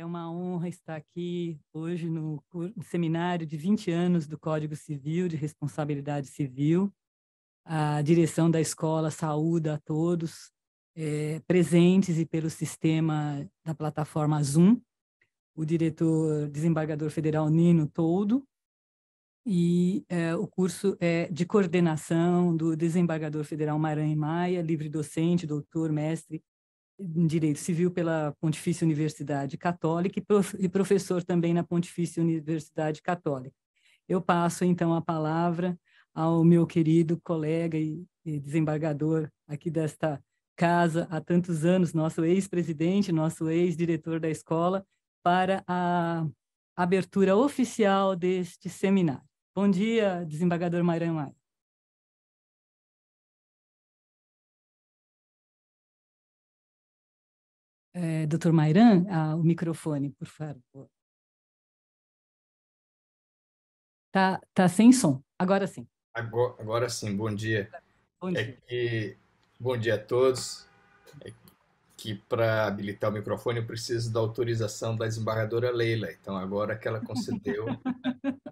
É uma honra estar aqui hoje no seminário de 20 anos do Código Civil de Responsabilidade Civil. A direção da escola saúda a todos é, presentes e pelo sistema da plataforma Zoom, o diretor desembargador federal Nino Toldo, e é, o curso é de coordenação do desembargador federal Maranhão Maia, livre docente, doutor, mestre em Direito Civil pela Pontifícia Universidade Católica e, prof, e professor também na Pontifícia Universidade Católica. Eu passo, então, a palavra ao meu querido colega e, e desembargador aqui desta casa há tantos anos, nosso ex-presidente, nosso ex-diretor da escola, para a abertura oficial deste seminário. Bom dia, desembargador Maranhão. Maia. É, eh, Dr. Mairan, ah, o microfone, por favor. Tá, tá sem som. Agora sim. Agora, agora sim. Bom dia. Bom é dia. É que, bom dia a todos. É que para habilitar o microfone eu preciso da autorização da desembargadora Leila. Então agora que ela concedeu,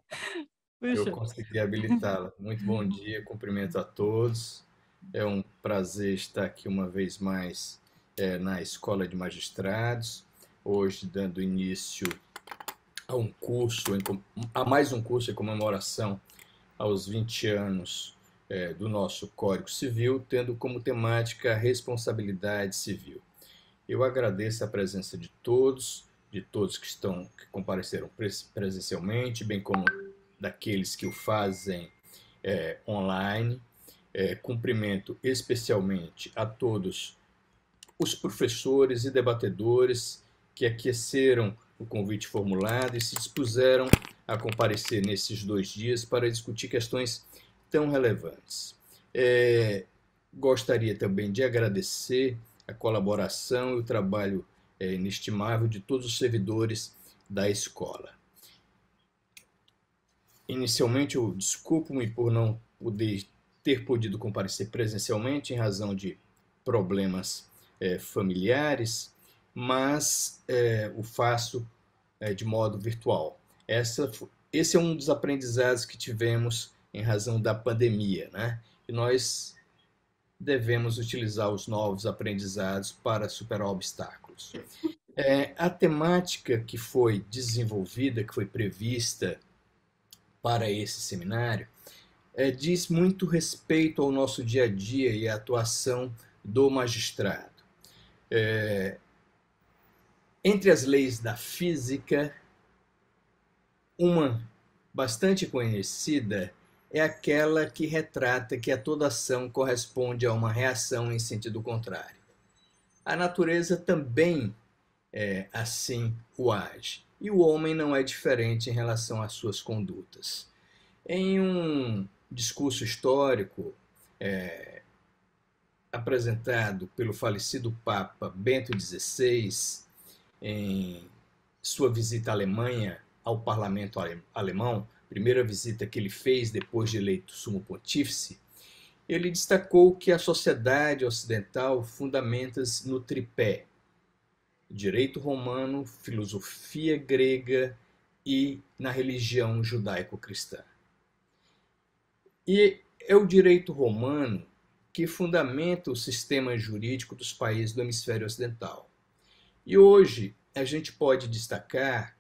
eu consegui habilitá-la. Muito bom dia. Cumprimento a todos. É um prazer estar aqui uma vez mais é, na Escola de Magistrados, hoje dando início a um curso, a mais um curso em comemoração aos 20 anos é, do nosso Código Civil, tendo como temática responsabilidade civil. Eu agradeço a presença de todos, de todos que estão que compareceram presencialmente, bem como daqueles que o fazem é, online. É, cumprimento especialmente a todos os professores e debatedores que aqueceram o convite formulado e se dispuseram a comparecer nesses dois dias para discutir questões tão relevantes. É, gostaria também de agradecer a colaboração e o trabalho é, inestimável de todos os servidores da escola. Inicialmente, eu desculpo-me por não poder ter podido comparecer presencialmente em razão de problemas é, familiares, mas é, o faço é, de modo virtual. Essa, esse é um dos aprendizados que tivemos em razão da pandemia, né? E nós devemos utilizar os novos aprendizados para superar obstáculos. É, a temática que foi desenvolvida, que foi prevista para esse seminário, é, diz muito respeito ao nosso dia a dia e à atuação do magistrado. É, entre as leis da física, uma bastante conhecida é aquela que retrata que a toda ação corresponde a uma reação em sentido contrário. A natureza também é, assim o age. E o homem não é diferente em relação às suas condutas. Em um discurso histórico, é, apresentado pelo falecido Papa Bento XVI em sua visita à Alemanha ao parlamento alemão, primeira visita que ele fez depois de eleito sumo pontífice, ele destacou que a sociedade ocidental fundamenta-se no tripé: direito romano, filosofia grega e na religião judaico-cristã. E é o direito romano que fundamenta o sistema jurídico dos países do hemisfério ocidental. E hoje a gente pode destacar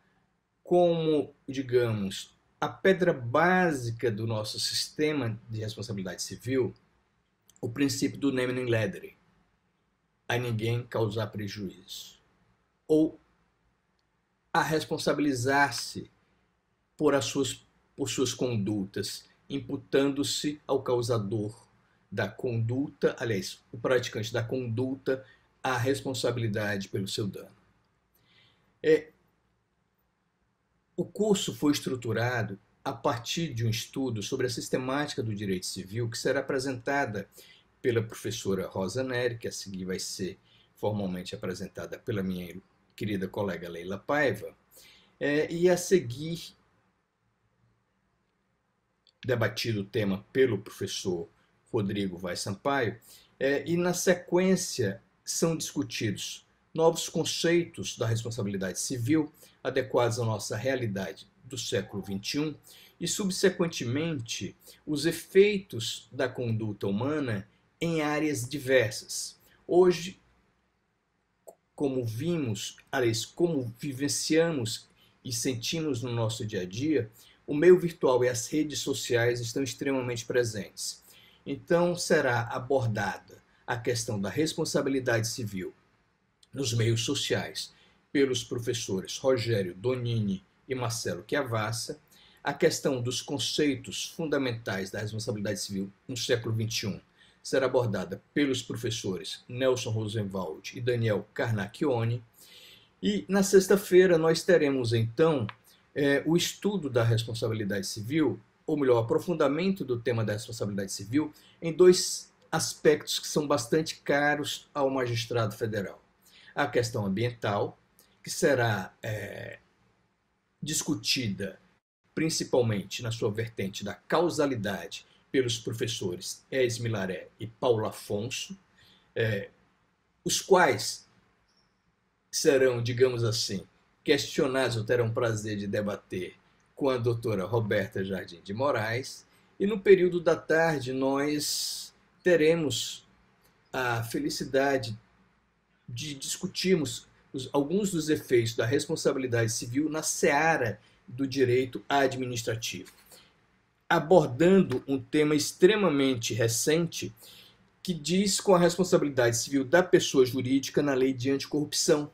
como, digamos, a pedra básica do nosso sistema de responsabilidade civil, o princípio do name ledere, a ninguém causar prejuízo, ou a responsabilizar-se por, as suas, por suas condutas, imputando-se ao causador da conduta, aliás, o praticante da conduta à responsabilidade pelo seu dano. É, o curso foi estruturado a partir de um estudo sobre a sistemática do direito civil que será apresentada pela professora Rosa Neri, que a seguir vai ser formalmente apresentada pela minha querida colega Leila Paiva, é, e a seguir debatido o tema pelo professor Rodrigo Vaz Sampaio, é, e na sequência são discutidos novos conceitos da responsabilidade civil adequados à nossa realidade do século XXI e, subsequentemente, os efeitos da conduta humana em áreas diversas. Hoje, como vimos, aliás, como vivenciamos e sentimos no nosso dia a dia, o meio virtual e as redes sociais estão extremamente presentes. Então, será abordada a questão da responsabilidade civil nos meios sociais pelos professores Rogério Donini e Marcelo Chiavassa, a questão dos conceitos fundamentais da responsabilidade civil no século XXI será abordada pelos professores Nelson Rosenwald e Daniel Carnacchione. E na sexta-feira nós teremos então eh, o estudo da responsabilidade civil ou melhor, aprofundamento do tema da responsabilidade civil em dois aspectos que são bastante caros ao magistrado federal. A questão ambiental, que será é, discutida principalmente na sua vertente da causalidade pelos professores Eds Milaré e Paulo Afonso, é, os quais serão, digamos assim, questionados ou terão prazer de debater com a doutora Roberta Jardim de Moraes. E no período da tarde nós teremos a felicidade de discutirmos os, alguns dos efeitos da responsabilidade civil na seara do direito administrativo, abordando um tema extremamente recente que diz com a responsabilidade civil da pessoa jurídica na lei de anticorrupção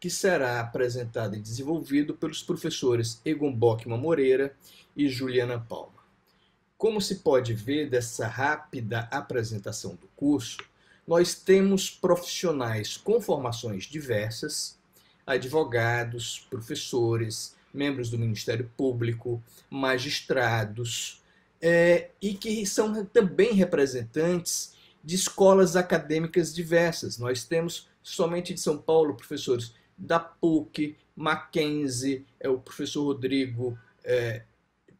que será apresentado e desenvolvido pelos professores Egon Bockman Moreira e Juliana Palma. Como se pode ver dessa rápida apresentação do curso, nós temos profissionais com formações diversas, advogados, professores, membros do Ministério Público, magistrados, é, e que são também representantes de escolas acadêmicas diversas. Nós temos somente de São Paulo professores da PUC, Mackenzie, é o professor Rodrigo é,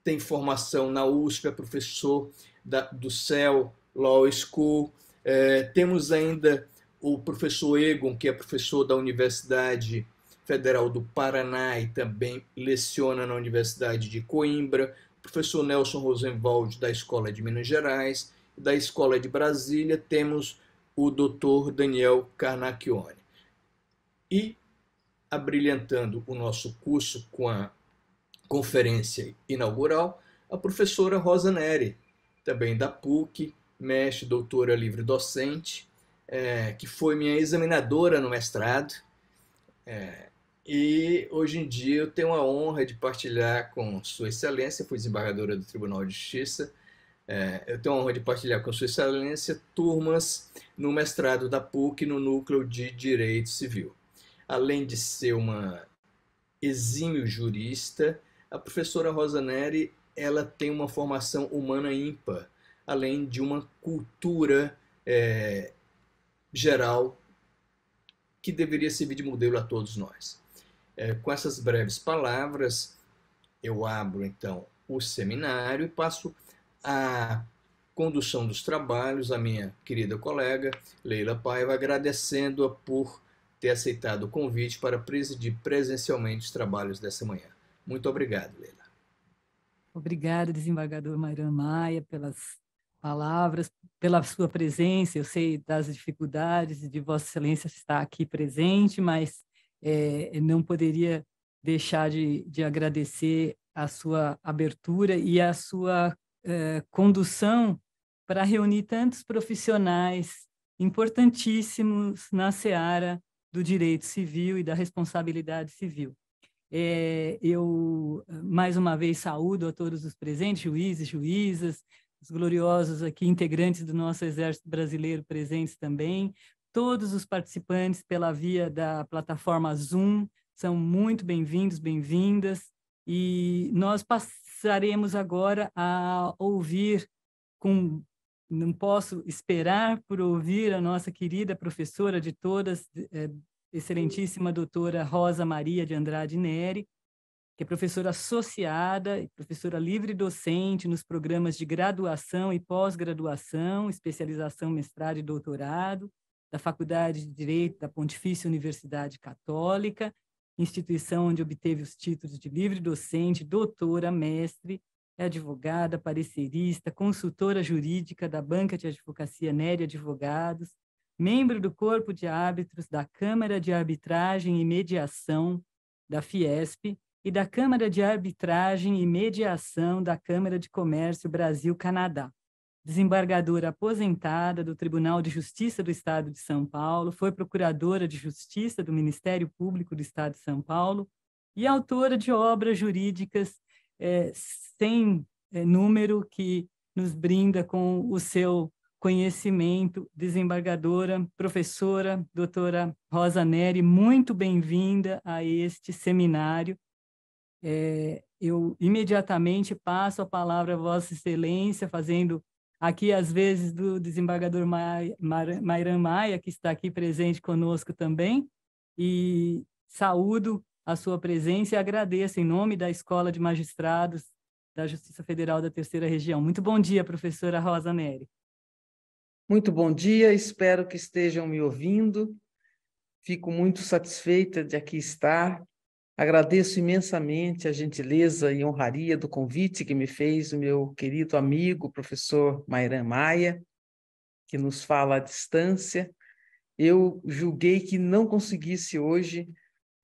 tem formação na USP, é professor da, do CEL Law School. É, temos ainda o professor Egon, que é professor da Universidade Federal do Paraná e também leciona na Universidade de Coimbra, o professor Nelson Rosenwald, da Escola de Minas Gerais, da Escola de Brasília, temos o doutor Daniel Carnacchione. E abrilhantando o nosso curso com a conferência inaugural, a professora Rosa Neri, também da PUC, mestre, doutora livre docente, é, que foi minha examinadora no mestrado. É, e hoje em dia eu tenho a honra de partilhar com Sua Excelência, fui desembargadora do Tribunal de Justiça, é, eu tenho a honra de partilhar com Sua Excelência turmas no mestrado da PUC no Núcleo de Direito Civil. Além de ser uma exímio jurista, a professora Rosa Neri ela tem uma formação humana ímpar, além de uma cultura é, geral que deveria servir de modelo a todos nós. É, com essas breves palavras, eu abro então o seminário e passo a condução dos trabalhos à minha querida colega Leila Paiva, agradecendo-a por ter aceitado o convite para presidir presencialmente os trabalhos dessa manhã. Muito obrigado, Leila. Obrigada, desembargador Mariano Maia, pelas palavras, pela sua presença. Eu sei das dificuldades de Vossa Excelência estar aqui presente, mas é, não poderia deixar de, de, agradecer a sua abertura e a sua é, condução para reunir tantos profissionais importantíssimos na seara do direito civil e da responsabilidade civil. É, eu, mais uma vez, saúdo a todos os presentes, juízes, juízas, os gloriosos aqui, integrantes do nosso Exército Brasileiro presentes também, todos os participantes pela via da plataforma Zoom, são muito bem-vindos, bem-vindas, e nós passaremos agora a ouvir com não posso esperar por ouvir a nossa querida professora de todas, é, excelentíssima doutora Rosa Maria de Andrade Neri, que é professora associada e professora livre docente nos programas de graduação e pós-graduação, especialização, mestrado e doutorado da Faculdade de Direito da Pontifícia Universidade Católica, instituição onde obteve os títulos de livre docente, doutora, mestre é advogada, parecerista, consultora jurídica da Banca de Advocacia Néria Advogados, membro do Corpo de Árbitros da Câmara de Arbitragem e Mediação da Fiesp e da Câmara de Arbitragem e Mediação da Câmara de Comércio Brasil-Canadá. Desembargadora aposentada do Tribunal de Justiça do Estado de São Paulo, foi procuradora de Justiça do Ministério Público do Estado de São Paulo e autora de obras jurídicas é, sem é, número, que nos brinda com o seu conhecimento, desembargadora, professora, doutora Rosa Neri, muito bem-vinda a este seminário. É, eu imediatamente passo a palavra a Vossa Excelência, fazendo aqui às vezes do desembargador Mairan Maia, que está aqui presente conosco também, e saúdo a sua presença e agradeço em nome da Escola de Magistrados da Justiça Federal da Terceira Região. Muito bom dia, professora Rosa Neri. Muito bom dia, espero que estejam me ouvindo. Fico muito satisfeita de aqui estar. Agradeço imensamente a gentileza e honraria do convite que me fez o meu querido amigo, professor Mairan Maia, que nos fala à distância. Eu julguei que não conseguisse hoje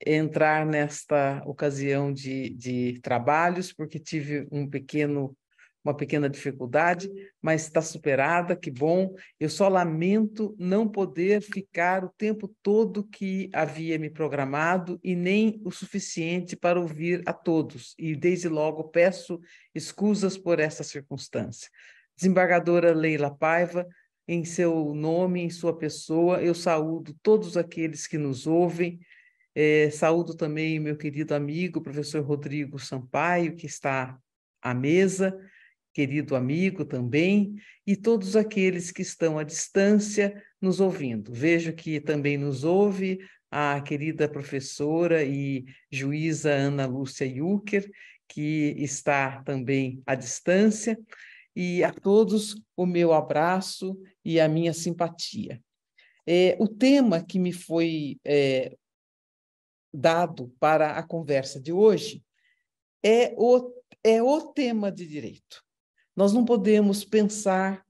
entrar nesta ocasião de, de trabalhos, porque tive um pequeno, uma pequena dificuldade, mas está superada, que bom. Eu só lamento não poder ficar o tempo todo que havia me programado e nem o suficiente para ouvir a todos. E desde logo peço escusas por essa circunstância. Desembargadora Leila Paiva, em seu nome, em sua pessoa, eu saúdo todos aqueles que nos ouvem é, saúdo também meu querido amigo, professor Rodrigo Sampaio, que está à mesa, querido amigo também, e todos aqueles que estão à distância nos ouvindo. Vejo que também nos ouve a querida professora e juíza Ana Lúcia Yucker que está também à distância, e a todos o meu abraço e a minha simpatia. É, o tema que me foi é, dado para a conversa de hoje é o, é o tema de direito. Nós não podemos pensar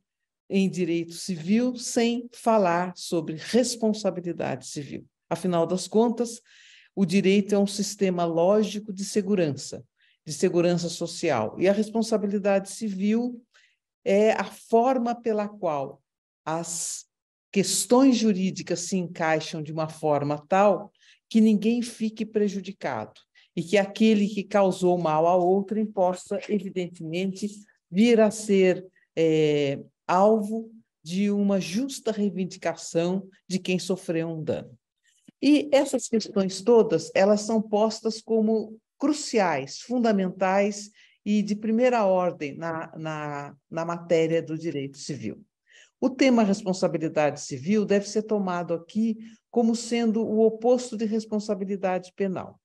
em direito civil sem falar sobre responsabilidade civil. Afinal das contas, o direito é um sistema lógico de segurança, de segurança social, e a responsabilidade civil é a forma pela qual as questões jurídicas se encaixam de uma forma tal que ninguém fique prejudicado e que aquele que causou mal a outrem possa, evidentemente, vir a ser é, alvo de uma justa reivindicação de quem sofreu um dano. E essas questões todas, elas são postas como cruciais, fundamentais e de primeira ordem na, na, na matéria do direito civil. O tema responsabilidade civil deve ser tomado aqui como sendo o oposto de responsabilidade penal.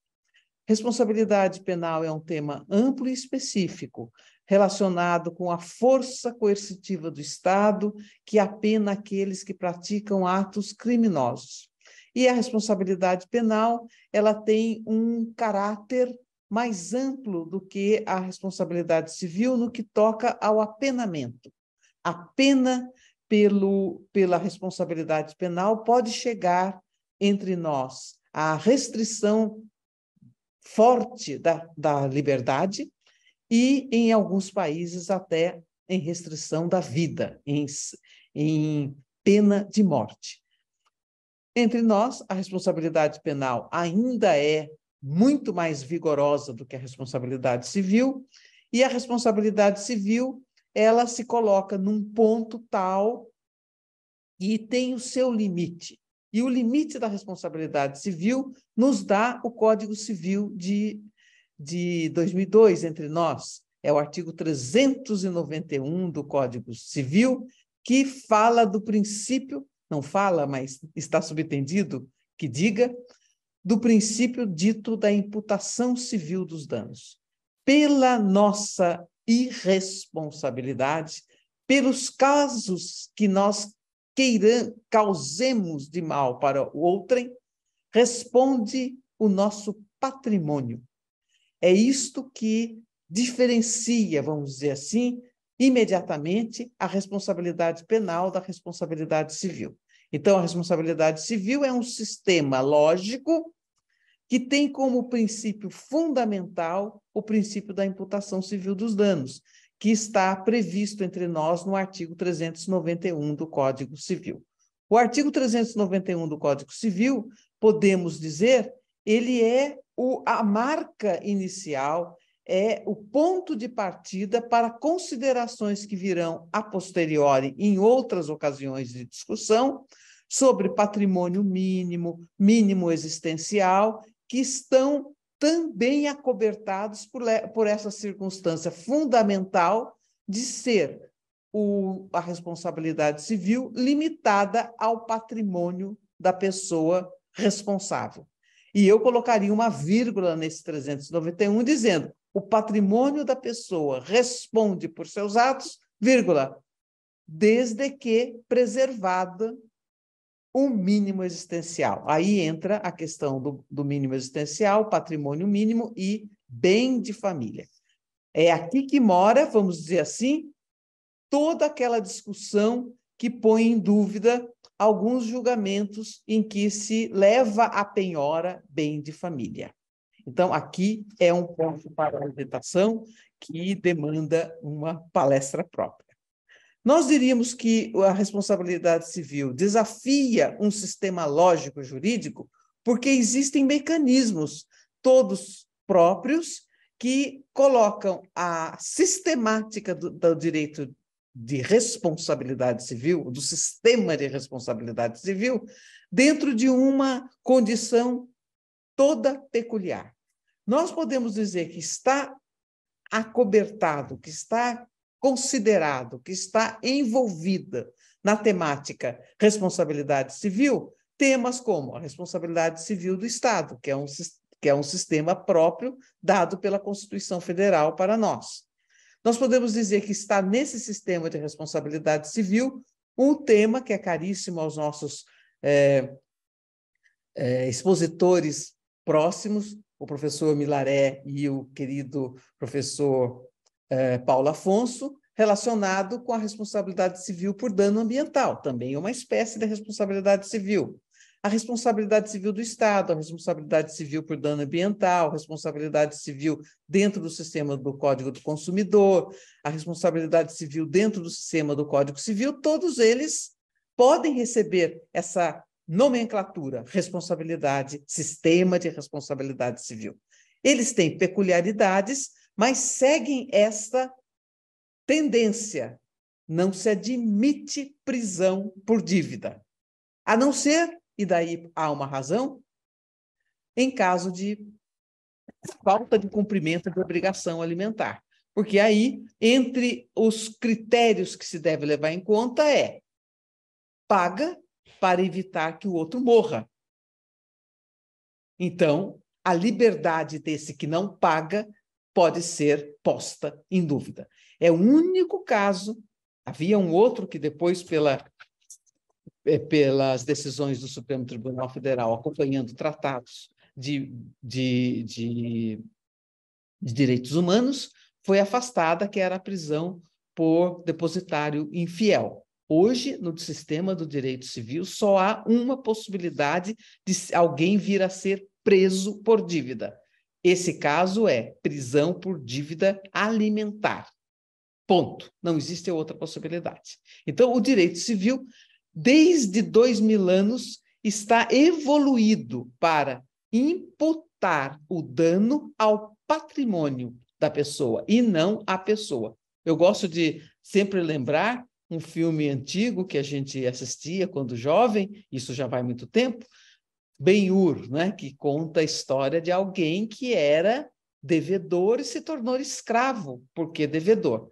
Responsabilidade penal é um tema amplo e específico, relacionado com a força coercitiva do Estado que apena aqueles que praticam atos criminosos. E a responsabilidade penal, ela tem um caráter mais amplo do que a responsabilidade civil no que toca ao apenamento. A pena pelo, pela responsabilidade penal pode chegar entre nós a restrição forte da, da liberdade e, em alguns países, até em restrição da vida, em, em pena de morte. Entre nós, a responsabilidade penal ainda é muito mais vigorosa do que a responsabilidade civil, e a responsabilidade civil ela se coloca num ponto tal e tem o seu limite. E o limite da responsabilidade civil nos dá o Código Civil de, de 2002 entre nós. É o artigo 391 do Código Civil, que fala do princípio, não fala, mas está subtendido que diga, do princípio dito da imputação civil dos danos. Pela nossa irresponsabilidade pelos casos que nós queiram, causemos de mal para o outrem, responde o nosso patrimônio. É isto que diferencia, vamos dizer assim, imediatamente a responsabilidade penal da responsabilidade civil. Então, a responsabilidade civil é um sistema lógico que tem como princípio fundamental o princípio da imputação civil dos danos, que está previsto entre nós no artigo 391 do Código Civil. O artigo 391 do Código Civil, podemos dizer, ele é o, a marca inicial, é o ponto de partida para considerações que virão a posteriori em outras ocasiões de discussão sobre patrimônio mínimo, mínimo existencial que estão também acobertados por, por essa circunstância fundamental de ser o, a responsabilidade civil limitada ao patrimônio da pessoa responsável. E eu colocaria uma vírgula nesse 391 dizendo: o patrimônio da pessoa responde por seus atos, vírgula, desde que preservada um mínimo existencial. Aí entra a questão do, do mínimo existencial, patrimônio mínimo e bem de família. É aqui que mora, vamos dizer assim, toda aquela discussão que põe em dúvida alguns julgamentos em que se leva a penhora bem de família. Então, aqui é um ponto para a meditação que demanda uma palestra própria. Nós diríamos que a responsabilidade civil desafia um sistema lógico jurídico porque existem mecanismos, todos próprios, que colocam a sistemática do, do direito de responsabilidade civil, do sistema de responsabilidade civil, dentro de uma condição toda peculiar. Nós podemos dizer que está acobertado, que está considerado, que está envolvida na temática responsabilidade civil, temas como a responsabilidade civil do Estado, que é um, que é um sistema próprio dado pela Constituição Federal para nós. Nós podemos dizer que está nesse sistema de responsabilidade civil um tema que é caríssimo aos nossos é, é, expositores próximos, o professor Milaré e o querido professor é, Paulo Afonso, relacionado com a responsabilidade civil por dano ambiental, também é uma espécie da responsabilidade civil. A responsabilidade civil do Estado, a responsabilidade civil por dano ambiental, a responsabilidade civil dentro do sistema do Código do Consumidor, a responsabilidade civil dentro do sistema do Código Civil, todos eles podem receber essa nomenclatura, responsabilidade, sistema de responsabilidade civil. Eles têm peculiaridades mas seguem esta tendência. Não se admite prisão por dívida, a não ser, e daí há uma razão, em caso de falta de cumprimento de obrigação alimentar. Porque aí, entre os critérios que se deve levar em conta é paga para evitar que o outro morra. Então, a liberdade desse que não paga pode ser posta em dúvida. É o único caso. Havia um outro que depois, pela, é, pelas decisões do Supremo Tribunal Federal, acompanhando tratados de, de, de, de direitos humanos, foi afastada, que era a prisão por depositário infiel. Hoje, no sistema do direito civil, só há uma possibilidade de alguém vir a ser preso por dívida. Esse caso é prisão por dívida alimentar. Ponto. Não existe outra possibilidade. Então, o direito civil, desde dois mil anos, está evoluído para imputar o dano ao patrimônio da pessoa e não à pessoa. Eu gosto de sempre lembrar um filme antigo que a gente assistia quando jovem, isso já vai muito tempo, Ben-Hur, né? que conta a história de alguém que era devedor e se tornou escravo, porque devedor.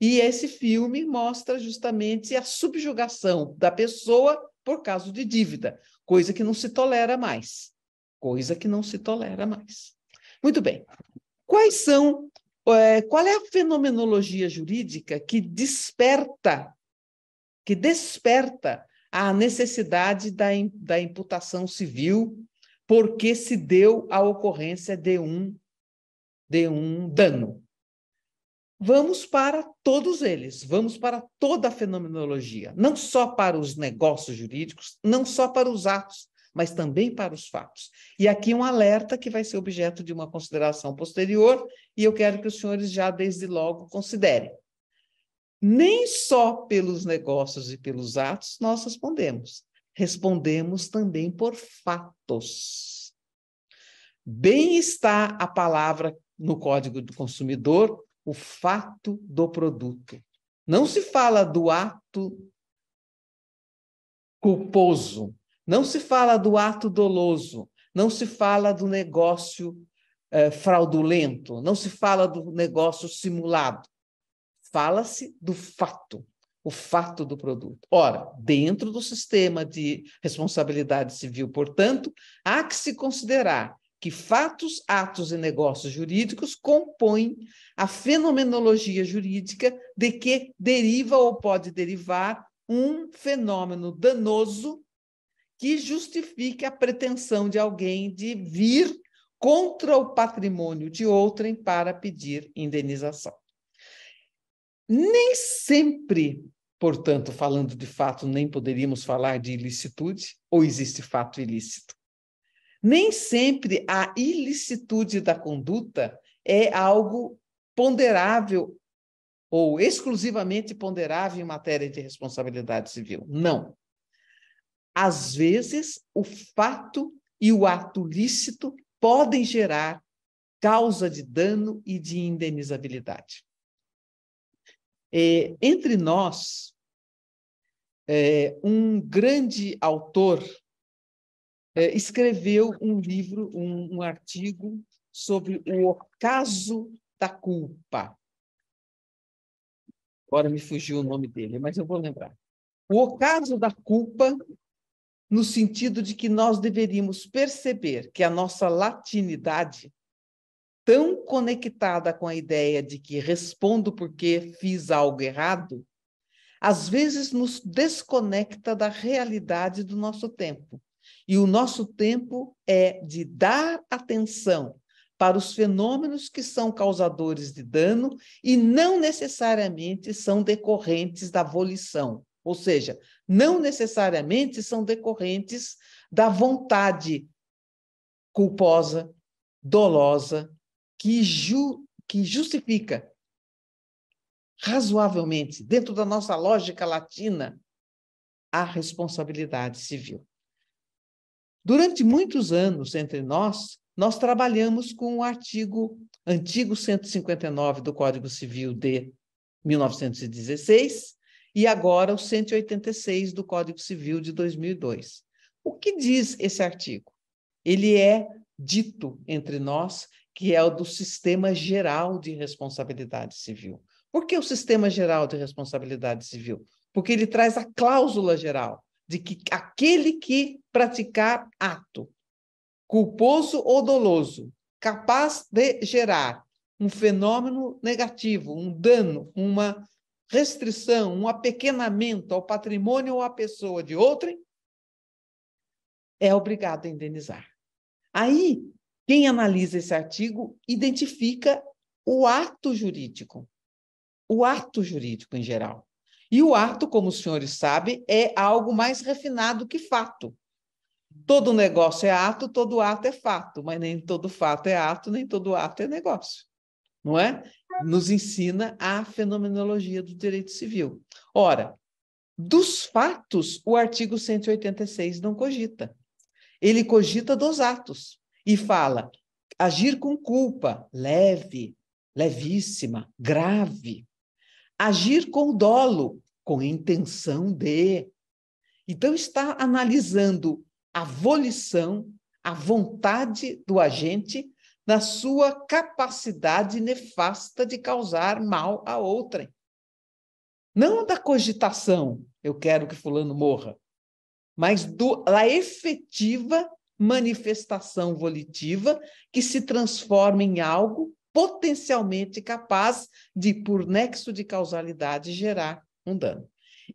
E esse filme mostra justamente a subjugação da pessoa por causa de dívida, coisa que não se tolera mais. Coisa que não se tolera mais. Muito bem. Quais são, eh, qual é a fenomenologia jurídica que desperta, que desperta a necessidade da, da imputação civil porque se deu a ocorrência de um, de um dano. Vamos para todos eles, vamos para toda a fenomenologia, não só para os negócios jurídicos, não só para os atos, mas também para os fatos. E aqui um alerta que vai ser objeto de uma consideração posterior, e eu quero que os senhores já desde logo considerem nem só pelos negócios e pelos atos nós respondemos, respondemos também por fatos. Bem está a palavra no Código do Consumidor, o fato do produto. Não se fala do ato culposo, não se fala do ato doloso, não se fala do negócio eh, fraudulento, não se fala do negócio simulado. Fala-se do fato, o fato do produto. Ora, dentro do sistema de responsabilidade civil, portanto, há que se considerar que fatos, atos e negócios jurídicos compõem a fenomenologia jurídica de que deriva ou pode derivar um fenômeno danoso que justifique a pretensão de alguém de vir contra o patrimônio de outrem para pedir indenização. Nem sempre, portanto, falando de fato, nem poderíamos falar de ilicitude, ou existe fato ilícito. Nem sempre a ilicitude da conduta é algo ponderável ou exclusivamente ponderável em matéria de responsabilidade civil. Não. Às vezes, o fato e o ato lícito podem gerar causa de dano e de indenizabilidade. É, entre nós, é, um grande autor é, escreveu um livro, um, um artigo sobre o ocaso da culpa. Agora me fugiu o nome dele, mas eu vou lembrar. O ocaso da culpa, no sentido de que nós deveríamos perceber que a nossa latinidade tão conectada com a ideia de que respondo porque fiz algo errado, às vezes nos desconecta da realidade do nosso tempo. E o nosso tempo é de dar atenção para os fenômenos que são causadores de dano e não necessariamente são decorrentes da volição, ou seja, não necessariamente são decorrentes da vontade culposa, dolosa que, ju, que justifica razoavelmente, dentro da nossa lógica latina, a responsabilidade civil. Durante muitos anos entre nós, nós trabalhamos com o artigo antigo 159 do Código Civil de 1916 e agora o 186 do Código Civil de 2002. O que diz esse artigo? Ele é dito entre nós que é o do Sistema Geral de Responsabilidade Civil. Por que o Sistema Geral de Responsabilidade Civil? Porque ele traz a cláusula geral de que aquele que praticar ato culposo ou doloso capaz de gerar um fenômeno negativo, um dano, uma restrição, um apequenamento ao patrimônio ou à pessoa de outrem, é obrigado a indenizar. Aí quem analisa esse artigo identifica o ato jurídico, o ato jurídico em geral. E o ato, como os senhores sabem, é algo mais refinado que fato. Todo negócio é ato, todo ato é fato, mas nem todo fato é ato, nem todo ato é negócio. Não é? Nos ensina a fenomenologia do direito civil. Ora, dos fatos, o artigo 186 não cogita. Ele cogita dos atos e fala: agir com culpa, leve, levíssima, grave. Agir com dolo, com intenção de. Então, está analisando a volição, a vontade do agente na sua capacidade nefasta de causar mal a outra Não da cogitação, eu quero que Fulano morra, mas do, da efetiva manifestação volitiva que se transforma em algo potencialmente capaz de, por nexo de causalidade, gerar um dano.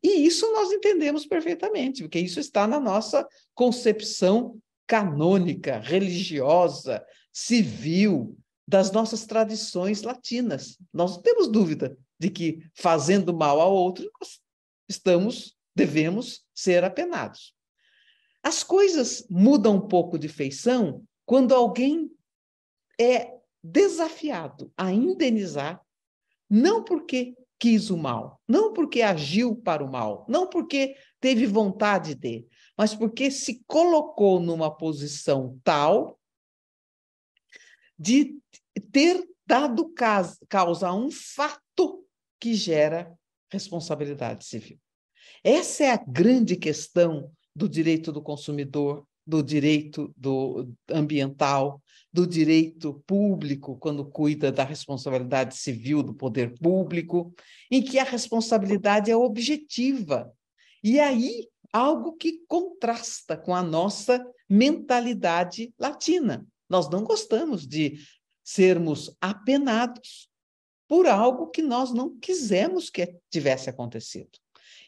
E isso nós entendemos perfeitamente, porque isso está na nossa concepção canônica, religiosa, civil, das nossas tradições latinas. Nós não temos dúvida de que, fazendo mal ao outro, nós estamos, devemos ser apenados. As coisas mudam um pouco de feição quando alguém é desafiado a indenizar, não porque quis o mal, não porque agiu para o mal, não porque teve vontade de, mas porque se colocou numa posição tal de ter dado causa a um fato que gera responsabilidade civil. Essa é a grande questão do direito do consumidor, do direito do ambiental, do direito público, quando cuida da responsabilidade civil do poder público, em que a responsabilidade é objetiva. E aí, algo que contrasta com a nossa mentalidade latina. Nós não gostamos de sermos apenados por algo que nós não quisemos que tivesse acontecido.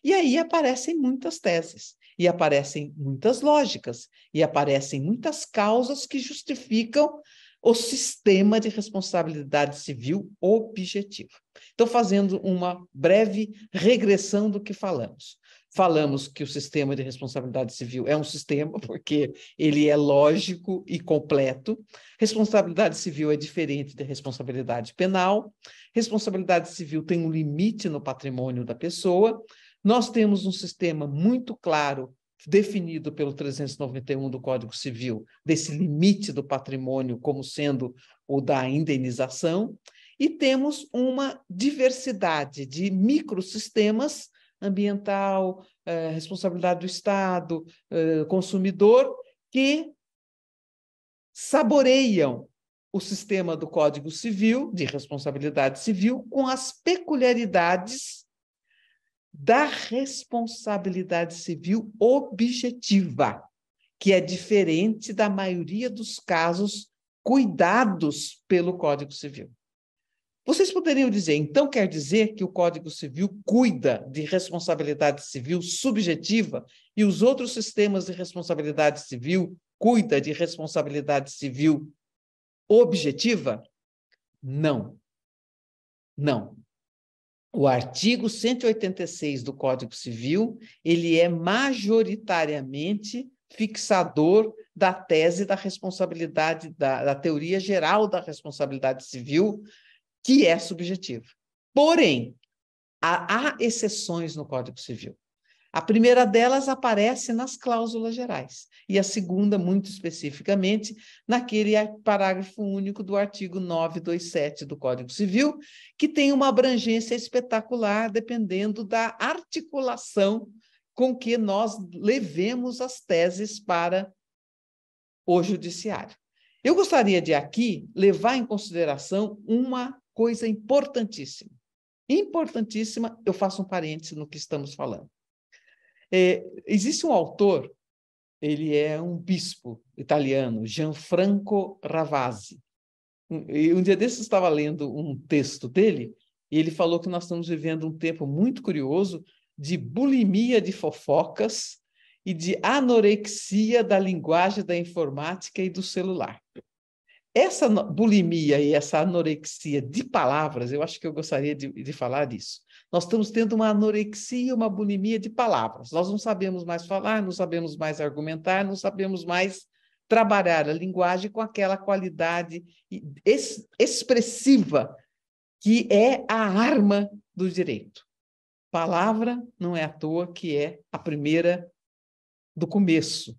E aí aparecem muitas teses. E aparecem muitas lógicas, e aparecem muitas causas que justificam o sistema de responsabilidade civil objetivo. Então, fazendo uma breve regressão do que falamos. Falamos que o sistema de responsabilidade civil é um sistema porque ele é lógico e completo. Responsabilidade civil é diferente de responsabilidade penal. Responsabilidade civil tem um limite no patrimônio da pessoa. Nós temos um sistema muito claro, definido pelo 391 do Código Civil, desse limite do patrimônio como sendo o da indenização, e temos uma diversidade de microsistemas ambiental, eh, responsabilidade do Estado, eh, consumidor, que saboreiam o sistema do Código Civil, de responsabilidade civil, com as peculiaridades da responsabilidade civil objetiva, que é diferente da maioria dos casos cuidados pelo Código Civil. Vocês poderiam dizer, então quer dizer que o Código Civil cuida de responsabilidade civil subjetiva e os outros sistemas de responsabilidade civil cuida de responsabilidade civil objetiva? Não. Não o artigo 186 do Código Civil, ele é majoritariamente fixador da tese da responsabilidade, da, da teoria geral da responsabilidade civil, que é subjetiva. Porém, há, há exceções no Código Civil. A primeira delas aparece nas cláusulas gerais, e a segunda, muito especificamente, naquele parágrafo único do artigo 927 do Código Civil, que tem uma abrangência espetacular, dependendo da articulação com que nós levemos as teses para o judiciário. Eu gostaria de aqui levar em consideração uma coisa importantíssima. Importantíssima, eu faço um parêntese no que estamos falando. É, existe um autor, ele é um bispo italiano, Gianfranco Ravasi. Um, um dia desses eu estava lendo um texto dele e ele falou que nós estamos vivendo um tempo muito curioso de bulimia de fofocas e de anorexia da linguagem da informática e do celular. Essa bulimia e essa anorexia de palavras, eu acho que eu gostaria de, de falar disso. Nós estamos tendo uma anorexia, uma bulimia de palavras. Nós não sabemos mais falar, não sabemos mais argumentar, não sabemos mais trabalhar a linguagem com aquela qualidade ex expressiva que é a arma do direito. Palavra não é à toa que é a primeira do começo.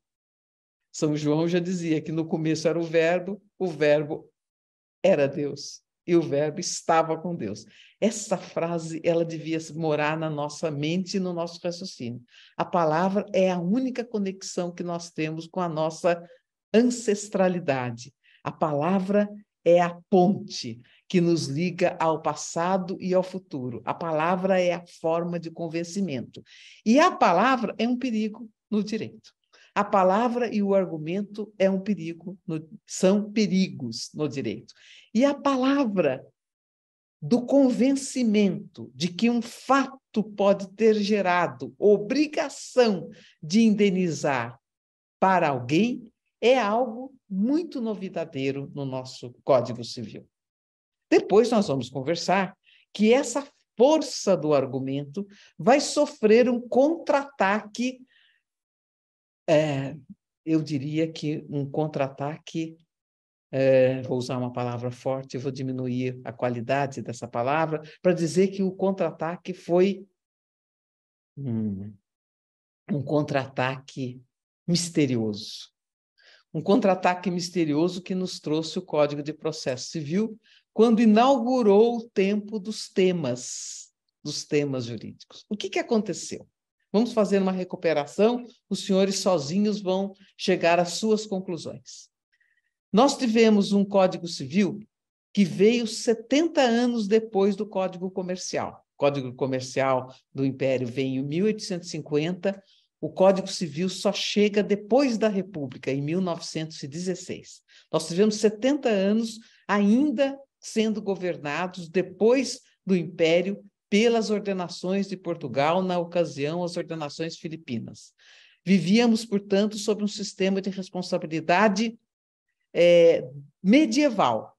São João já dizia que no começo era o verbo, o verbo era Deus e o verbo estava com Deus. Essa frase, ela devia morar na nossa mente e no nosso raciocínio. A palavra é a única conexão que nós temos com a nossa ancestralidade. A palavra é a ponte que nos liga ao passado e ao futuro. A palavra é a forma de convencimento. E a palavra é um perigo no direito. A palavra e o argumento é um perigo no, são perigos no direito. E a palavra do convencimento de que um fato pode ter gerado obrigação de indenizar para alguém é algo muito novidadeiro no nosso Código Civil. Depois nós vamos conversar que essa força do argumento vai sofrer um contra-ataque, é, eu diria que um contra-ataque é, vou usar uma palavra forte, vou diminuir a qualidade dessa palavra, para dizer que o contra-ataque foi hum, um contra-ataque misterioso. Um contra-ataque misterioso que nos trouxe o Código de Processo Civil quando inaugurou o tempo dos temas, dos temas jurídicos. O que, que aconteceu? Vamos fazer uma recuperação, os senhores sozinhos vão chegar às suas conclusões. Nós tivemos um Código Civil que veio 70 anos depois do Código Comercial. O Código Comercial do Império vem em 1850, o Código Civil só chega depois da República, em 1916. Nós tivemos 70 anos ainda sendo governados depois do Império pelas ordenações de Portugal, na ocasião as ordenações filipinas. Vivíamos, portanto, sob um sistema de responsabilidade é, medieval.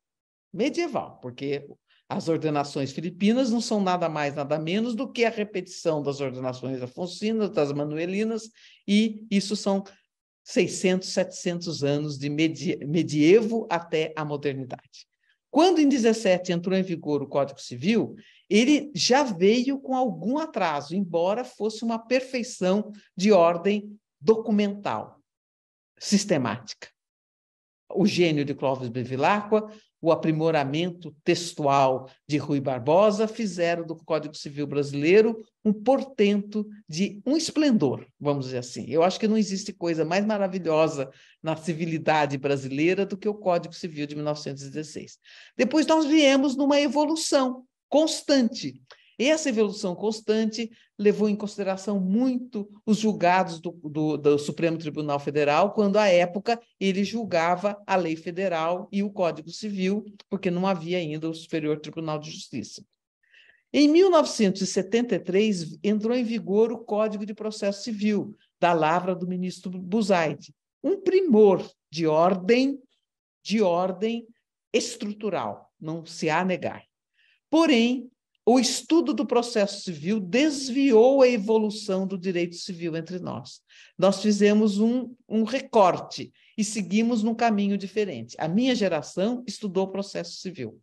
Medieval, porque as ordenações filipinas não são nada mais, nada menos do que a repetição das ordenações afonsinas, das manuelinas, e isso são 600, 700 anos de medievo até a modernidade. Quando em 17 entrou em vigor o Código Civil, ele já veio com algum atraso, embora fosse uma perfeição de ordem documental, sistemática o gênio de Clóvis Bevilacqua, o aprimoramento textual de Rui Barbosa fizeram do Código Civil Brasileiro um portento de um esplendor, vamos dizer assim. Eu acho que não existe coisa mais maravilhosa na civilidade brasileira do que o Código Civil de 1916. Depois nós viemos numa evolução constante. Essa evolução constante levou em consideração muito os julgados do, do, do, Supremo Tribunal Federal, quando, à época, ele julgava a lei federal e o Código Civil, porque não havia ainda o Superior Tribunal de Justiça. Em 1973, entrou em vigor o Código de Processo Civil, da lavra do ministro Buzaide, um primor de ordem, de ordem estrutural, não se há a negar. Porém, o estudo do processo civil desviou a evolução do direito civil entre nós. Nós fizemos um, um recorte e seguimos num caminho diferente. A minha geração estudou processo civil.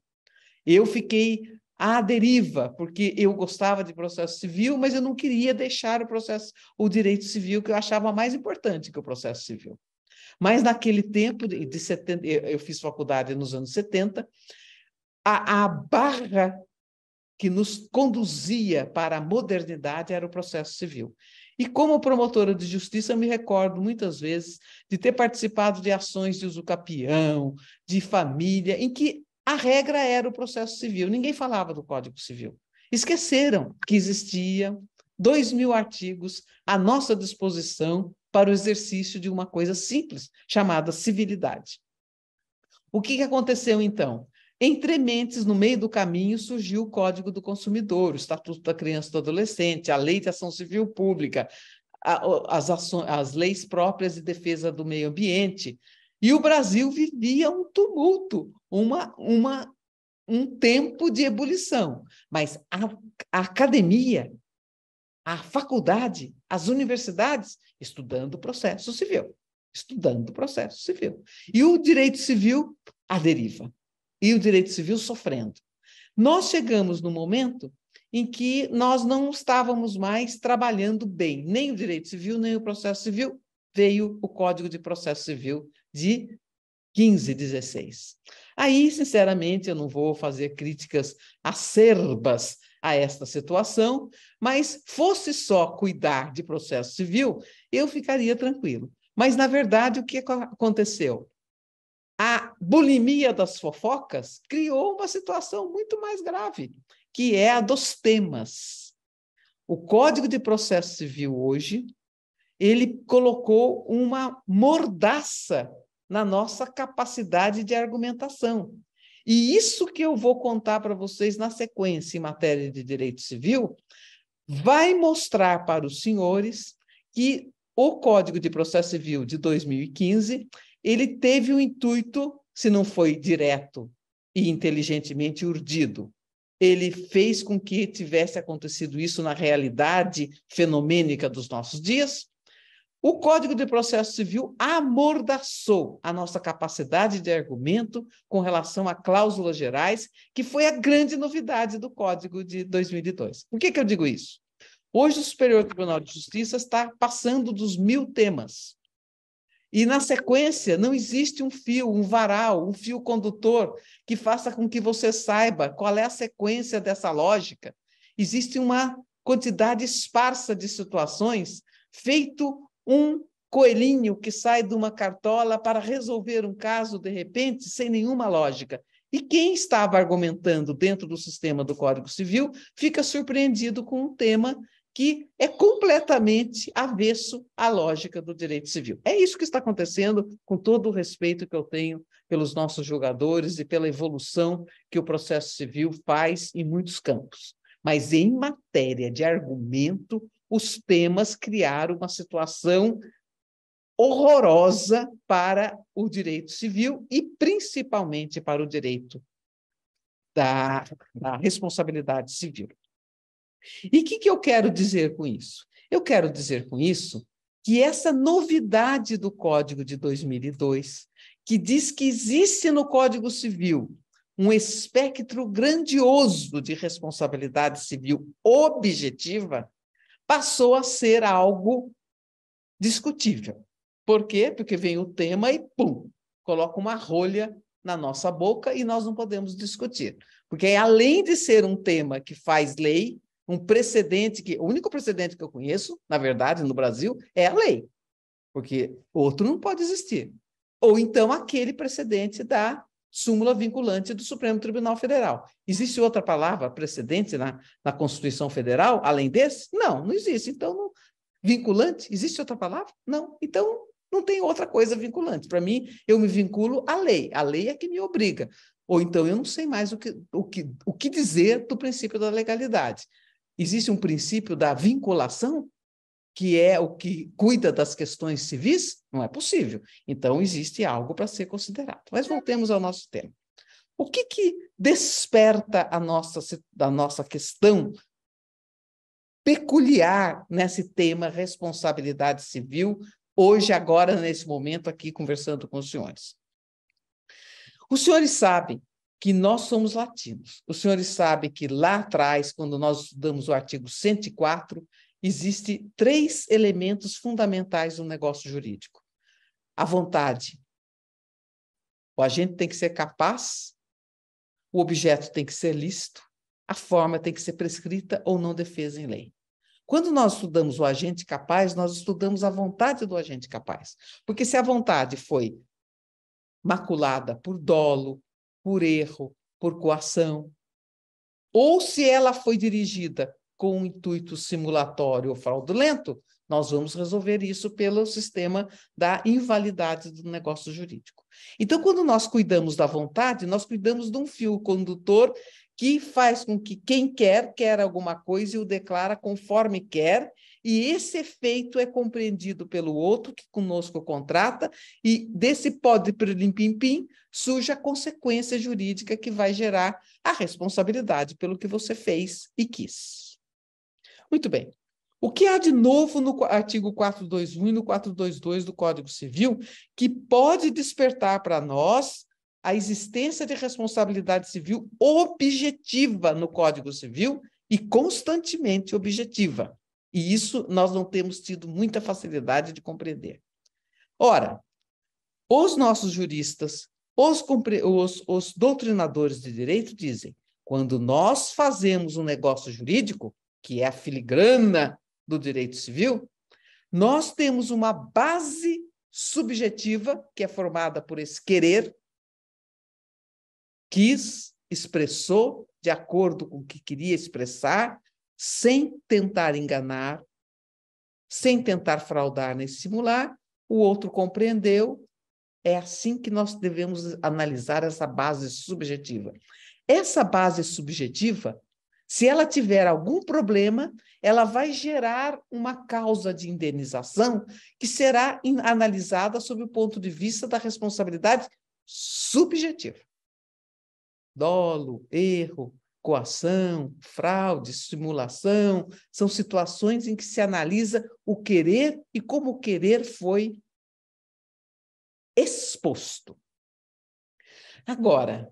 Eu fiquei à deriva, porque eu gostava de processo civil, mas eu não queria deixar o processo, o direito civil, que eu achava mais importante que o processo civil. Mas naquele tempo, de 70, eu fiz faculdade nos anos 70, a, a barra que nos conduzia para a modernidade era o processo civil. E como promotora de justiça, eu me recordo muitas vezes de ter participado de ações de usucapião, de família, em que a regra era o processo civil. Ninguém falava do Código Civil. Esqueceram que existiam dois mil artigos à nossa disposição para o exercício de uma coisa simples, chamada civilidade. O que aconteceu então? Entre mentes, no meio do caminho, surgiu o Código do Consumidor, o Estatuto da Criança e do Adolescente, a Lei de Ação Civil Pública, as, ações, as leis próprias de defesa do meio ambiente. E o Brasil vivia um tumulto, uma, uma, um tempo de ebulição. Mas a, a academia, a faculdade, as universidades, estudando o processo civil. Estudando o processo civil. E o direito civil à deriva e o direito civil sofrendo. Nós chegamos no momento em que nós não estávamos mais trabalhando bem, nem o direito civil, nem o processo civil. Veio o Código de Processo Civil de 15, 16. Aí, sinceramente, eu não vou fazer críticas acerbas a esta situação, mas fosse só cuidar de processo civil, eu ficaria tranquilo. Mas, na verdade, o que aconteceu? a bulimia das fofocas criou uma situação muito mais grave, que é a dos temas. O Código de Processo Civil hoje, ele colocou uma mordaça na nossa capacidade de argumentação. E isso que eu vou contar para vocês na sequência em matéria de direito civil vai mostrar para os senhores que o Código de Processo Civil de 2015 ele teve o um intuito, se não foi direto e inteligentemente urdido, ele fez com que tivesse acontecido isso na realidade fenomênica dos nossos dias. O Código de Processo Civil amordaçou a nossa capacidade de argumento com relação a cláusulas gerais, que foi a grande novidade do Código de 2002. Por que, que eu digo isso? Hoje, o Superior Tribunal de Justiça está passando dos mil temas e na sequência, não existe um fio, um varal, um fio condutor que faça com que você saiba qual é a sequência dessa lógica. Existe uma quantidade esparsa de situações, feito um coelhinho que sai de uma cartola para resolver um caso de repente, sem nenhuma lógica. E quem estava argumentando dentro do sistema do Código Civil fica surpreendido com um tema que é completamente avesso à lógica do direito civil. É isso que está acontecendo, com todo o respeito que eu tenho pelos nossos jogadores e pela evolução que o processo civil faz em muitos campos. Mas em matéria de argumento, os temas criaram uma situação horrorosa para o direito civil e principalmente para o direito da, da responsabilidade civil. E o que, que eu quero dizer com isso? Eu quero dizer com isso que essa novidade do Código de 2002, que diz que existe no Código Civil um espectro grandioso de responsabilidade civil objetiva, passou a ser algo discutível. Por quê? Porque vem o tema e pum, coloca uma rolha na nossa boca e nós não podemos discutir. Porque além de ser um tema que faz lei, um precedente que, o único precedente que eu conheço, na verdade, no Brasil, é a lei, porque outro não pode existir. Ou então aquele precedente da súmula vinculante do Supremo Tribunal Federal. Existe outra palavra precedente na, na Constituição Federal, além desse? Não, não existe. Então, não, vinculante, existe outra palavra? Não. Então, não tem outra coisa vinculante. Para mim, eu me vinculo à lei. A lei é que me obriga. Ou então eu não sei mais o que, o que, o que dizer do princípio da legalidade existe um princípio da vinculação, que é o que cuida das questões civis? Não é possível. Então, existe algo para ser considerado. Mas voltemos ao nosso tema. O que, que desperta a nossa, a nossa questão peculiar nesse tema responsabilidade civil, hoje, agora, nesse momento, aqui conversando com os senhores? Os senhores sabem que nós somos latinos. Os senhores sabem que lá atrás, quando nós estudamos o artigo 104, existe três elementos fundamentais no negócio jurídico: a vontade. O agente tem que ser capaz, o objeto tem que ser lícito, a forma tem que ser prescrita ou não defesa em lei. Quando nós estudamos o agente capaz, nós estudamos a vontade do agente capaz. Porque se a vontade foi maculada por dolo, por erro, por coação, ou se ela foi dirigida com um intuito simulatório ou fraudulento, nós vamos resolver isso pelo sistema da invalidade do negócio jurídico. Então, quando nós cuidamos da vontade, nós cuidamos de um fio condutor que faz com que quem quer, quer alguma coisa e o declara conforme quer, e esse efeito é compreendido pelo outro que conosco contrata, e desse pode para limpim-pim surge a consequência jurídica que vai gerar a responsabilidade pelo que você fez e quis. Muito bem. O que há de novo no artigo 421 e no 422 do Código Civil que pode despertar para nós a existência de responsabilidade civil objetiva no Código Civil e constantemente objetiva? E isso nós não temos tido muita facilidade de compreender. Ora, os nossos juristas, os, os, os doutrinadores de direito dizem: quando nós fazemos um negócio jurídico, que é a filigrana do direito civil, nós temos uma base subjetiva que é formada por esse querer, quis, expressou de acordo com o que queria expressar, sem tentar enganar, sem tentar fraudar nem simular, o outro compreendeu. É assim que nós devemos analisar essa base subjetiva. Essa base subjetiva, se ela tiver algum problema, ela vai gerar uma causa de indenização que será analisada sob o ponto de vista da responsabilidade subjetiva. Dolo, erro, coação, fraude, simulação, são situações em que se analisa o querer e como o querer foi exposto. Agora,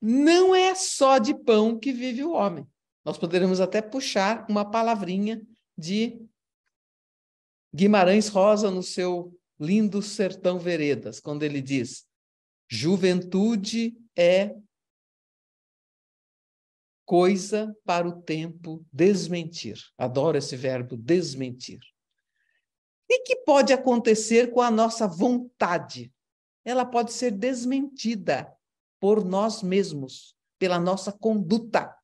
não é só de pão que vive o homem. Nós poderíamos até puxar uma palavrinha de Guimarães Rosa no seu lindo Sertão Veredas, quando ele diz: Juventude é coisa para o tempo desmentir. Adoro esse verbo desmentir. E que pode acontecer com a nossa vontade? Ela pode ser desmentida por nós mesmos, pela nossa conduta.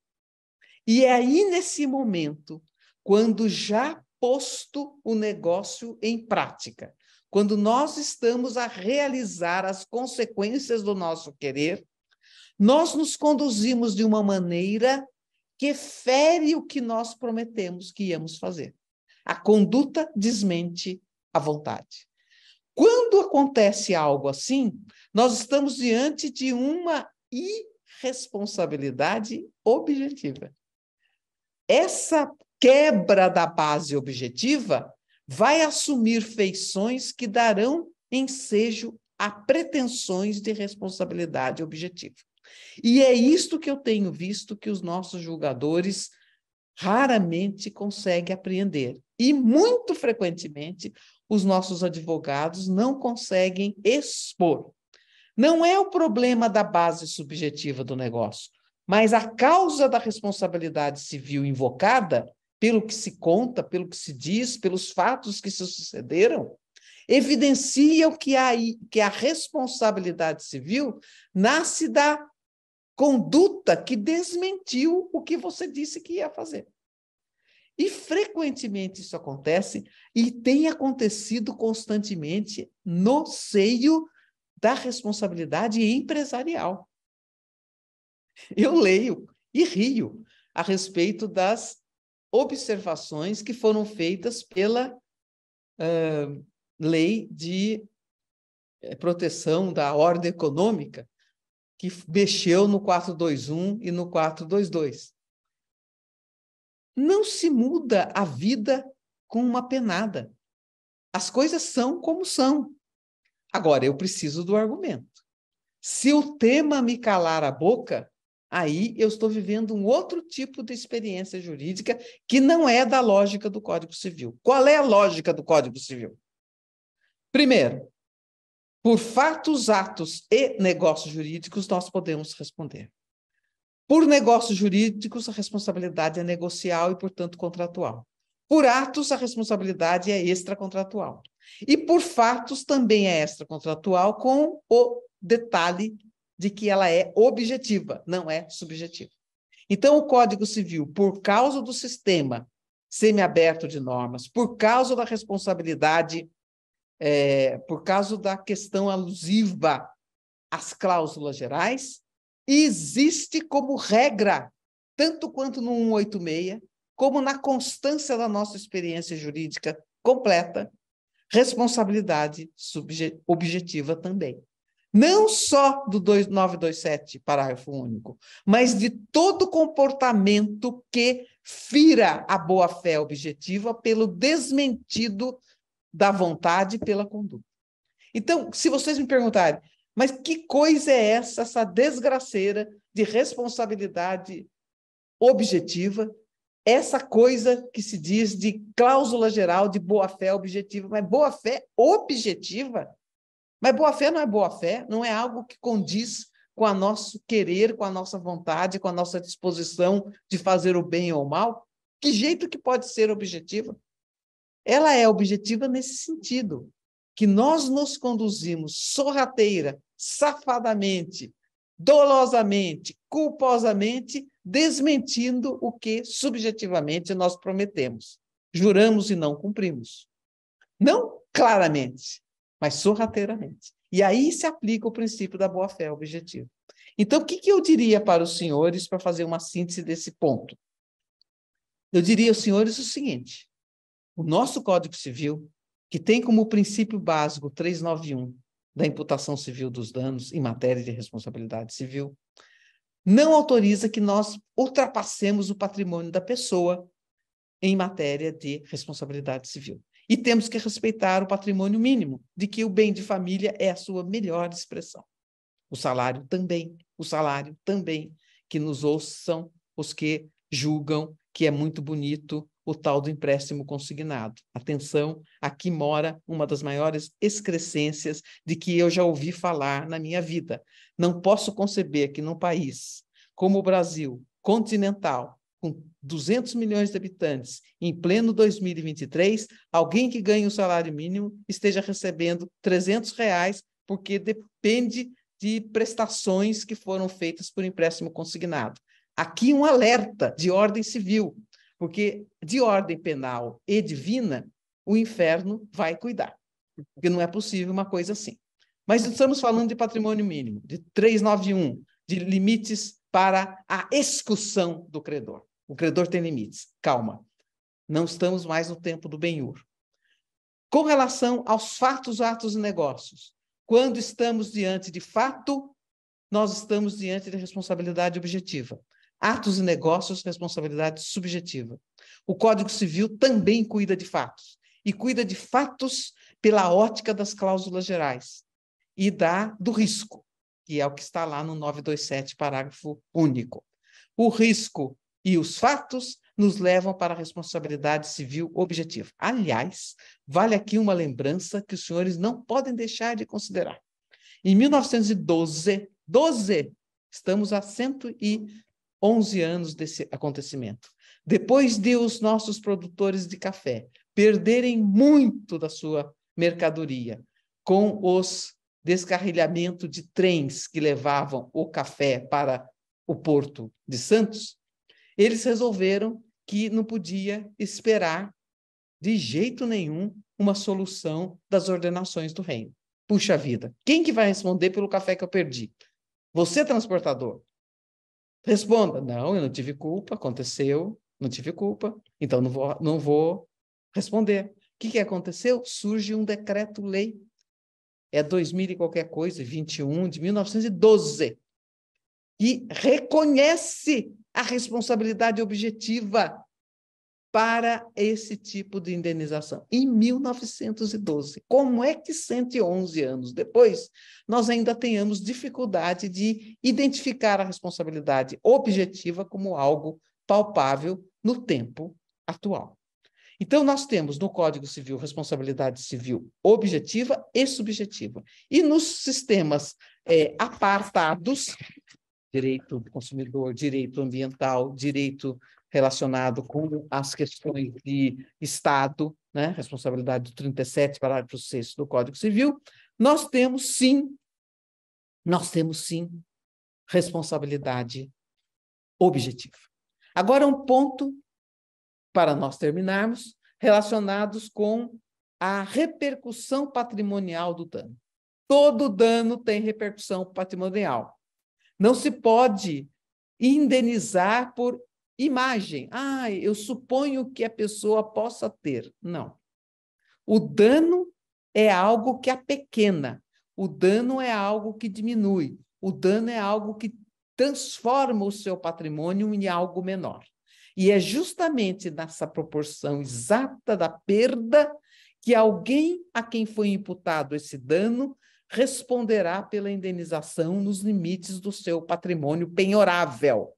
E é aí nesse momento, quando já posto o negócio em prática, quando nós estamos a realizar as consequências do nosso querer, nós nos conduzimos de uma maneira que fere o que nós prometemos que íamos fazer. A conduta desmente a vontade. Quando acontece algo assim, nós estamos diante de uma irresponsabilidade objetiva. Essa quebra da base objetiva vai assumir feições que darão ensejo a pretensões de responsabilidade objetiva. E é isto que eu tenho visto que os nossos julgadores raramente conseguem apreender. E muito frequentemente os nossos advogados não conseguem expor. Não é o problema da base subjetiva do negócio, mas a causa da responsabilidade civil invocada, pelo que se conta, pelo que se diz, pelos fatos que se sucederam, evidencia que, que é a responsabilidade civil nasce da conduta que desmentiu o que você disse que ia fazer. E frequentemente isso acontece e tem acontecido constantemente no seio da responsabilidade empresarial. Eu leio e rio a respeito das observações que foram feitas pela uh, lei de eh, proteção da ordem econômica, que mexeu no 421 e no 422. Não se muda a vida com uma penada. As coisas são como são. Agora, eu preciso do argumento. Se o tema me calar a boca, aí eu estou vivendo um outro tipo de experiência jurídica que não é da lógica do Código Civil. Qual é a lógica do Código Civil? Primeiro, por fatos, atos e negócios jurídicos, nós podemos responder. Por negócios jurídicos, a responsabilidade é negocial e, portanto, contratual. Por atos, a responsabilidade é extracontratual. E por fatos, também é extracontratual, com o detalhe de que ela é objetiva, não é subjetiva. Então, o Código Civil, por causa do sistema semiaberto de normas, por causa da responsabilidade é, por causa da questão alusiva às cláusulas gerais, existe como regra, tanto quanto no 186, como na constância da nossa experiência jurídica completa, responsabilidade objetiva também. Não só do 2927, parágrafo único, mas de todo comportamento que fira a boa-fé objetiva pelo desmentido da vontade pela conduta. Então, se vocês me perguntarem, mas que coisa é essa, essa desgraceira de responsabilidade objetiva, essa coisa que se diz de cláusula geral de boa-fé objetiva, mas boa-fé objetiva? Mas boa-fé não é boa-fé, não é algo que condiz com o nosso querer, com a nossa vontade, com a nossa disposição de fazer o bem ou o mal? Que jeito que pode ser objetiva? Ela é objetiva nesse sentido, que nós nos conduzimos sorrateira, safadamente, dolosamente, culposamente, desmentindo o que subjetivamente nós prometemos. Juramos e não cumprimos. Não claramente, mas sorrateiramente. E aí se aplica o princípio da boa-fé objetiva. Então, o que, que eu diria para os senhores para fazer uma síntese desse ponto? Eu diria aos senhores o seguinte: o nosso Código Civil, que tem como princípio básico 391 da imputação civil dos danos em matéria de responsabilidade civil, não autoriza que nós ultrapassemos o patrimônio da pessoa em matéria de responsabilidade civil. E temos que respeitar o patrimônio mínimo, de que o bem de família é a sua melhor expressão. O salário também, o salário também, que nos ouçam os que julgam que é muito bonito o tal do empréstimo consignado. Atenção, aqui mora uma das maiores excrescências de que eu já ouvi falar na minha vida. Não posso conceber que num país como o Brasil, continental, com 200 milhões de habitantes, em pleno 2023, alguém que ganha o um salário mínimo esteja recebendo 300 reais, porque depende de prestações que foram feitas por empréstimo consignado. Aqui um alerta de ordem civil, porque de ordem penal e divina, o inferno vai cuidar, porque não é possível uma coisa assim. Mas estamos falando de patrimônio mínimo, de 391, de limites para a excursão do credor. O credor tem limites. Calma, não estamos mais no tempo do Benhur. Com relação aos fatos, atos e negócios, quando estamos diante de fato, nós estamos diante de responsabilidade objetiva atos e negócios, responsabilidade subjetiva. O Código Civil também cuida de fatos, e cuida de fatos pela ótica das cláusulas gerais e da do risco, que é o que está lá no 927, parágrafo único. O risco e os fatos nos levam para a responsabilidade civil objetiva. Aliás, vale aqui uma lembrança que os senhores não podem deixar de considerar. Em 1912, 12, estamos há 100 e 11 anos desse acontecimento. Depois de os nossos produtores de café perderem muito da sua mercadoria com os descarrilhamento de trens que levavam o café para o porto de Santos, eles resolveram que não podia esperar de jeito nenhum uma solução das ordenações do reino. Puxa vida, quem que vai responder pelo café que eu perdi? Você transportador? Responda: Não, eu não tive culpa, aconteceu, não tive culpa, então não vou, não vou responder. O que, que aconteceu? Surge um decreto-lei. É 2000 e qualquer coisa, 21 de 1912, que reconhece a responsabilidade objetiva para esse tipo de indenização, em 1912. Como é que 111 anos depois nós ainda tenhamos dificuldade de identificar a responsabilidade objetiva como algo palpável no tempo atual? Então, nós temos no Código Civil responsabilidade civil objetiva e subjetiva. E nos sistemas é, apartados, direito do consumidor, direito ambiental, direito relacionado com as questões de Estado, né, responsabilidade do 37, parágrafo 6 do Código Civil, nós temos sim, nós temos sim responsabilidade objetiva. Agora um ponto para nós terminarmos, relacionados com a repercussão patrimonial do dano. Todo dano tem repercussão patrimonial. Não se pode indenizar por Imagem. Ah, eu suponho que a pessoa possa ter. Não. O dano é algo que pequena. O dano é algo que diminui. O dano é algo que transforma o seu patrimônio em algo menor. E é justamente nessa proporção exata da perda que alguém a quem foi imputado esse dano responderá pela indenização nos limites do seu patrimônio penhorável.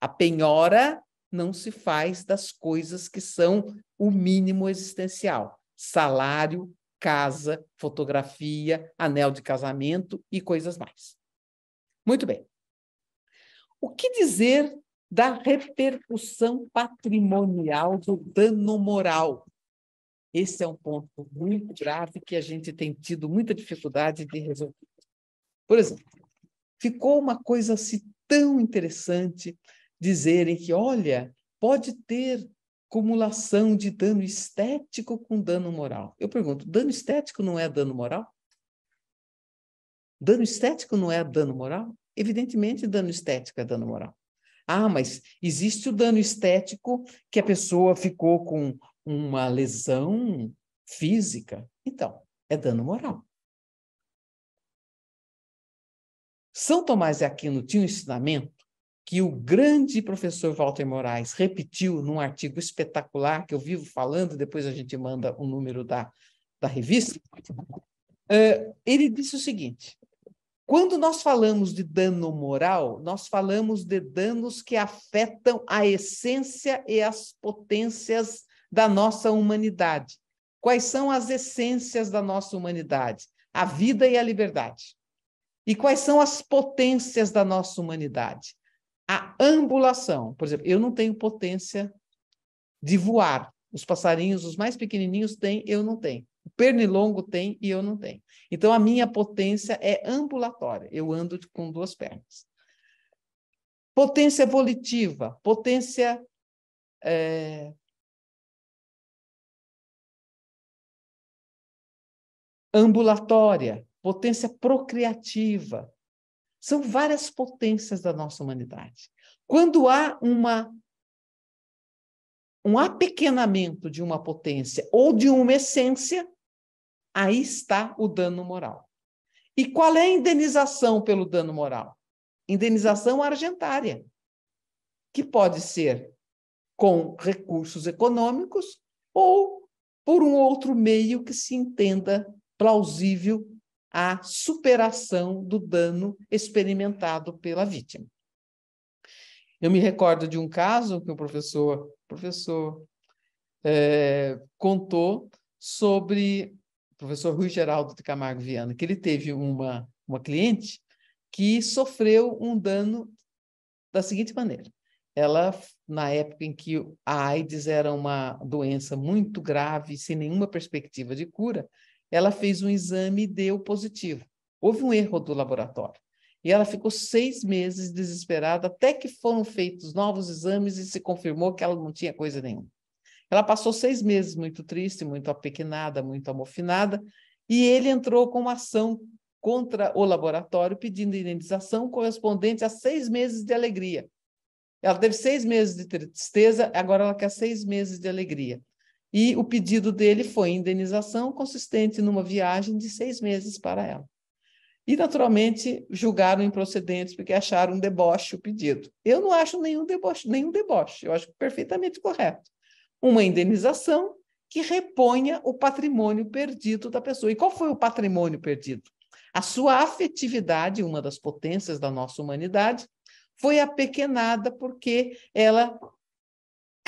A penhora não se faz das coisas que são o mínimo existencial: salário, casa, fotografia, anel de casamento e coisas mais. Muito bem. O que dizer da repercussão patrimonial do dano moral? Esse é um ponto muito grave que a gente tem tido muita dificuldade de resolver. Por exemplo, ficou uma coisa assim tão interessante dizerem que, olha, pode ter cumulação de dano estético com dano moral. Eu pergunto, dano estético não é dano moral? Dano estético não é dano moral? Evidentemente, dano estético é dano moral. Ah, mas existe o dano estético que a pessoa ficou com uma lesão física. Então, é dano moral. São Tomás de Aquino tinha um ensinamento que o grande professor Walter Moraes repetiu num artigo espetacular que eu vivo falando, depois a gente manda o um número da, da revista. Uh, ele disse o seguinte: quando nós falamos de dano moral, nós falamos de danos que afetam a essência e as potências da nossa humanidade. Quais são as essências da nossa humanidade? A vida e a liberdade. E quais são as potências da nossa humanidade? a ambulação. Por exemplo, eu não tenho potência de voar. Os passarinhos, os mais pequenininhos, têm, eu não tenho. O pernilongo tem e eu não tenho. Então, a minha potência é ambulatória. Eu ando com duas pernas. Potência volitiva, potência. É... Ambulatória, potência procriativa, são várias potências da nossa humanidade. Quando há uma um apequenamento de uma potência ou de uma essência, aí está o dano moral. E qual é a indenização pelo dano moral? Indenização argentária, que pode ser com recursos econômicos ou por um outro meio que se entenda plausível a superação do dano experimentado pela vítima. Eu me recordo de um caso que o professor, professor é, contou sobre o professor Rui Geraldo de Camargo Viana, que ele teve uma, uma cliente que sofreu um dano da seguinte maneira. Ela, na época em que a AIDS era uma doença muito grave, sem nenhuma perspectiva de cura, ela fez um exame e deu positivo. Houve um erro do laboratório. E ela ficou seis meses desesperada, até que foram feitos novos exames e se confirmou que ela não tinha coisa nenhuma. Ela passou seis meses muito triste, muito apequenada, muito amofinada, e ele entrou com uma ação contra o laboratório pedindo indenização correspondente a seis meses de alegria. Ela teve seis meses de tristeza, agora ela quer seis meses de alegria. E o pedido dele foi indenização consistente numa viagem de seis meses para ela. E, naturalmente, julgaram improcedentes porque acharam um deboche o pedido. Eu não acho nenhum deboche, nenhum deboche, eu acho perfeitamente correto. Uma indenização que reponha o patrimônio perdido da pessoa. E qual foi o patrimônio perdido? A sua afetividade, uma das potências da nossa humanidade, foi apequenada porque ela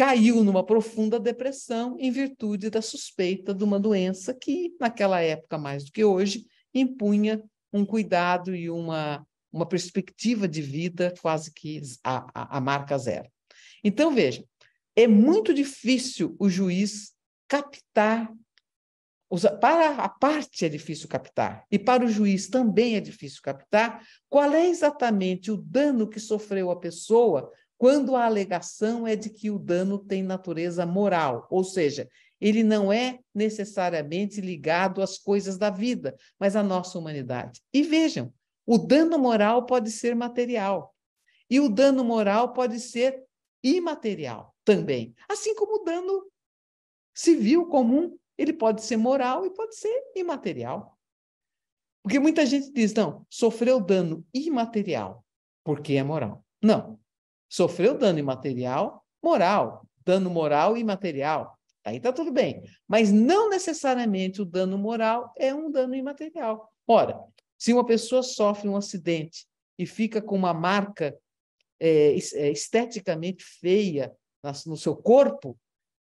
caiu numa profunda depressão em virtude da suspeita de uma doença que, naquela época mais do que hoje, impunha um cuidado e uma, uma perspectiva de vida quase que a, a marca zero. Então, veja, é muito difícil o juiz captar. Para a parte é difícil captar, e para o juiz também é difícil captar qual é exatamente o dano que sofreu a pessoa quando a alegação é de que o dano tem natureza moral, ou seja, ele não é necessariamente ligado às coisas da vida, mas à nossa humanidade. E vejam, o dano moral pode ser material e o dano moral pode ser imaterial também, assim como o dano civil comum, ele pode ser moral e pode ser imaterial. Porque muita gente diz, não, sofreu dano imaterial porque é moral. Não, Sofreu dano imaterial, moral, dano moral e material. Aí está tudo bem. Mas não necessariamente o dano moral é um dano imaterial. Ora, se uma pessoa sofre um acidente e fica com uma marca é, é esteticamente feia no seu corpo,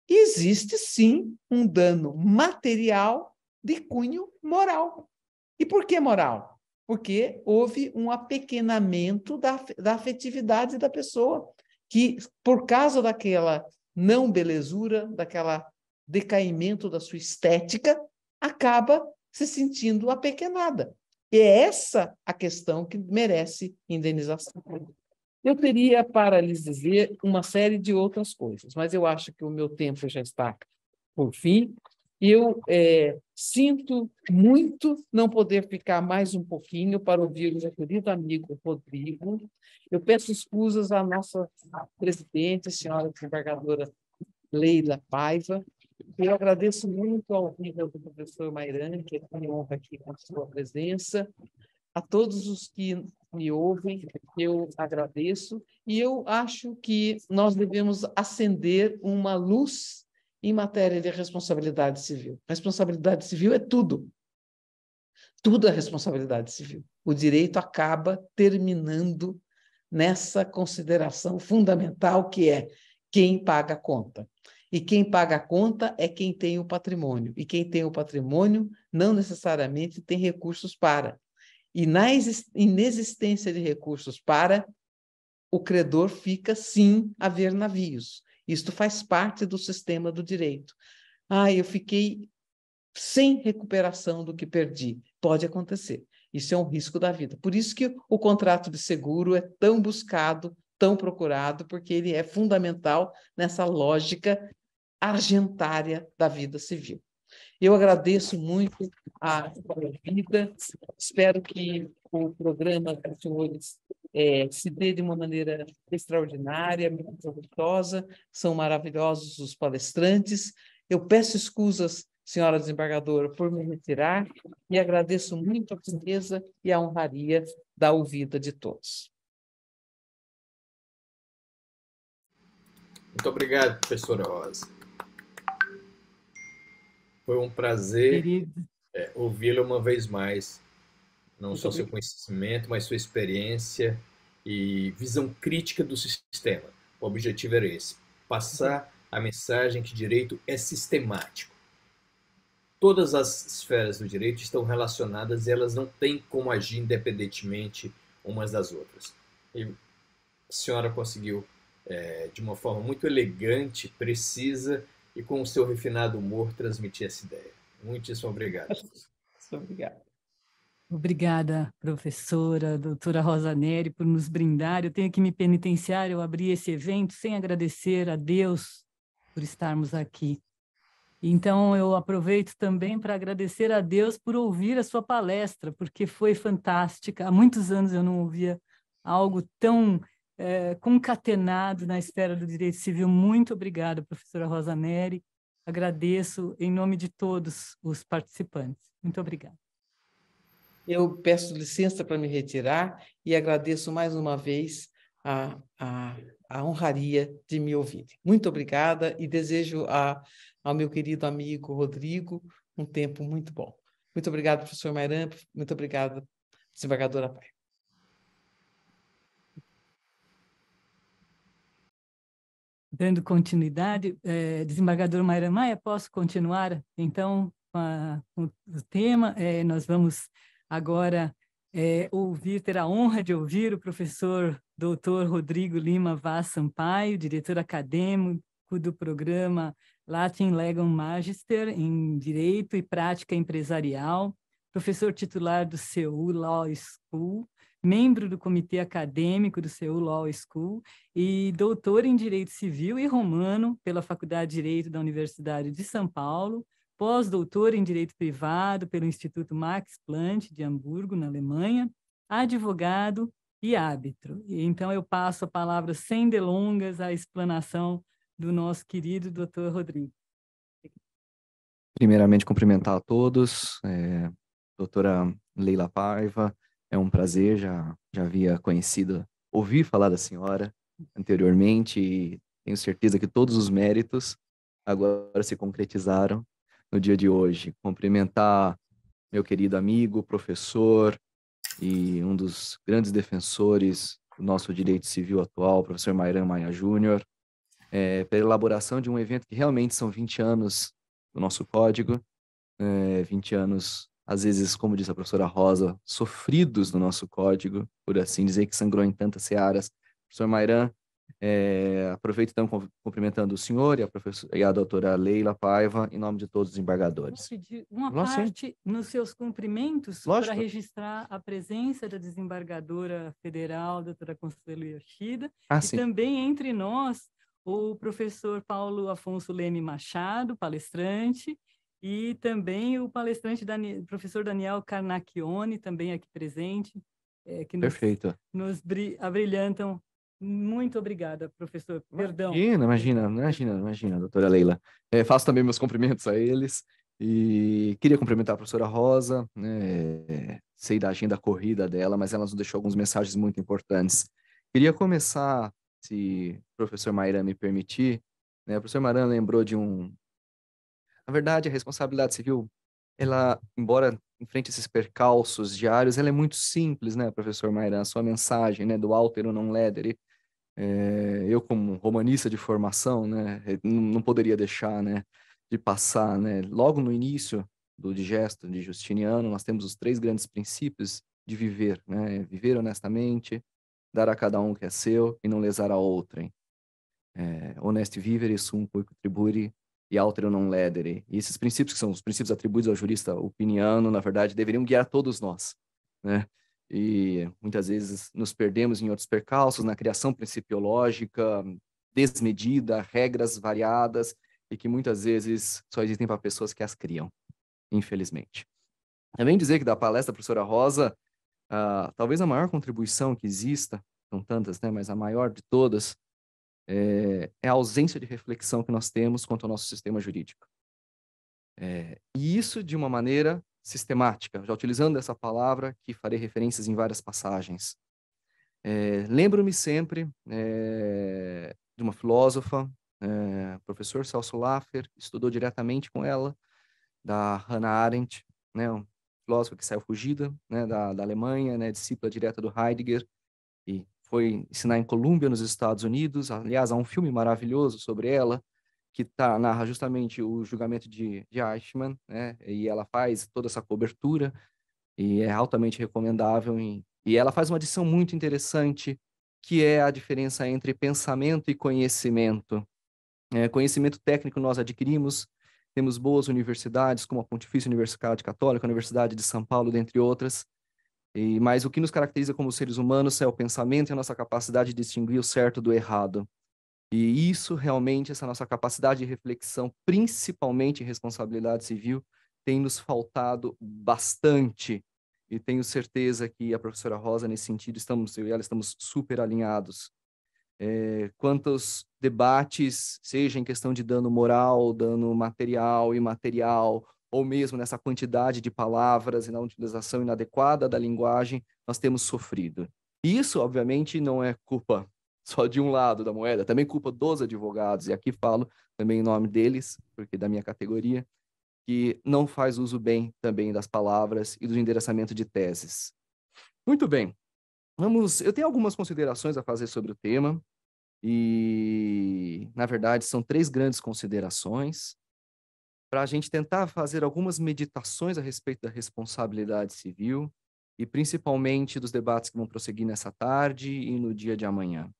existe sim um dano material de cunho moral. E por que moral? porque houve um apequenamento da, da afetividade da pessoa, que por causa daquela não belezura, daquela decaimento da sua estética, acaba se sentindo apequenada. E é essa a questão que merece indenização. Eu teria para lhes dizer uma série de outras coisas, mas eu acho que o meu tempo já está por fim. Eu é, sinto muito não poder ficar mais um pouquinho para ouvir o meu querido amigo Rodrigo. Eu peço excusas à nossa presidente, a senhora desembargadora Leila Paiva. Eu agradeço muito ao nível do professor Mairan, é que me honra aqui com a sua presença. A todos os que me ouvem, eu agradeço. E eu acho que nós devemos acender uma luz em matéria de responsabilidade civil. Responsabilidade civil é tudo. Tudo é responsabilidade civil. O direito acaba terminando nessa consideração fundamental que é quem paga a conta. E quem paga a conta é quem tem o patrimônio. E quem tem o patrimônio não necessariamente tem recursos para. E na inexistência de recursos para, o credor fica, sim, a ver navios. Isto faz parte do sistema do direito. Ah, eu fiquei sem recuperação do que perdi. Pode acontecer. Isso é um risco da vida. Por isso que o contrato de seguro é tão buscado, tão procurado, porque ele é fundamental nessa lógica argentária da vida civil. Eu agradeço muito a vida, espero que o programa os senhores é, se dê de uma maneira extraordinária, muito orgulhosa. São maravilhosos os palestrantes. Eu peço escusas, senhora desembargadora, por me retirar e agradeço muito a firmeza e a honraria da ouvida de todos. Muito obrigado, professora Rosa. Foi um prazer é, ouvi-la uma vez mais. Não Muito só seu conhecimento, mas sua experiência e visão crítica do sistema. O objetivo era esse: passar a mensagem que direito é sistemático. Todas as esferas do direito estão relacionadas e elas não têm como agir independentemente umas das outras. E a senhora conseguiu, é, de uma forma muito elegante, precisa e com o seu refinado humor, transmitir essa ideia. Muitíssimo obrigado. Muito obrigado. Obrigada, professora, doutora Rosa Neri, por nos brindar. Eu tenho que me penitenciar, eu abri esse evento sem agradecer a Deus por estarmos aqui. Então, eu aproveito também para agradecer a Deus por ouvir a sua palestra, porque foi fantástica. Há muitos anos eu não ouvia algo tão é, concatenado na esfera do direito civil. Muito obrigada, professora Rosa Neri. Agradeço em nome de todos os participantes. Muito obrigada. Eu peço licença para me retirar e agradeço mais uma vez a, a, a honraria de me ouvir. Muito obrigada e desejo a, ao meu querido amigo Rodrigo um tempo muito bom. Muito obrigada professor Mairan. Muito obrigada, desembargadora Pai. Dando continuidade, é, desembargador Mairan Maia, posso continuar? Então, com, a, com o tema, é, nós vamos agora é, ouvir, ter a honra de ouvir o professor Dr. Rodrigo Lima Vaz Sampaio, diretor acadêmico do programa Latin Legum Magister em Direito e Prática Empresarial, professor titular do Seul Law School, membro do comitê acadêmico do Seul Law School e doutor em Direito Civil e Romano pela Faculdade de Direito da Universidade de São Paulo, pós-doutora em Direito Privado pelo Instituto Max Planck de Hamburgo, na Alemanha, advogado e árbitro. E, então, eu passo a palavra sem delongas à explanação do nosso querido doutor Rodrigo. Primeiramente, cumprimentar a todos. É, doutora Leila Paiva, é um prazer, já, já havia conhecido, ouvi falar da senhora anteriormente e tenho certeza que todos os méritos agora se concretizaram no dia de hoje. Cumprimentar meu querido amigo, professor e um dos grandes defensores do nosso direito civil atual, professor Mairan Maia Júnior, é, pela elaboração de um evento que realmente são 20 anos do nosso código, é, 20 anos, às vezes, como disse a professora Rosa, sofridos do nosso código, por assim dizer, que sangrou em tantas searas. Professor Mairan, é, aproveito então cumprimentando o senhor e a, professora, e a doutora Leila Paiva, em nome de todos os embargadores. Uma Nossa, parte sim. nos seus cumprimentos para registrar a presença da desembargadora federal, doutora Consuelo Yoshida, ah, e também entre nós o professor Paulo Afonso Leme Machado, palestrante, e também o palestrante Daniel, professor Daniel Carnacchione, também aqui presente, é, que nos, Perfeito. nos abrilhantam muito obrigada, professor. Perdão. Imagina, imagina, imagina, imagina, doutora Leila. É, faço também meus cumprimentos a eles. E queria cumprimentar a professora Rosa, né? sei da agenda corrida dela, mas ela nos deixou alguns mensagens muito importantes. Queria começar, se o professor Maíra me permitir, né? o professor Maran lembrou de um... Na verdade, a responsabilidade civil, ela, embora enfrente esses percalços diários, ela é muito simples, né, professor Maíra? A sua mensagem, né, do alter ou não leder, é, eu, como romanista de formação, né, não poderia deixar né, de passar, né, logo no início do digesto de Justiniano, nós temos os três grandes princípios de viver, né, viver honestamente, dar a cada um o que é seu e não lesar a outrem. É, honest vivere sum quoque triburi e altero non ledere. E esses princípios que são os princípios atribuídos ao jurista opiniano, na verdade, deveriam guiar todos nós, né? e muitas vezes nos perdemos em outros percalços, na criação principiológica desmedida, regras variadas e que muitas vezes só existem para pessoas que as criam, infelizmente. Também dizer que da palestra da professora Rosa, uh, talvez a maior contribuição que exista, são tantas, né, mas a maior de todas, é, é a ausência de reflexão que nós temos quanto ao nosso sistema jurídico. É, e isso de uma maneira sistemática, já utilizando essa palavra que farei referências em várias passagens. É, Lembro-me sempre é, de uma filósofa, é, professor Celso Laffer, estudou diretamente com ela, da Hannah Arendt, né, um que saiu fugida né, da, da Alemanha, né, discípula direta do Heidegger, e foi ensinar em Colômbia, nos Estados Unidos. Aliás, há um filme maravilhoso sobre ela, que tá, narra justamente o julgamento de, de Eichmann, né? E ela faz toda essa cobertura e é altamente recomendável. e ela faz uma adição muito interessante, que é a diferença entre pensamento e conhecimento. É, conhecimento técnico nós adquirimos, temos boas universidades, como a Pontifícia Universidade Católica, a Universidade de São Paulo, dentre outras. E, mas o que nos caracteriza como seres humanos é o pensamento e a nossa capacidade de distinguir o certo do errado. E isso realmente, essa nossa capacidade de reflexão, principalmente em responsabilidade civil, tem nos faltado bastante. E tenho certeza que a professora Rosa, nesse sentido, estamos, eu e ela estamos super alinhados. É, quantos debates, seja em questão de dano moral, dano material, imaterial, ou mesmo nessa quantidade de palavras e na utilização inadequada da linguagem, nós temos sofrido. Isso, obviamente, não é culpa só de um lado da moeda. Também culpa dos advogados, e aqui falo também em nome deles, porque da minha categoria, que não faz uso bem também das palavras e do endereçamento de teses. Muito bem. Vamos, eu tenho algumas considerações a fazer sobre o tema. E, na verdade, são três grandes considerações para a gente tentar fazer algumas meditações a respeito da responsabilidade civil e principalmente dos debates que vão prosseguir nessa tarde e no dia de amanhã.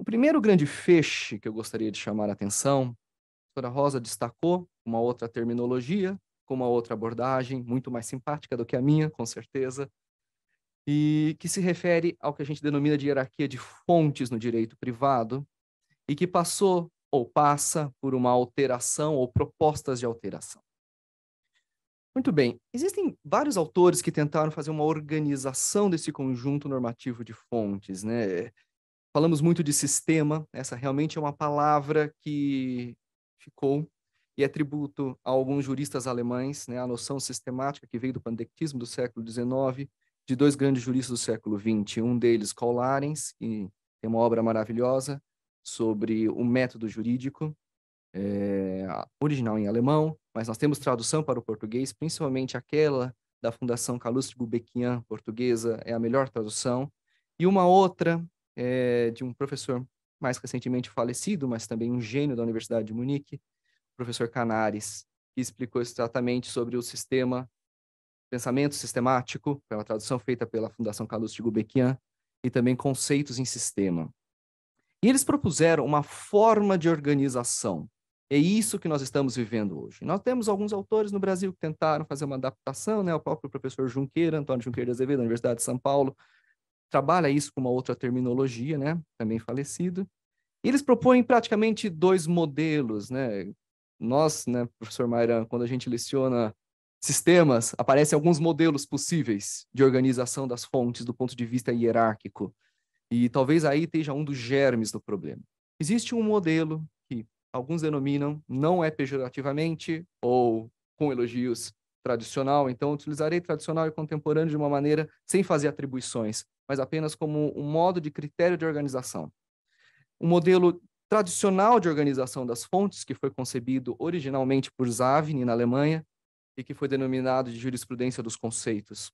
O primeiro grande feixe que eu gostaria de chamar a atenção, a professora Rosa destacou uma outra terminologia, com uma outra abordagem, muito mais simpática do que a minha, com certeza, e que se refere ao que a gente denomina de hierarquia de fontes no direito privado, e que passou ou passa por uma alteração ou propostas de alteração. Muito bem, existem vários autores que tentaram fazer uma organização desse conjunto normativo de fontes, né? Falamos muito de sistema, essa realmente é uma palavra que ficou e é tributo a alguns juristas alemães, né, a noção sistemática que veio do pandectismo do século XIX, de dois grandes juristas do século XX, um deles, Karl Arens, que tem uma obra maravilhosa sobre o método jurídico, é, original em alemão, mas nós temos tradução para o português, principalmente aquela da Fundação Calouste Gulbenkian portuguesa, é a melhor tradução, e uma outra é, de um professor mais recentemente falecido, mas também um gênio da Universidade de Munique, o professor Canaris, que explicou exatamente sobre o sistema pensamento sistemático, é uma tradução feita pela Fundação Carlos de Gulbenkian, e também conceitos em sistema. E eles propuseram uma forma de organização. É isso que nós estamos vivendo hoje. Nós temos alguns autores no Brasil que tentaram fazer uma adaptação, né? o próprio professor Junqueira, Antônio Junqueira de Azevedo, da Universidade de São Paulo, trabalha isso com uma outra terminologia, né? Também falecido. E eles propõem praticamente dois modelos, né? Nós, né, professor Mayran, quando a gente leciona sistemas, aparecem alguns modelos possíveis de organização das fontes do ponto de vista hierárquico. E talvez aí esteja um dos germes do problema. Existe um modelo que alguns denominam, não é pejorativamente ou com elogios, tradicional, então utilizarei tradicional e contemporâneo de uma maneira sem fazer atribuições, mas apenas como um modo de critério de organização. O um modelo tradicional de organização das fontes, que foi concebido originalmente por Zavin, na Alemanha, e que foi denominado de jurisprudência dos conceitos.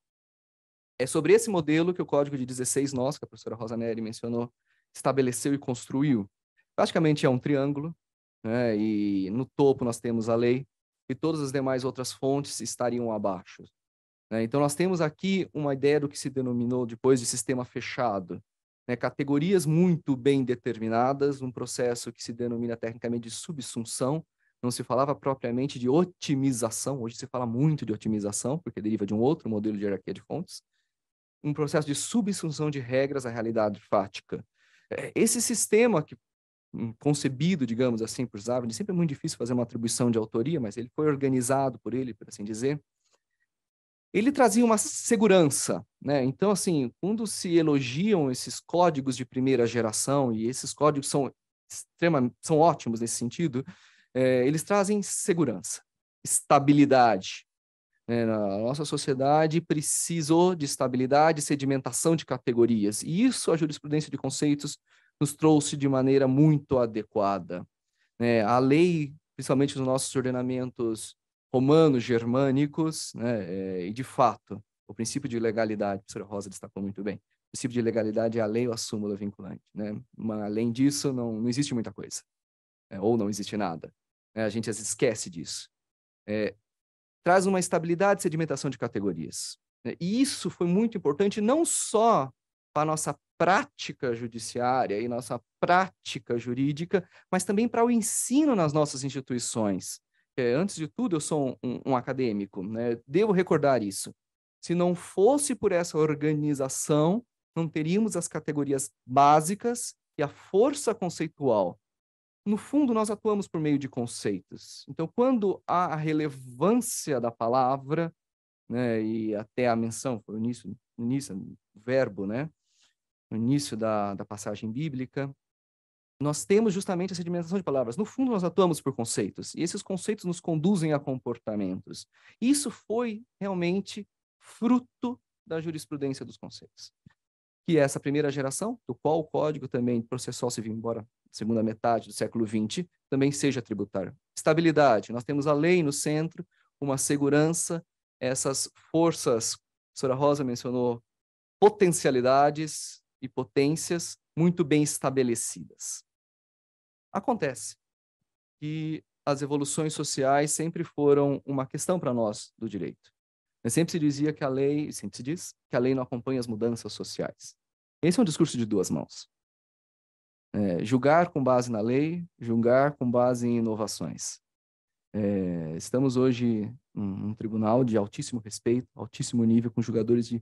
É sobre esse modelo que o Código de 16 Nós, que a professora Rosa Neri mencionou, estabeleceu e construiu. Praticamente é um triângulo, né? e no topo nós temos a lei, e todas as demais outras fontes estariam abaixo. Né? Então, nós temos aqui uma ideia do que se denominou depois de sistema fechado. Né? Categorias muito bem determinadas, um processo que se denomina tecnicamente de subsunção, não se falava propriamente de otimização, hoje se fala muito de otimização, porque deriva de um outro modelo de hierarquia de fontes, um processo de subsunção de regras à realidade fática. É, esse sistema que concebido, digamos assim, por Závin. Sempre é muito difícil fazer uma atribuição de autoria, mas ele foi organizado por ele, por assim dizer. Ele trazia uma segurança, né? Então, assim, quando se elogiam esses códigos de primeira geração e esses códigos são extremamente são ótimos nesse sentido, é, eles trazem segurança, estabilidade. Né? A nossa sociedade precisou de estabilidade, sedimentação de categorias, e isso a jurisprudência de conceitos nos trouxe de maneira muito adequada. Né? A lei, principalmente nos nossos ordenamentos romanos, germânicos, né? é, e de fato, o princípio de legalidade, a professora Rosa destacou muito bem, o princípio de legalidade é a lei ou a súmula vinculante. Né? Mas, além disso, não, não existe muita coisa, né? ou não existe nada. Né? a gente às vezes esquece disso. É, traz uma estabilidade e sedimentação de categorias. Né? E isso foi muito importante, não só para a nossa prática judiciária e nossa prática jurídica, mas também para o ensino nas nossas instituições. É, antes de tudo, eu sou um, um acadêmico, né? devo recordar isso. Se não fosse por essa organização, não teríamos as categorias básicas e a força conceitual. No fundo, nós atuamos por meio de conceitos. Então, quando há a relevância da palavra, né, e até a menção, foi o início, início verbo, né, no início da, da passagem bíblica, nós temos justamente essa dimensão de palavras. No fundo, nós atuamos por conceitos, e esses conceitos nos conduzem a comportamentos. Isso foi realmente fruto da jurisprudência dos conceitos, que é essa primeira geração, do qual o Código também processual civil, embora segunda metade do século XX, também seja tributário. Estabilidade, nós temos a lei no centro, uma segurança, essas forças, a senhora Rosa mencionou, potencialidades e potências muito bem estabelecidas. Acontece que as evoluções sociais sempre foram uma questão para nós do direito. Sempre se dizia que a lei, sempre se diz, que a lei não acompanha as mudanças sociais. Esse é um discurso de duas mãos. É, julgar com base na lei, julgar com base em inovações. É, estamos hoje num, um tribunal de altíssimo respeito, altíssimo nível, com julgadores de,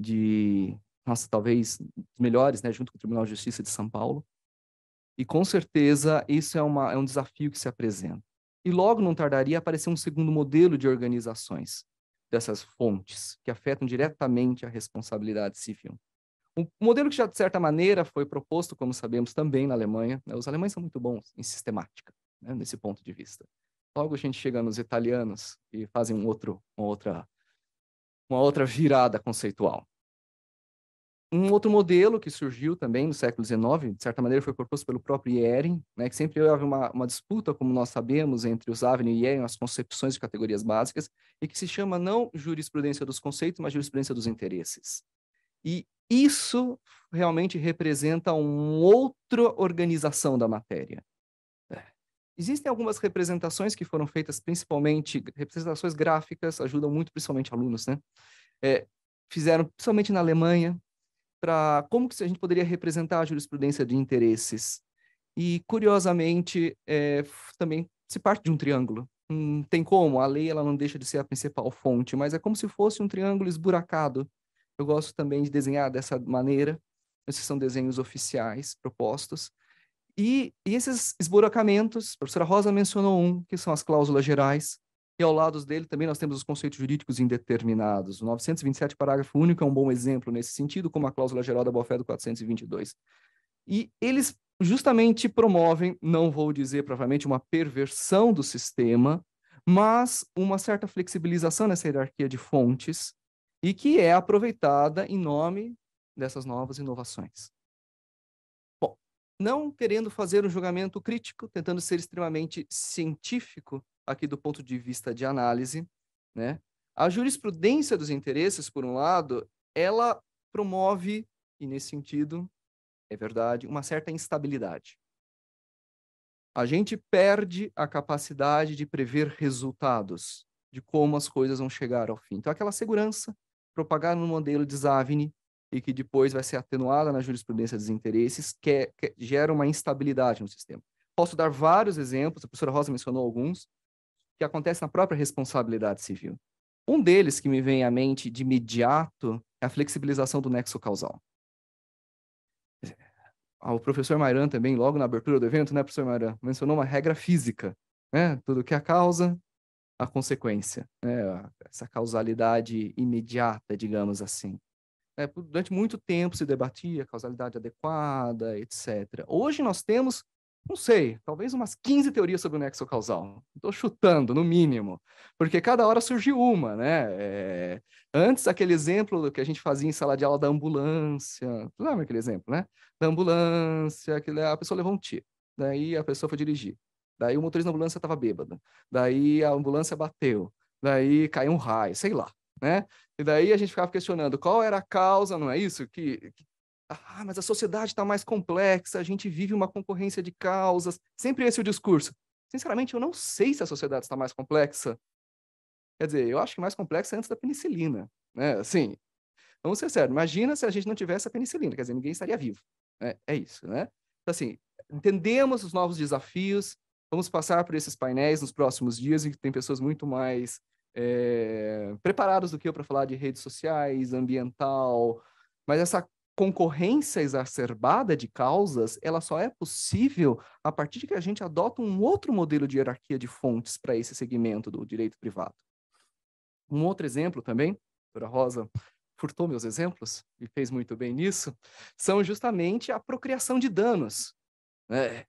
de nossa, talvez melhores, né, junto com o Tribunal de Justiça de São Paulo. E com certeza isso é, uma, é um desafio que se apresenta. E logo não tardaria aparecer um segundo modelo de organizações dessas fontes, que afetam diretamente a responsabilidade civil. Um modelo que já, de certa maneira, foi proposto, como sabemos, também na Alemanha. Né? Os alemães são muito bons em sistemática, né? nesse ponto de vista. Logo a gente chega nos italianos e fazem um outro, uma outra, uma outra virada conceitual. Um outro modelo que surgiu também no século XIX, de certa maneira foi proposto pelo próprio Hering né, que sempre houve uma, uma, disputa, como nós sabemos, entre os Avni e Hering as concepções de categorias básicas, e que se chama não jurisprudência dos conceitos, mas jurisprudência dos interesses. E isso realmente representa uma outra organização da matéria. É. Existem algumas representações que foram feitas, principalmente representações gráficas, ajudam muito, principalmente alunos, né? É, fizeram principalmente na Alemanha, para como que a gente poderia representar a jurisprudência de interesses. E, curiosamente, é, também se parte de um triângulo. Hum, tem como, a lei ela não deixa de ser a principal fonte, mas é como se fosse um triângulo esburacado. Eu gosto também de desenhar dessa maneira, esses são desenhos oficiais propostos. E, e esses esburacamentos, a professora Rosa mencionou um, que são as cláusulas gerais, e ao lado dele também nós temos os conceitos jurídicos indeterminados. O 927, parágrafo único, é um bom exemplo nesse sentido, como a cláusula geral da Bofé do 422. E eles justamente promovem, não vou dizer provavelmente uma perversão do sistema, mas uma certa flexibilização nessa hierarquia de fontes e que é aproveitada em nome dessas novas inovações. Bom, não querendo fazer um julgamento crítico, tentando ser extremamente científico, aqui do ponto de vista de análise, né? A jurisprudência dos interesses, por um lado, ela promove, e nesse sentido, é verdade, uma certa instabilidade. A gente perde a capacidade de prever resultados, de como as coisas vão chegar ao fim. Então, aquela segurança propagada no modelo de Zavini e que depois vai ser atenuada na jurisprudência dos interesses, que, é, que gera uma instabilidade no sistema. Posso dar vários exemplos, a professora Rosa mencionou alguns, que acontece na própria responsabilidade civil. Um deles que me vem à mente de imediato é a flexibilização do nexo causal. Ah, o professor Mairan também, logo na abertura do evento, né, professor Mairan, mencionou uma regra física, né? Tudo que é a causa, a consequência, né? Essa causalidade imediata, digamos assim. É, durante muito tempo se debatia causalidade adequada, etc. Hoje nós temos não sei, talvez umas 15 teorias sobre o nexo causal. Estou chutando, no mínimo, porque cada hora surge uma, né? É... Antes, aquele exemplo que a gente fazia em sala de aula da ambulância, tu lembra aquele exemplo, né? Da ambulância, que a pessoa levou um tiro, daí a pessoa foi dirigir, daí o motorista da ambulância estava bêbado, daí a ambulância bateu, daí caiu um raio, sei lá, né? E daí a gente ficava questionando qual era a causa, não é isso? Que, que ah, mas a sociedade está mais complexa, a gente vive uma concorrência de causas. Sempre esse é o discurso. Sinceramente, eu não sei se a sociedade está mais complexa. Quer dizer, eu acho que mais complexa é antes da penicilina. Né? Assim, vamos ser sérios. Imagina se a gente não tivesse a penicilina, quer dizer, ninguém estaria vivo. É, é isso, né? Então, assim, entendemos os novos desafios, vamos passar por esses painéis nos próximos dias, e tem pessoas muito mais é, preparadas do que eu para falar de redes sociais, ambiental, mas essa concorrência exacerbada de causas, ela só é possível a partir de que a gente adota um outro modelo de hierarquia de fontes para esse segmento do direito privado. Um outro exemplo também, doutora Rosa furtou meus exemplos e fez muito bem nisso, são justamente a procriação de danos. É,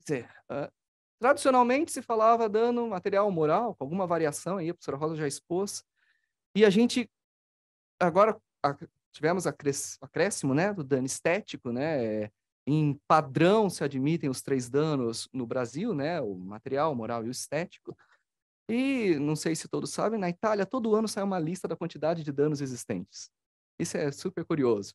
dizer, uh, tradicionalmente se falava dano material moral, com alguma variação aí, a professora Rosa já expôs, e a gente agora tivemos acréscimo né, do dano estético, né? Em padrão se admitem os três danos no Brasil, né? O material, o moral e o estético. E não sei se todos sabem, na Itália todo ano sai uma lista da quantidade de danos existentes. Isso é super curioso,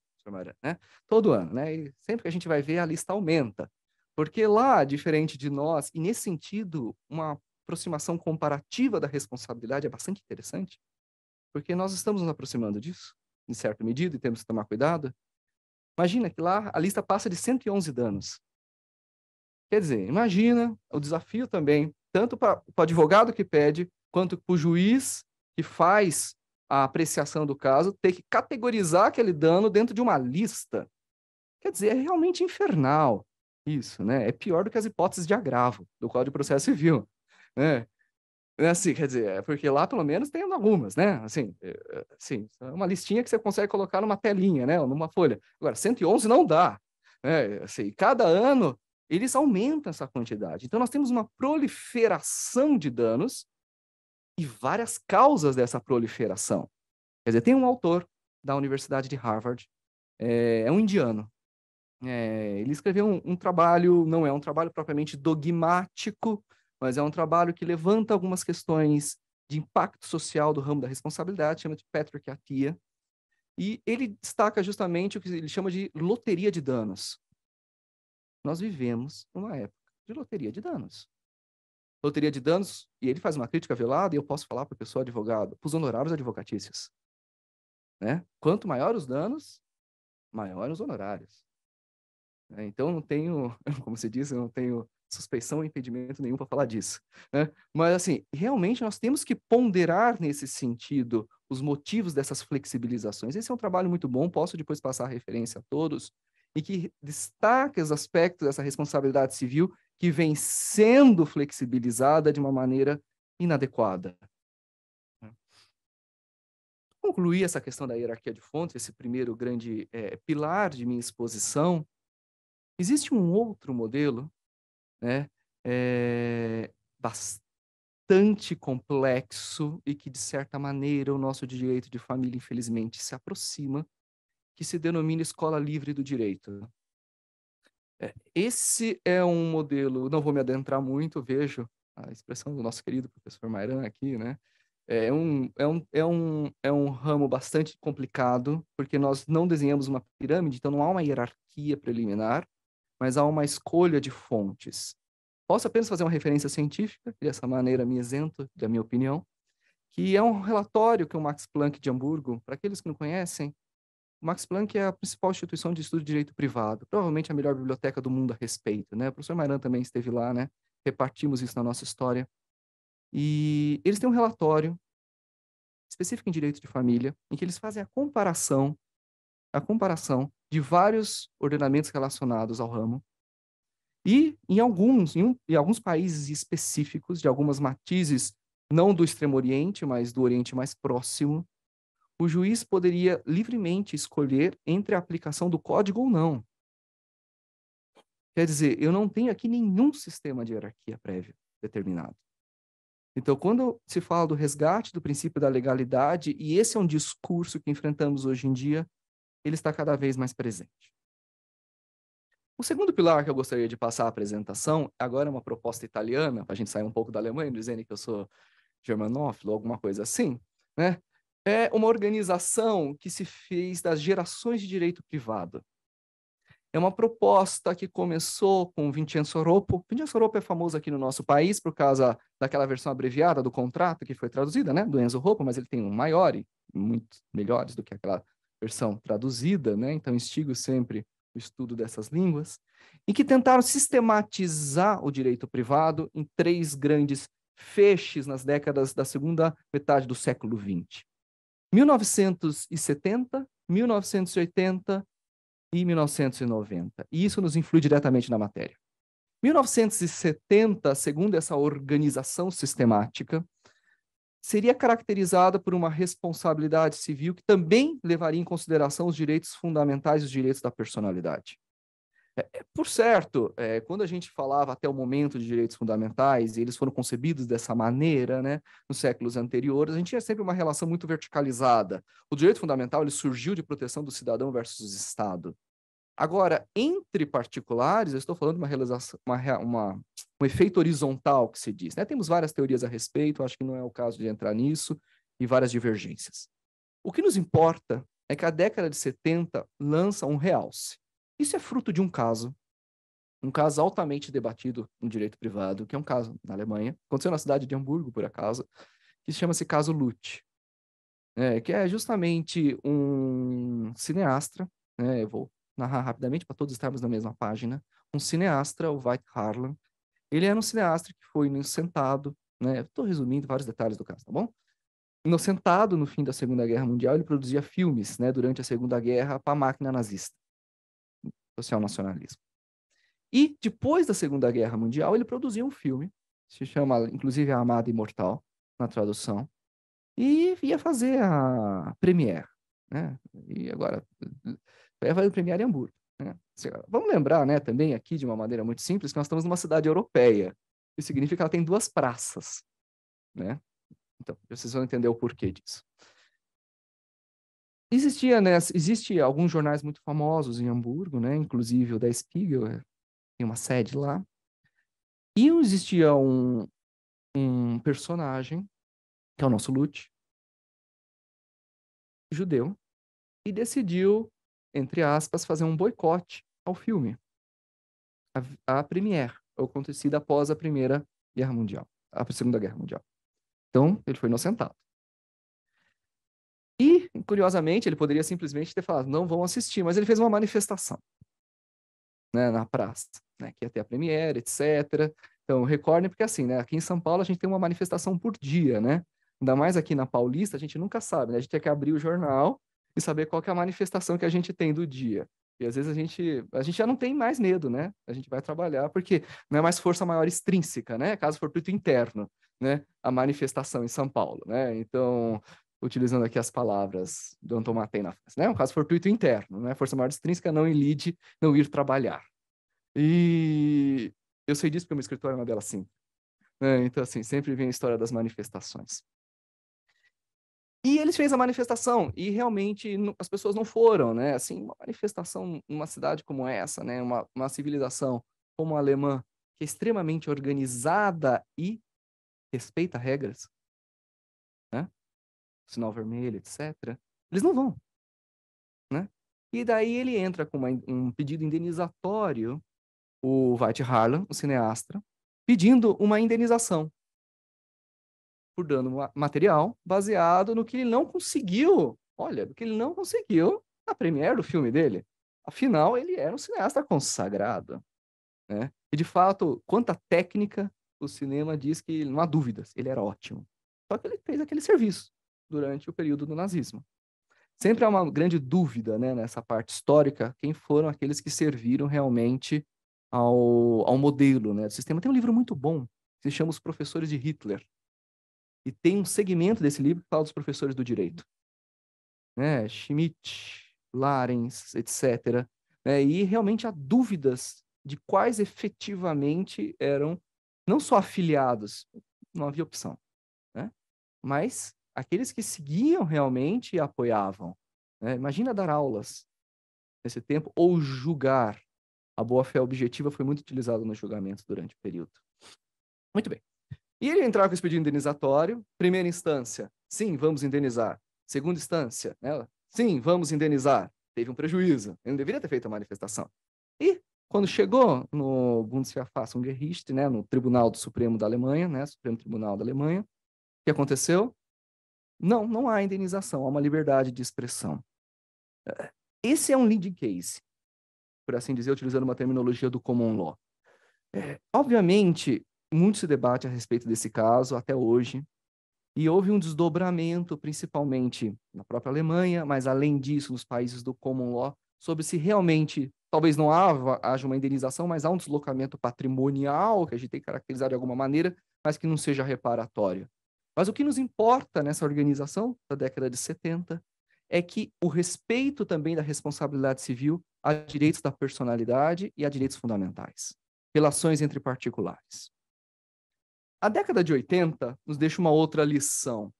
né? Todo ano, né? E sempre que a gente vai ver a lista aumenta, porque lá, diferente de nós, e nesse sentido, uma aproximação comparativa da responsabilidade é bastante interessante, porque nós estamos nos aproximando disso em certa medida, e temos que tomar cuidado. Imagina que lá a lista passa de 111 danos. Quer dizer, imagina o desafio também, tanto para o advogado que pede, quanto para o juiz que faz a apreciação do caso, ter que categorizar aquele dano dentro de uma lista. Quer dizer, é realmente infernal isso, né? É pior do que as hipóteses de agravo do Código de Processo Civil, né? é Assim, quer dizer, é porque lá pelo menos tem algumas, né? Assim, é, assim, é uma listinha que você consegue colocar numa telinha, né? Ou numa folha. Agora, 111 não dá. Né? Assim, cada ano eles aumentam essa quantidade. Então, nós temos uma proliferação de danos e várias causas dessa proliferação. Quer dizer, tem um autor da Universidade de Harvard, é, é um indiano. É, ele escreveu um, um trabalho, não é um trabalho propriamente dogmático, mas é um trabalho que levanta algumas questões de impacto social do ramo da responsabilidade, chama de Patrick Atia, e ele destaca justamente o que ele chama de loteria de danos. Nós vivemos numa época de loteria de danos. Loteria de danos, e ele faz uma crítica velada, e eu posso falar para o pessoal advogado, para os honorários advocatícios. Né? Quanto maior os danos, maior os honorários. Né? Então, não tenho, como se diz, eu não tenho suspeição ou impedimento nenhum para falar disso. Né? Mas, assim, realmente nós temos que ponderar nesse sentido os motivos dessas flexibilizações. Esse é um trabalho muito bom, posso depois passar a referência a todos, e que destaca os aspectos dessa responsabilidade civil que vem sendo flexibilizada de uma maneira inadequada. Concluir essa questão da hierarquia de fontes, esse primeiro grande é, pilar de minha exposição, existe um outro modelo né, é bastante complexo e que, de certa maneira, o nosso direito de família, infelizmente, se aproxima, que se denomina escola livre do direito. É, esse é um modelo, não vou me adentrar muito, vejo a expressão do nosso querido professor Mairan aqui, né? É um, é, um, é, um, é um ramo bastante complicado, porque nós não desenhamos uma pirâmide, então não há uma hierarquia preliminar mas há uma escolha de fontes. Posso apenas fazer uma referência científica, e dessa maneira me isento da minha opinião, que é um relatório que o Max Planck de Hamburgo, para aqueles que não conhecem, o Max Planck é a principal instituição de estudo de direito privado, provavelmente a melhor biblioteca do mundo a respeito, né? O professor Maran também esteve lá, né? Repartimos isso na nossa história. E eles têm um relatório específico em direito de família, em que eles fazem a comparação, a comparação de vários ordenamentos relacionados ao ramo. E em alguns, em, um, em alguns países específicos, de algumas matizes, não do Extremo Oriente, mas do Oriente mais próximo, o juiz poderia livremente escolher entre a aplicação do código ou não. Quer dizer, eu não tenho aqui nenhum sistema de hierarquia prévio determinado. Então, quando se fala do resgate do princípio da legalidade, e esse é um discurso que enfrentamos hoje em dia, ele está cada vez mais presente. O segundo pilar que eu gostaria de passar a apresentação, agora é uma proposta italiana, para a gente sair um pouco da Alemanha, dizendo que eu sou germanófilo, alguma coisa assim, né? é uma organização que se fez das gerações de direito privado. É uma proposta que começou com Vincenzo Roppo. Vincenzo Roppo é famoso aqui no nosso país por causa daquela versão abreviada do contrato que foi traduzida, né, do Enzo Roppo, mas ele tem um maior e muito melhores do que aquela versão traduzida, né? então instigo sempre o estudo dessas línguas, e que tentaram sistematizar o direito privado em três grandes feixes nas décadas da segunda metade do século XX. 1970, 1980 e 1990. E isso nos influi diretamente na matéria. 1970, segundo essa organização sistemática, seria caracterizada por uma responsabilidade civil que também levaria em consideração os direitos fundamentais e os direitos da personalidade. É, é, por certo, é, quando a gente falava até o momento de direitos fundamentais, e eles foram concebidos dessa maneira, né, nos séculos anteriores, a gente tinha sempre uma relação muito verticalizada. O direito fundamental ele surgiu de proteção do cidadão versus Estado. Agora, entre particulares, eu estou falando de uma realização, uma, uma, um efeito horizontal que se diz. Né? Temos várias teorias a respeito, acho que não é o caso de entrar nisso, e várias divergências. O que nos importa é que a década de 70 lança um realce. Isso é fruto de um caso, um caso altamente debatido no direito privado, que é um caso na Alemanha, aconteceu na cidade de Hamburgo, por acaso, que chama-se caso Lute, né? que é justamente um cineastra, né? eu vou narrar rapidamente para todos estarmos na mesma página, um cineasta, o White Harlan. Ele era um cineasta que foi inocentado, né? Estou resumindo vários detalhes do caso, tá bom? Inocentado no fim da Segunda Guerra Mundial, ele produzia filmes, né, durante a Segunda Guerra para a máquina nazista, social nacionalismo. E depois da Segunda Guerra Mundial, ele produziu um filme, se chama inclusive A Amada Imortal, na tradução, e ia fazer a premiere, né? E agora Vai fazer o Premier em Hamburgo. Né? Assim, vamos lembrar né, também aqui, de uma maneira muito simples, que nós estamos numa cidade europeia. Isso significa que ela tem duas praças. Né? Então, vocês vão entender o porquê disso. Existia, né, existe alguns jornais muito famosos em Hamburgo, né, inclusive o da Spiegel, é, tem uma sede lá. E existia um, um personagem, que é o nosso Lute, judeu, e decidiu entre aspas, fazer um boicote ao filme, a à Premiere, acontecida após a Primeira Guerra Mundial, a Segunda Guerra Mundial. Então, ele foi inocentado. E, curiosamente, ele poderia simplesmente ter falado, não vão assistir, mas ele fez uma manifestação né, na praça, né, que ia ter a Premiere, etc. Então, recordem, porque assim, né, aqui em São Paulo a gente tem uma manifestação por dia, né? Ainda mais aqui na Paulista, a gente nunca sabe, né? A gente tem que abrir o jornal e saber qual é a manifestação que a gente tem do dia. E às vezes a gente, a gente já não tem mais medo, né? A gente vai trabalhar porque não é mais força maior extrínseca, né? Caso for interno, né? A manifestação em São Paulo, né? Então, utilizando aqui as palavras do Anton Matei na frase, né? Um caso fortuito interno, né? Força maior extrínseca não elide não ir trabalhar. E eu sei disso porque o meu escritório é uma delas sim. Né? Então, assim, sempre vem a história das manifestações. E eles fez a manifestação e realmente as pessoas não foram, né? Assim, uma manifestação numa cidade como essa, né? Uma, uma civilização como a alemã, que é extremamente organizada e respeita regras, né? Sinal vermelho, etc. Eles não vão, né? E daí ele entra com uma, um pedido indenizatório, o White Harlan, o cineasta, pedindo uma indenização por dano material, baseado no que ele não conseguiu. Olha, do que ele não conseguiu na premiere do filme dele. Afinal, ele era um cineasta consagrado. Né? E, de fato, quanta técnica, o cinema diz que, não há dúvidas, ele era ótimo. Só que ele fez aquele serviço durante o período do nazismo. Sempre há uma grande dúvida né, nessa parte histórica, quem foram aqueles que serviram realmente ao, ao modelo né, do sistema. Tem um livro muito bom, que se chama Os Professores de Hitler, e tem um segmento desse livro que fala dos professores do direito. Né? Schmidt, Larens, etc. Né? E realmente há dúvidas de quais efetivamente eram não só afiliados, não havia opção, né? mas aqueles que seguiam realmente e apoiavam. Né? Imagina dar aulas nesse tempo ou julgar. A boa-fé objetiva foi muito utilizada no julgamento durante o período. Muito bem. E ele entrar com esse pedido indenizatório, primeira instância, sim, vamos indenizar. Segunda instância, né? sim, vamos indenizar. Teve um prejuízo, ele não deveria ter feito a manifestação. E quando chegou no Bundesverfassungsgericht, né, no Tribunal do Supremo da Alemanha, né, Supremo Tribunal da Alemanha, o que aconteceu? Não, não há indenização, há uma liberdade de expressão. É, esse é um lead case, por assim dizer, utilizando uma terminologia do common law. É, obviamente, muito se debate a respeito desse caso até hoje. E houve um desdobramento, principalmente na própria Alemanha, mas além disso, nos países do common law, sobre se realmente, talvez não haja uma indenização, mas há um deslocamento patrimonial, que a gente tem que caracterizar de alguma maneira, mas que não seja reparatório. Mas o que nos importa nessa organização da década de 70 é que o respeito também da responsabilidade civil a direitos da personalidade e a direitos fundamentais, relações entre particulares. A década de 80 nos deixa uma outra lição.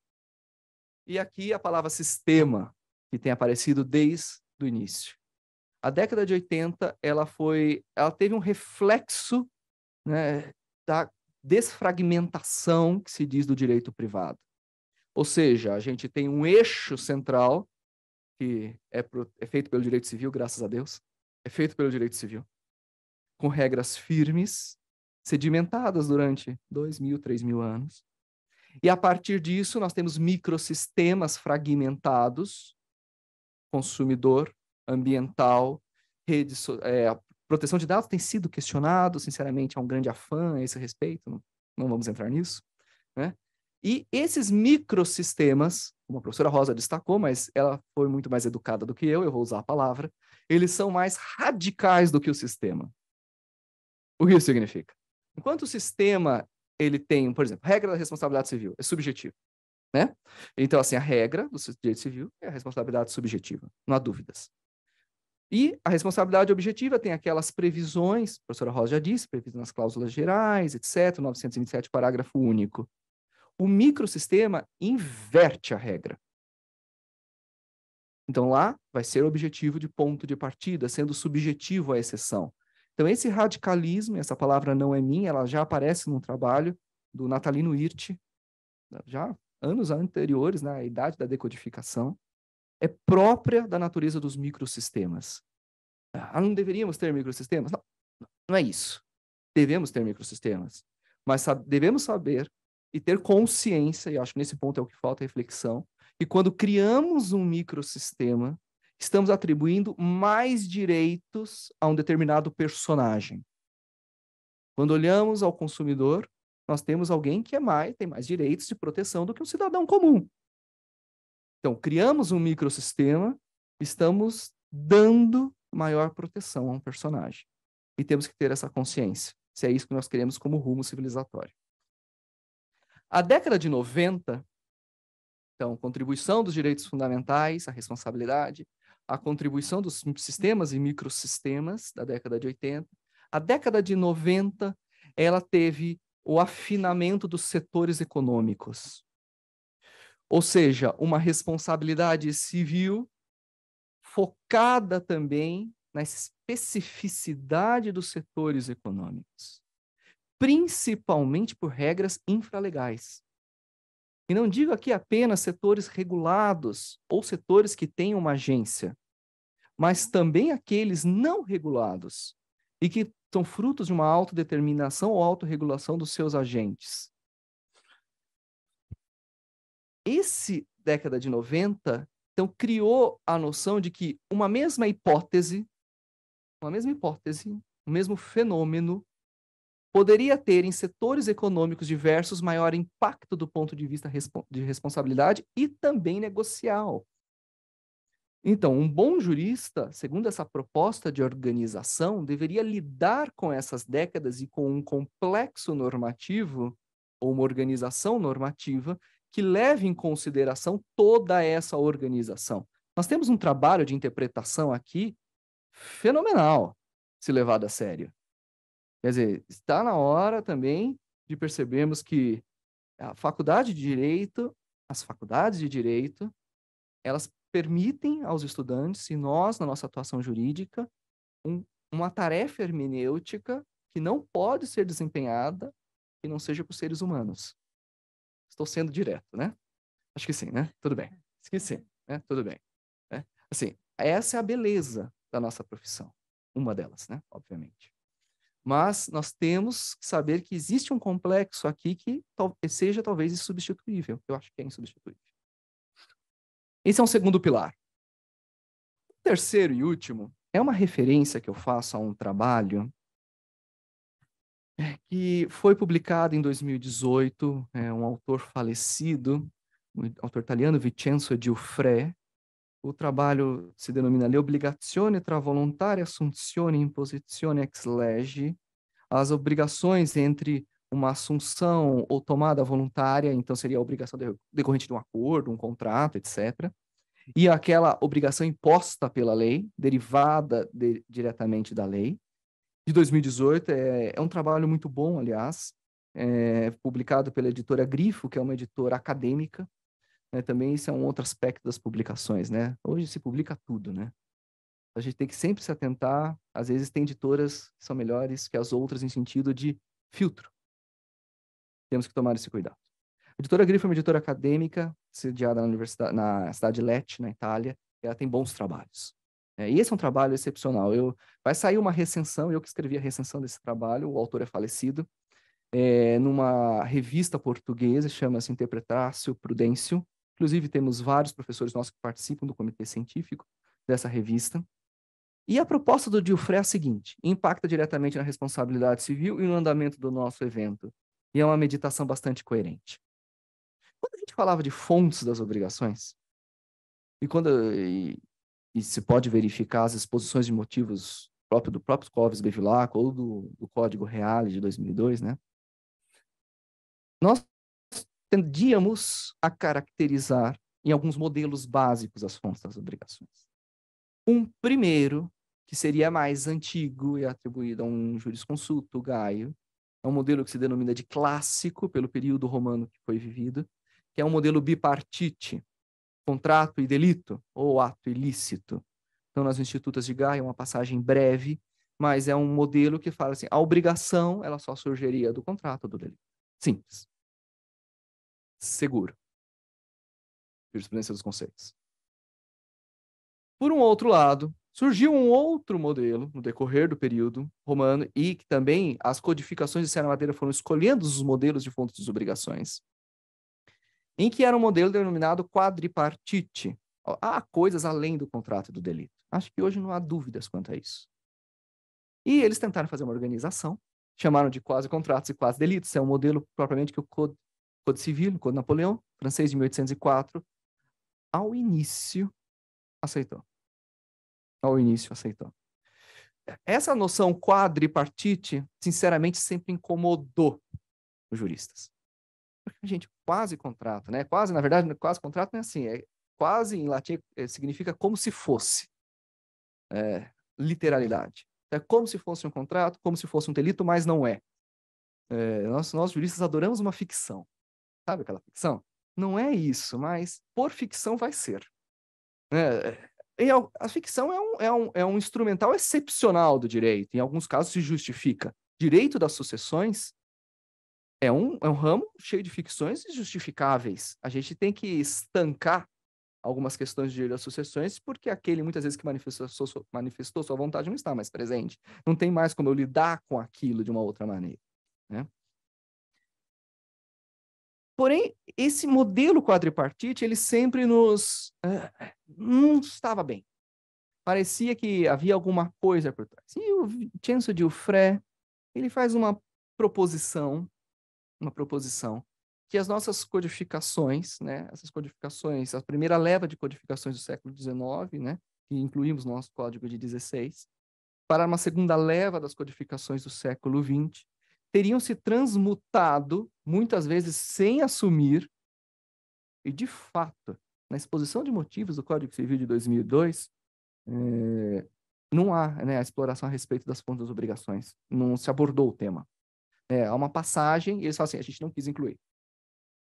E aqui a palavra sistema, que tem aparecido desde o início. A década de 80, ela foi, ela teve um reflexo né, da desfragmentação que se diz do direito privado. Ou seja, a gente tem um eixo central que é, pro, é feito pelo direito civil, graças a Deus, é feito pelo direito civil, com regras firmes sedimentadas durante dois mil, três mil anos. E a partir disso, nós temos microsistemas fragmentados, consumidor, ambiental, redes, é, a proteção de dados tem sido questionado, sinceramente, há é um grande afã a esse respeito, não, não vamos entrar nisso. Né? E esses microsistemas, como a professora Rosa destacou, mas ela foi muito mais educada do que eu, eu vou usar a palavra, eles são mais radicais do que o sistema. O que isso significa? Enquanto o sistema ele tem, por exemplo, regra da responsabilidade civil, é subjetivo. Né? Então, assim, a regra do direito civil é a responsabilidade subjetiva, não há dúvidas. E a responsabilidade objetiva tem aquelas previsões, a professora Rosa já disse, previsão nas cláusulas gerais, etc., 927, parágrafo único. O microsistema inverte a regra. Então, lá vai ser o objetivo de ponto de partida, sendo subjetivo a exceção. Então, esse radicalismo, essa palavra não é minha, ela já aparece num trabalho do Natalino Irte, já anos anteriores, na né, idade da decodificação, é própria da natureza dos microsistemas. Ah, não deveríamos ter microsistemas? Não, não é isso. Devemos ter microsistemas, mas devemos saber e ter consciência, e acho que nesse ponto é o que falta reflexão, que quando criamos um microsistema, estamos atribuindo mais direitos a um determinado personagem. Quando olhamos ao consumidor, nós temos alguém que é mais, tem mais direitos de proteção do que um cidadão comum. Então, criamos um microsistema, estamos dando maior proteção a um personagem. E temos que ter essa consciência, se é isso que nós queremos como rumo civilizatório. A década de 90, então, contribuição dos direitos fundamentais, a responsabilidade, a contribuição dos sistemas e microsistemas da década de 80. A década de 90, ela teve o afinamento dos setores econômicos. Ou seja, uma responsabilidade civil focada também na especificidade dos setores econômicos, principalmente por regras infralegais. E não digo aqui apenas setores regulados ou setores que têm uma agência, mas também aqueles não regulados e que são frutos de uma autodeterminação ou autorregulação dos seus agentes. Esse década de 90, então, criou a noção de que uma mesma hipótese, uma mesma hipótese, o mesmo fenômeno, poderia ter em setores econômicos diversos maior impacto do ponto de vista de responsabilidade e também negocial. Então, um bom jurista, segundo essa proposta de organização, deveria lidar com essas décadas e com um complexo normativo ou uma organização normativa que leve em consideração toda essa organização. Nós temos um trabalho de interpretação aqui fenomenal, se levado a sério. Quer dizer, está na hora também de percebermos que a faculdade de direito, as faculdades de direito, elas permitem aos estudantes e nós, na nossa atuação jurídica, um, uma tarefa hermenêutica que não pode ser desempenhada que não seja por seres humanos. Estou sendo direto, né? Acho que sim, né? Tudo bem. Acho que sim, né? Tudo bem. Né? Assim, essa é a beleza da nossa profissão. Uma delas, né? Obviamente. Mas nós temos que saber que existe um complexo aqui que seja talvez insubstituível. Eu acho que é insubstituível. Esse é um segundo pilar. O terceiro e último é uma referência que eu faço a um trabalho é, que foi publicado em 2018, é um autor falecido, um autor italiano, Vincenzo Giuffre, o trabalho se denomina Le obbligazioni tra volontari assunzioni imposizione ex lege, as obrigações entre uma assunção ou tomada voluntária, então seria a obrigação decorrente de um acordo, um contrato, etc., e aquela obrigação imposta pela lei, derivada de, diretamente da lei, de 2018. É, é um trabalho muito bom, aliás, é, publicado pela editora Grifo, que é uma editora acadêmica, né? Também isso é um outro aspecto das publicações, né? Hoje se publica tudo, né? A gente tem que sempre se atentar, às vezes tem editoras que são melhores que as outras em sentido de filtro. Temos que tomar esse cuidado. A editora Grifo é uma editora acadêmica, sediada na, universidade, na cidade de Lecce, na Itália, e ela tem bons trabalhos. É, e esse é um trabalho excepcional. Eu, vai sair uma recensão, eu que escrevi a recensão desse trabalho, o autor é falecido, é, numa revista portuguesa, chama-se Interpretácio Prudêncio, Inclusive, temos vários professores nossos que participam do comitê científico dessa revista. E a proposta do Dilfré é a seguinte: impacta diretamente na responsabilidade civil e no andamento do nosso evento. E é uma meditação bastante coerente. Quando a gente falava de fontes das obrigações, e quando e, e se pode verificar as exposições de motivos próprio do próprio Clóvis Bevilacqua ou do, do Código Reale de 2002, né? Nós tendíamos a caracterizar em alguns modelos básicos as fontes das obrigações. Um primeiro, que seria mais antigo e atribuído a um jurisconsulto, Gaio, é um modelo que se denomina de clássico pelo período romano que foi vivido, que é um modelo bipartite, contrato e delito ou ato ilícito. Então, nas institutas de Gaia, é uma passagem breve, mas é um modelo que fala assim, a obrigação ela só surgiria do contrato ou do delito. Simples seguro. Jurisprudência dos conceitos. Por um outro lado, surgiu um outro modelo no decorrer do período romano e que também as codificações de certa Madeira foram escolhendo os modelos de fontes de obrigações, em que era um modelo denominado quadripartite. Há coisas além do contrato e do delito. Acho que hoje não há dúvidas quanto a isso. E eles tentaram fazer uma organização, chamaram de quase contratos e quase delitos. É um modelo propriamente que o Code Code Civil, Code Napoleão, francês de 1804, ao início aceitou. Ao início aceitou. Essa noção quadripartite, sinceramente, sempre incomodou os juristas. Porque a gente quase contrato, né? Quase, na verdade, quase contrato não é assim. É quase em latim é, significa como se fosse. É, literalidade. É como se fosse um contrato, como se fosse um delito, mas não é. é nós, nós juristas adoramos uma ficção. Sabe aquela ficção? Não é isso, mas por ficção vai ser. Né? É, e é, a, é, é, a ficção é um, é, um, é um instrumental excepcional do direito, em alguns casos se justifica. Direito das sucessões é um, é um ramo cheio de ficções justificáveis. A gente tem que estancar algumas questões de direito das sucessões, porque aquele, muitas vezes, que manifestou, manifestou sua vontade não está mais presente. Não tem mais como eu lidar com aquilo de uma outra maneira. Né? Porém, esse modelo quadripartite, ele sempre nos... Uh, não estava bem. Parecia que havia alguma coisa por trás. E o Vincenzo de Ufré, ele faz uma proposição, uma proposição, que as nossas codificações, né, essas codificações, a primeira leva de codificações do século XIX, né, que incluímos nosso código de 16, para uma segunda leva das codificações do século XX, teriam se transmutado, muitas vezes sem assumir, e de fato, na exposição de motivos do Código Civil de 2002, é, eh, não há né, a exploração a respeito das fontes das obrigações, não se abordou o tema. É, há uma passagem e eles falam assim, a gente não quis incluir.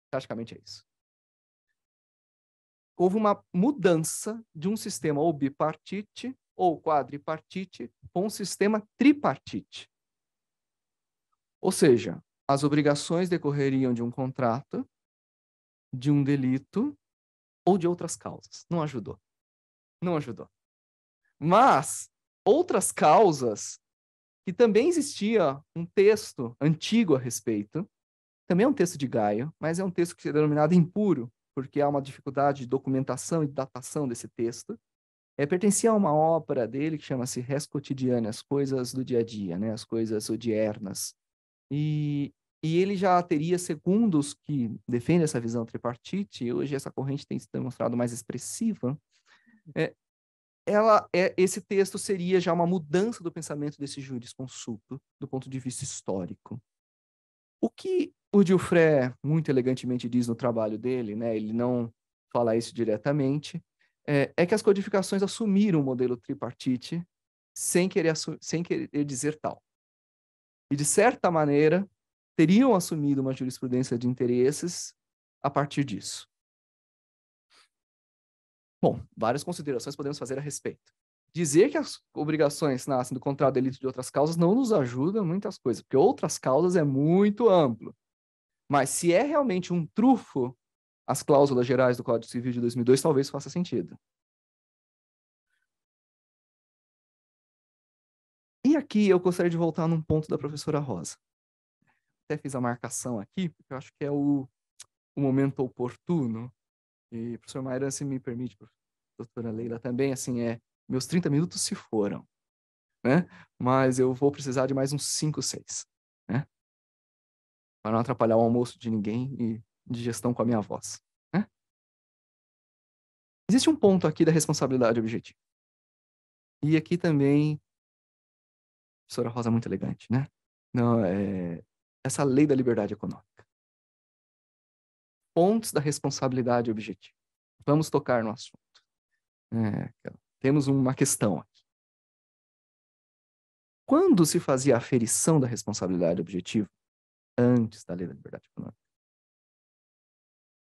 Praticamente é isso. Houve uma mudança de um sistema ou bipartite ou quadripartite com um sistema tripartite. Ou seja, as obrigações decorreriam de um contrato, de um delito ou de outras causas. Não ajudou. Não ajudou. Mas outras causas que também existia um texto antigo a respeito, também é um texto de Gaio, mas é um texto que é denominado impuro, porque há uma dificuldade de documentação e datação desse texto. É, pertencia a uma obra dele que chama-se Res Cotidiana, as coisas do dia a dia, né? as coisas odiernas, e, e ele já teria, segundo os que defendem essa visão tripartite, hoje essa corrente tem se demonstrado mais expressiva, é, ela, é, esse texto seria já uma mudança do pensamento desse jurisconsulto do ponto de vista histórico. O que o Gilfré muito elegantemente diz no trabalho dele, né, ele não fala isso diretamente, é, é que as codificações assumiram o modelo tripartite sem querer, sem querer dizer tal e, de certa maneira, teriam assumido uma jurisprudência de interesses a partir disso. Bom, várias considerações podemos fazer a respeito. Dizer que as obrigações nascem do contrato de delito de outras causas não nos ajuda muitas coisas, porque outras causas é muito amplo. Mas se é realmente um trufo, as cláusulas gerais do Código Civil de 2002 talvez faça sentido. aqui eu gostaria de voltar num ponto da professora Rosa. Até fiz a marcação aqui, porque eu acho que é o, o momento oportuno. E, professor Mayran, se me permite, doutora Leila, também, assim, é, meus 30 minutos se foram, né? Mas eu vou precisar de mais uns 5, 6, né? Para não atrapalhar o almoço de ninguém e digestão com a minha voz, né? Existe um ponto aqui da responsabilidade objetiva. E aqui também professora Rosa é muito elegante, né? Não, é, essa lei da liberdade econômica. Pontos da responsabilidade objetiva. Vamos tocar no assunto. É, temos uma questão aqui. Quando se fazia a aferição da responsabilidade objetiva, antes da lei da liberdade econômica,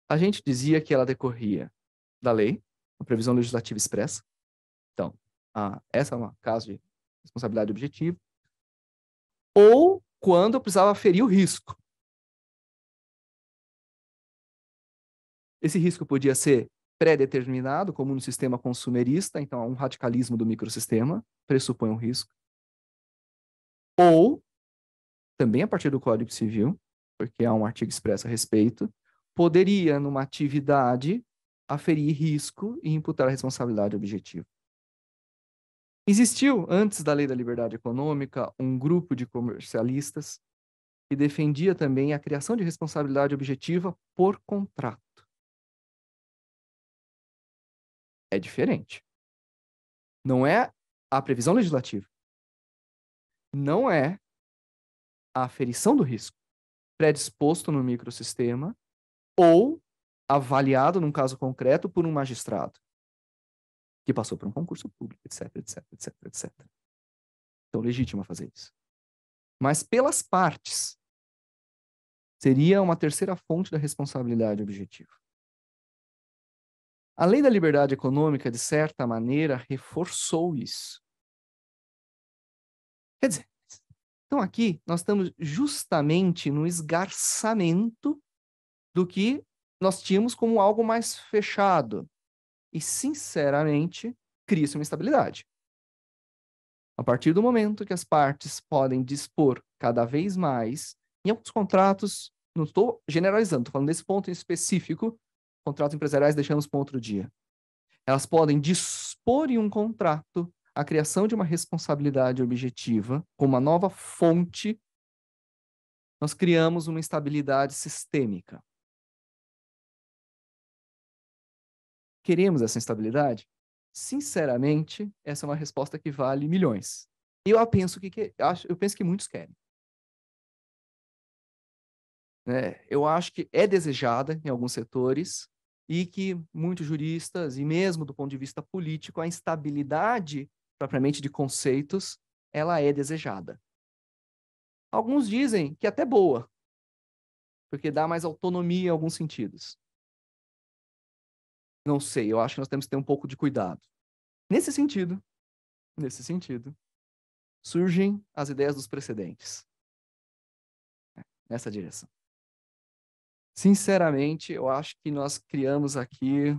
a gente dizia que ela decorria da lei, a previsão legislativa expressa. Então, ah, essa é um caso de responsabilidade objetiva, ou quando eu precisava ferir o risco. Esse risco podia ser pré-determinado, como no sistema consumerista, então é um radicalismo do microsistema pressupõe um risco. Ou, também a partir do Código Civil, porque há um artigo expresso a respeito, poderia, numa atividade, aferir risco e imputar a responsabilidade objetiva. Existiu, antes da Lei da Liberdade Econômica, um grupo de comercialistas que defendia também a criação de responsabilidade objetiva por contrato. É diferente. Não é a previsão legislativa. Não é a aferição do risco predisposto no microsistema ou avaliado num caso concreto por um magistrado que passou por um concurso público, etc, etc, etc, etc. Então, legítima fazer isso. Mas pelas partes, seria uma terceira fonte da responsabilidade objetiva. A lei da liberdade econômica, de certa maneira, reforçou isso. Quer dizer, então aqui nós estamos justamente no esgarçamento do que nós tínhamos como algo mais fechado, e, sinceramente, cria-se uma estabilidade. A partir do momento que as partes podem dispor cada vez mais, em alguns contratos, não estou generalizando, estou falando desse ponto em específico, contratos empresariais deixamos para outro dia. Elas podem dispor em um contrato a criação de uma responsabilidade objetiva, com uma nova fonte, nós criamos uma instabilidade sistêmica. queremos essa instabilidade? Sinceramente, essa é uma resposta que vale milhões. Eu penso que, que eu penso que muitos querem. Né? Eu acho que é desejada em alguns setores e que muitos juristas e mesmo do ponto de vista político a instabilidade propriamente de conceitos ela é desejada. Alguns dizem que é até boa, porque dá mais autonomia em alguns sentidos. Não sei, eu acho que nós temos que ter um pouco de cuidado. Nesse sentido, nesse sentido, surgem as ideias dos precedentes. É, nessa direção. Sinceramente, eu acho que nós criamos aqui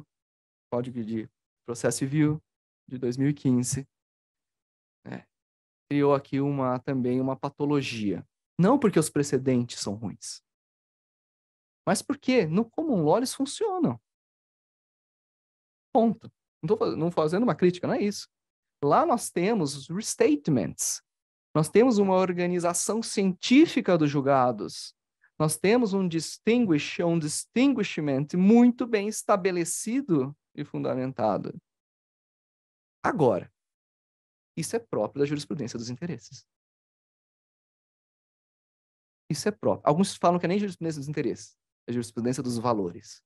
Código de Processo Civil de 2015. Né? Criou aqui uma também uma patologia. Não porque os precedentes são ruins, mas porque no common law eles funcionam. Ponto. Não estou fazendo uma crítica, não é isso. Lá nós temos os restatements. Nós temos uma organização científica dos julgados. Nós temos um distinguish, um distinguishment muito bem estabelecido e fundamentado. Agora, isso é próprio da jurisprudência dos interesses. Isso é próprio. Alguns falam que é nem jurisprudência dos interesses, é jurisprudência dos valores.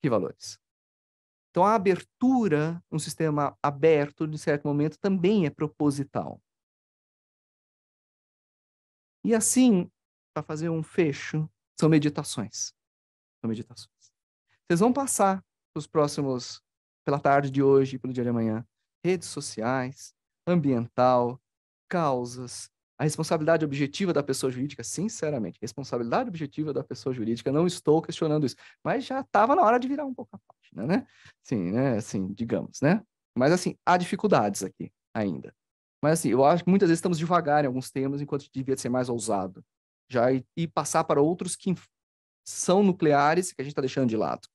Que valores? Então, a abertura, um sistema aberto, de certo momento, também é proposital. E assim, para fazer um fecho, são meditações. São meditações. Vocês vão passar os próximos, pela tarde de hoje e pelo dia de amanhã, redes sociais, ambiental, causas, a responsabilidade objetiva da pessoa jurídica, sinceramente, responsabilidade objetiva da pessoa jurídica, não estou questionando isso, mas já estava na hora de virar um pouco a página, né? Sim, né? Assim, digamos, né? Mas assim, há dificuldades aqui ainda. Mas assim, eu acho que muitas vezes estamos devagar em alguns temas, enquanto devia ser mais ousado, já e, e passar para outros que são nucleares que a gente está deixando de lado.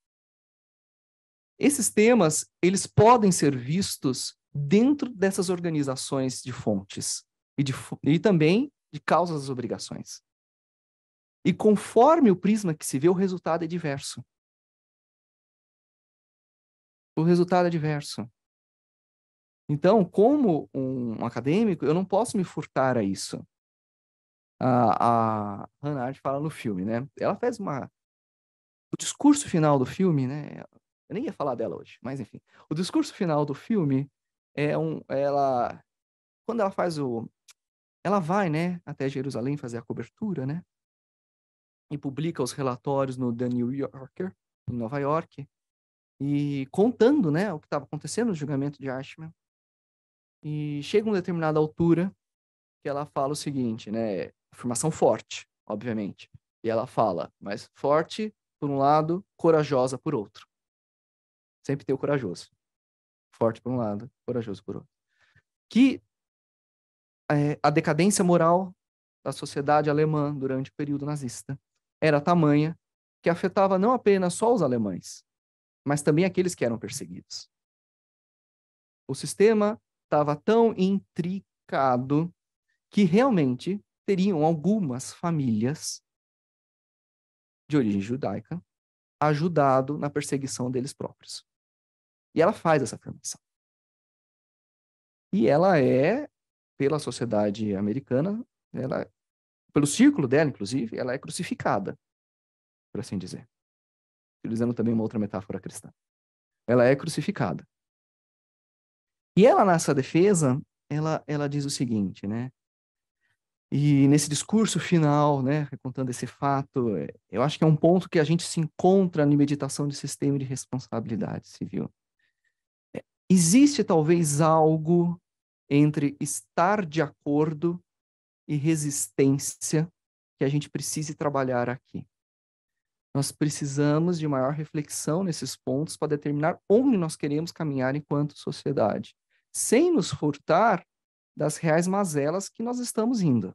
Esses temas, eles podem ser vistos dentro dessas organizações de fontes e, de, e também de causas das obrigações. E conforme o prisma que se vê, o resultado é diverso. O resultado é diverso. Então, como um acadêmico, eu não posso me furtar a isso. A, a Hannah Arendt fala no filme, né? Ela faz uma... O discurso final do filme, né? Eu nem ia falar dela hoje, mas enfim. O discurso final do filme é um... Ela... Quando ela faz o, ela vai, né, até Jerusalém fazer a cobertura, né? E publica os relatórios no The New Yorker, em Nova York, e contando, né, o que estava acontecendo no julgamento de Ashman. E chega uma determinada altura que ela fala o seguinte, né, afirmação forte, obviamente. E ela fala, mas forte por um lado, corajosa por outro. Sempre tem o corajoso. Forte por um lado, corajoso por outro. Que é, a decadência moral da sociedade alemã durante o período nazista era tamanha que afetava não apenas só os alemães, mas também aqueles que eram perseguidos. O sistema estava tão intricado que realmente teriam algumas famílias de origem judaica ajudado na perseguição deles próprios. E ela faz essa afirmação. E ela é pela sociedade americana, ela, pelo círculo dela, inclusive, ela é crucificada, por assim dizer. Utilizando também uma outra metáfora cristã. Ela é crucificada. E ela, nessa defesa, ela, ela diz o seguinte, né? E nesse discurso final, né, contando esse fato, eu acho que é um ponto que a gente se encontra na meditação de sistema de responsabilidade civil. É, existe talvez algo entre estar de acordo e resistência que a gente precise trabalhar aqui. Nós precisamos de maior reflexão nesses pontos para determinar onde nós queremos caminhar enquanto sociedade, sem nos furtar das reais mazelas que nós estamos indo.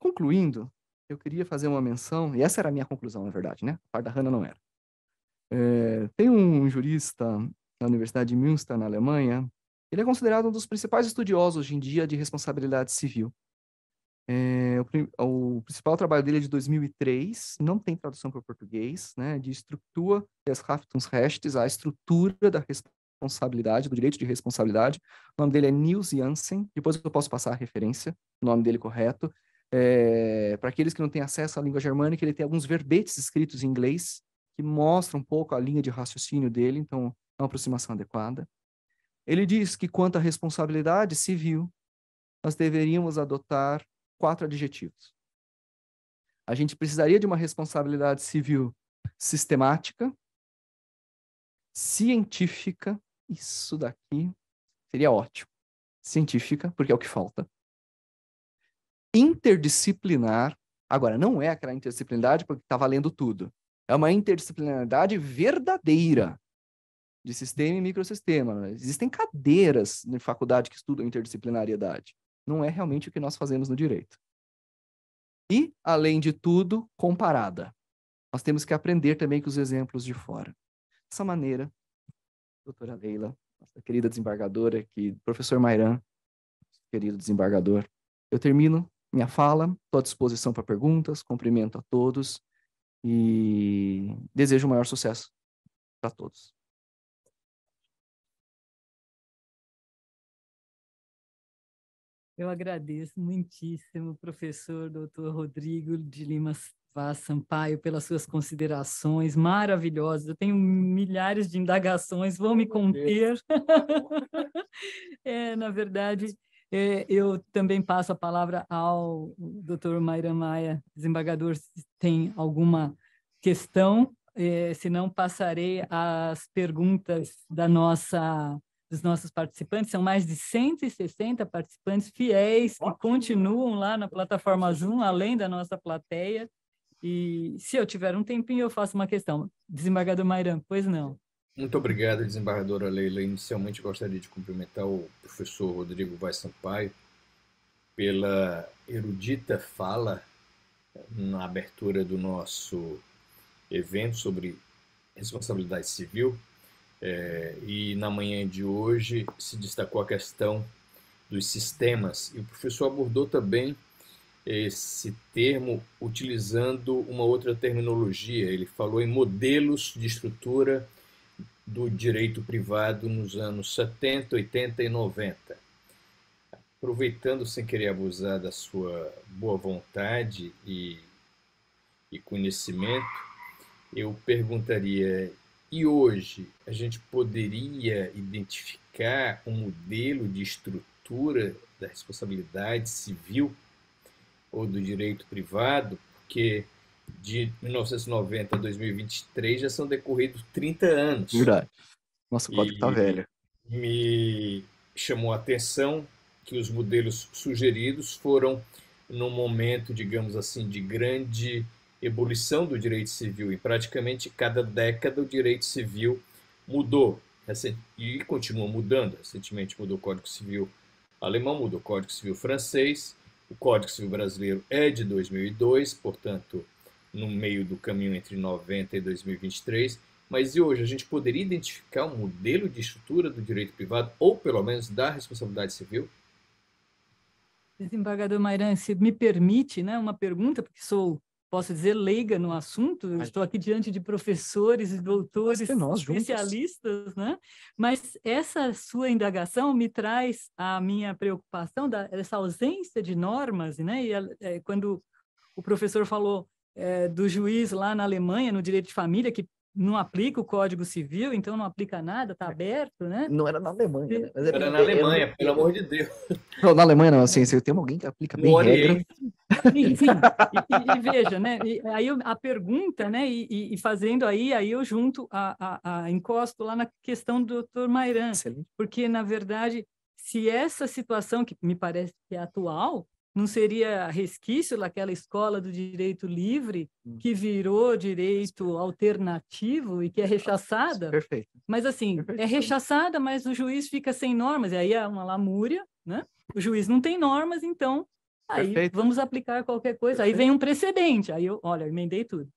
Concluindo, eu queria fazer uma menção, e essa era a minha conclusão, na verdade, né? A parte da Hannah não era. É, tem um jurista na Universidade de Münster, na Alemanha, ele é considerado um dos principais estudiosos hoje em dia de responsabilidade civil. É, o, o, principal trabalho dele é de 2003, não tem tradução para o português, né, de Estrutura das Haftungsrechts, a estrutura da responsabilidade, do direito de responsabilidade. O nome dele é Niels Jansen, depois eu posso passar a referência, o nome dele correto. É, para aqueles que não têm acesso à língua germânica, ele tem alguns verbetes escritos em inglês que mostram um pouco a linha de raciocínio dele, então é uma aproximação adequada. Ele diz que, quanto à responsabilidade civil, nós deveríamos adotar quatro adjetivos. A gente precisaria de uma responsabilidade civil sistemática, científica, isso daqui seria ótimo. Científica, porque é o que falta. Interdisciplinar, agora não é aquela interdisciplinaridade porque está valendo tudo. É uma interdisciplinaridade verdadeira de sistema e microsistema. Né? Existem cadeiras na faculdade que estudam interdisciplinariedade. Não é realmente o que nós fazemos no direito. E, além de tudo, comparada. Nós temos que aprender também com os exemplos de fora. Dessa maneira, doutora Leila, nossa querida desembargadora, que professor Mairan, querido desembargador, eu termino minha fala, estou à disposição para perguntas, cumprimento a todos e desejo o maior sucesso para todos. Eu agradeço muitíssimo, professor doutor Rodrigo de Lima Vaz Sampaio, pelas suas considerações maravilhosas. Eu tenho milhares de indagações, vou me conter. é, na verdade, é, eu também passo a palavra ao doutor Mayra Maia, desembargador, se tem alguma questão, é, se não, passarei as perguntas da nossa dos nossos participantes, são mais de 160 participantes fiéis que continuam lá na plataforma Zoom, além da nossa plateia. E se eu tiver um tempinho, eu faço uma questão. Desembargador Mairan, pois não. Muito obrigado, desembargadora Leila. Inicialmente gostaria de cumprimentar o professor Rodrigo Vaz Sampaio pela erudita fala na abertura do nosso evento sobre responsabilidade civil. É, e na manhã de hoje se destacou a questão dos sistemas. E o professor abordou também esse termo utilizando uma outra terminologia. Ele falou em modelos de estrutura do direito privado nos anos 70, 80 e 90. Aproveitando sem querer abusar da sua boa vontade e, e conhecimento, eu perguntaria e hoje a gente poderia identificar um modelo de estrutura da responsabilidade civil ou do direito privado, porque de 1990 a 2023 já são decorridos 30 anos. Verdade. Nossa, o código está velho. Me chamou a atenção que os modelos sugeridos foram num momento, digamos assim, de grande ebulição do direito civil e praticamente cada década o direito civil mudou e continua mudando. Recentemente mudou o Código Civil alemão, mudou o Código Civil francês, o Código Civil brasileiro é de 2002, portanto, no meio do caminho entre 90 e 2023. Mas e hoje a gente poderia identificar um modelo de estrutura do direito privado ou pelo menos da responsabilidade civil? Desembargador Mairan, se me permite, né, uma pergunta, porque sou posso dizer, leiga no assunto, eu estou aqui diante de professores e doutores, especialistas, né? Mas essa sua indagação me traz a minha preocupação dessa ausência de normas, né? E é, quando o professor falou é, do juiz lá na Alemanha, no direito de família, que não aplica o Código Civil, então não aplica nada, está aberto, né? Não era na Alemanha, né? Mas era, é era na Alemanha, era... pelo amor de Deus. Não, na Alemanha não, assim, se tem alguém que aplica bem Morei. regra. Enfim, e, e, veja, né? E, aí a pergunta, né? E, e, fazendo aí, aí eu junto a, a, a, encosto lá na questão do Dr. Mairan, Excelente. porque na verdade, se essa situação que me parece que é atual, não seria resquício daquela escola do direito livre hum. que virou direito alternativo e que é rechaçada? Perfeito. Mas assim, Perfeito. é rechaçada, mas o juiz fica sem normas, e aí é uma lamúria, né? O juiz não tem normas, então aí Perfeito. vamos aplicar qualquer coisa. Perfeito. Aí vem um precedente, aí eu, olha, emendei tudo.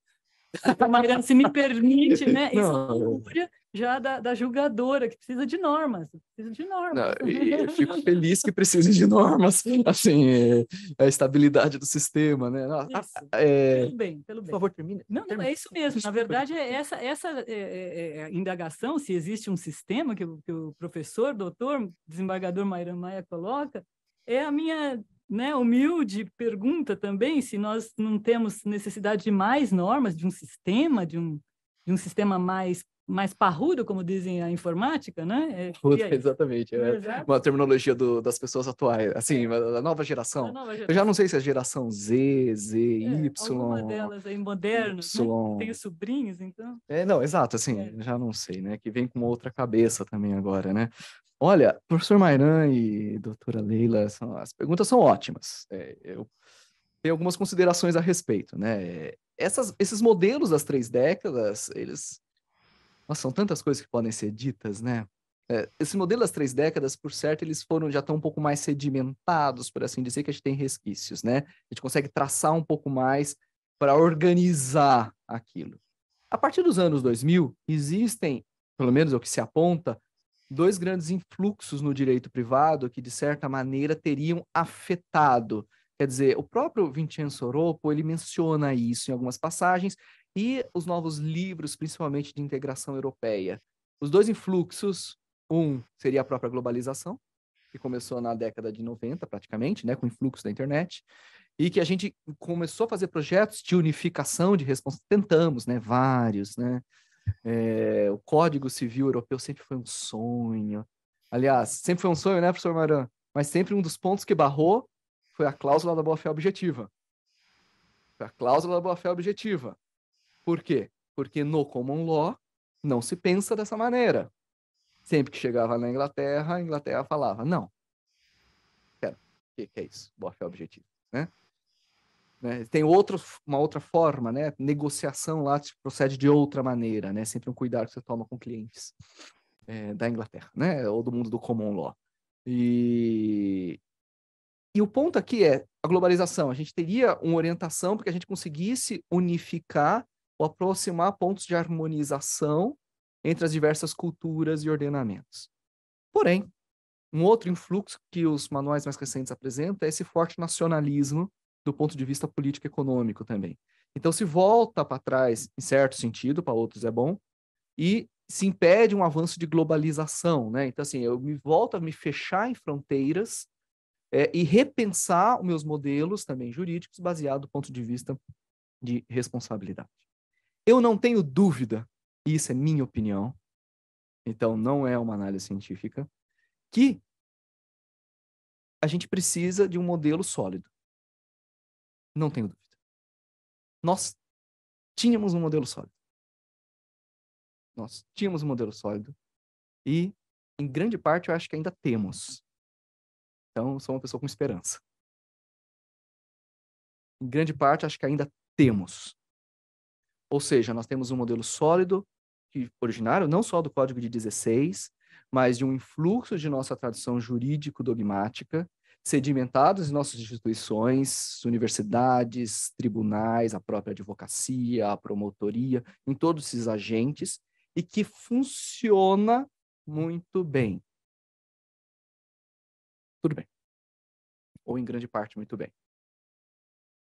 se me permite, né? Isso não, é uma lamúria já da, da julgadora, que precisa de normas, precisa de normas. Não, eu fico feliz que precise de normas, assim, é, é a estabilidade do sistema, né? Ah, ah, isso. Ah, é... Pelo bem, pelo bem. Por favor, termine. Não, não, é isso mesmo. Na verdade, é essa, essa é, é, é indagação, se existe um sistema que o, que o professor, doutor, desembargador Mairan Maia coloca, é a minha né, humilde pergunta também se nós não temos necessidade de mais normas, de um sistema, de um, de um sistema mais mais parrudo, como dizem a informática, né? É, exatamente. É uma terminologia do, das pessoas atuais, assim, é. da nova geração. nova geração. Eu já não sei se é geração Z, Z, é, Y. Uma delas aí, moderno. Né? Y. Tenho sobrinhos, então. É, não, exato, assim, é. já não sei, né? Que vem com outra cabeça também agora, né? Olha, professor Mairan e doutora Leila, são, as perguntas são ótimas. É, eu tenho algumas considerações a respeito, né? É, essas, esses modelos das três décadas, eles nossa, são tantas coisas que podem ser ditas, né? É, esse modelo das três décadas, por certo, eles foram já estão um pouco mais sedimentados, por assim dizer, que a gente tem resquícios, né? A gente consegue traçar um pouco mais para organizar aquilo. A partir dos anos 2000, existem, pelo menos é o que se aponta, dois grandes influxos no direito privado que, de certa maneira, teriam afetado. Quer dizer, o próprio Vincenzo Soropo, ele menciona isso em algumas passagens, e os novos livros, principalmente de integração europeia. Os dois influxos, um seria a própria globalização, que começou na década de 90, praticamente, né, com o influxo da internet, e que a gente começou a fazer projetos de unificação de responsabilidade. Tentamos, né, vários, né? É, o Código Civil Europeu sempre foi um sonho. Aliás, sempre foi um sonho, né, professor Maran? Mas sempre um dos pontos que barrou foi a cláusula da boa-fé objetiva. Foi a cláusula da boa-fé objetiva. Por quê? Porque no common law não se pensa dessa maneira. Sempre que chegava na Inglaterra, a Inglaterra falava: não, pera, o que, que, é isso? Bofe é objetivo, né? né? Tem outro, uma outra forma, né? Negociação lá procede de outra maneira, né? Sempre um cuidado que você toma com clientes é, da Inglaterra, né? Ou do mundo do common law. E, e o ponto aqui é a globalização. A gente teria uma orientação porque a gente conseguisse unificar ou aproximar pontos de harmonização entre as diversas culturas e ordenamentos. Porém, um outro influxo que os manuais mais recentes apresentam é esse forte nacionalismo do ponto de vista político-econômico também. Então, se volta para trás, em certo sentido, para outros é bom, e se impede um avanço de globalização. Né? Então, assim, eu me volto a me fechar em fronteiras é, e repensar os meus modelos também jurídicos baseado do ponto de vista de responsabilidade. Eu não tenho dúvida, e isso é minha opinião, então não é uma análise científica, que a gente precisa de um modelo sólido. Não tenho dúvida. Nós tínhamos um modelo sólido. Nós tínhamos um modelo sólido e, em grande parte, eu acho que ainda temos. Então, sou uma pessoa com esperança. Em grande parte, acho que ainda temos ou seja, nós temos um modelo sólido, que originário não só do Código de 16, mas de um influxo de nossa tradição jurídico-dogmática, sedimentados em nossas instituições, universidades, tribunais, a própria advocacia, a promotoria, em todos esses agentes, e que funciona muito bem. Tudo bem. Ou em grande parte, muito bem.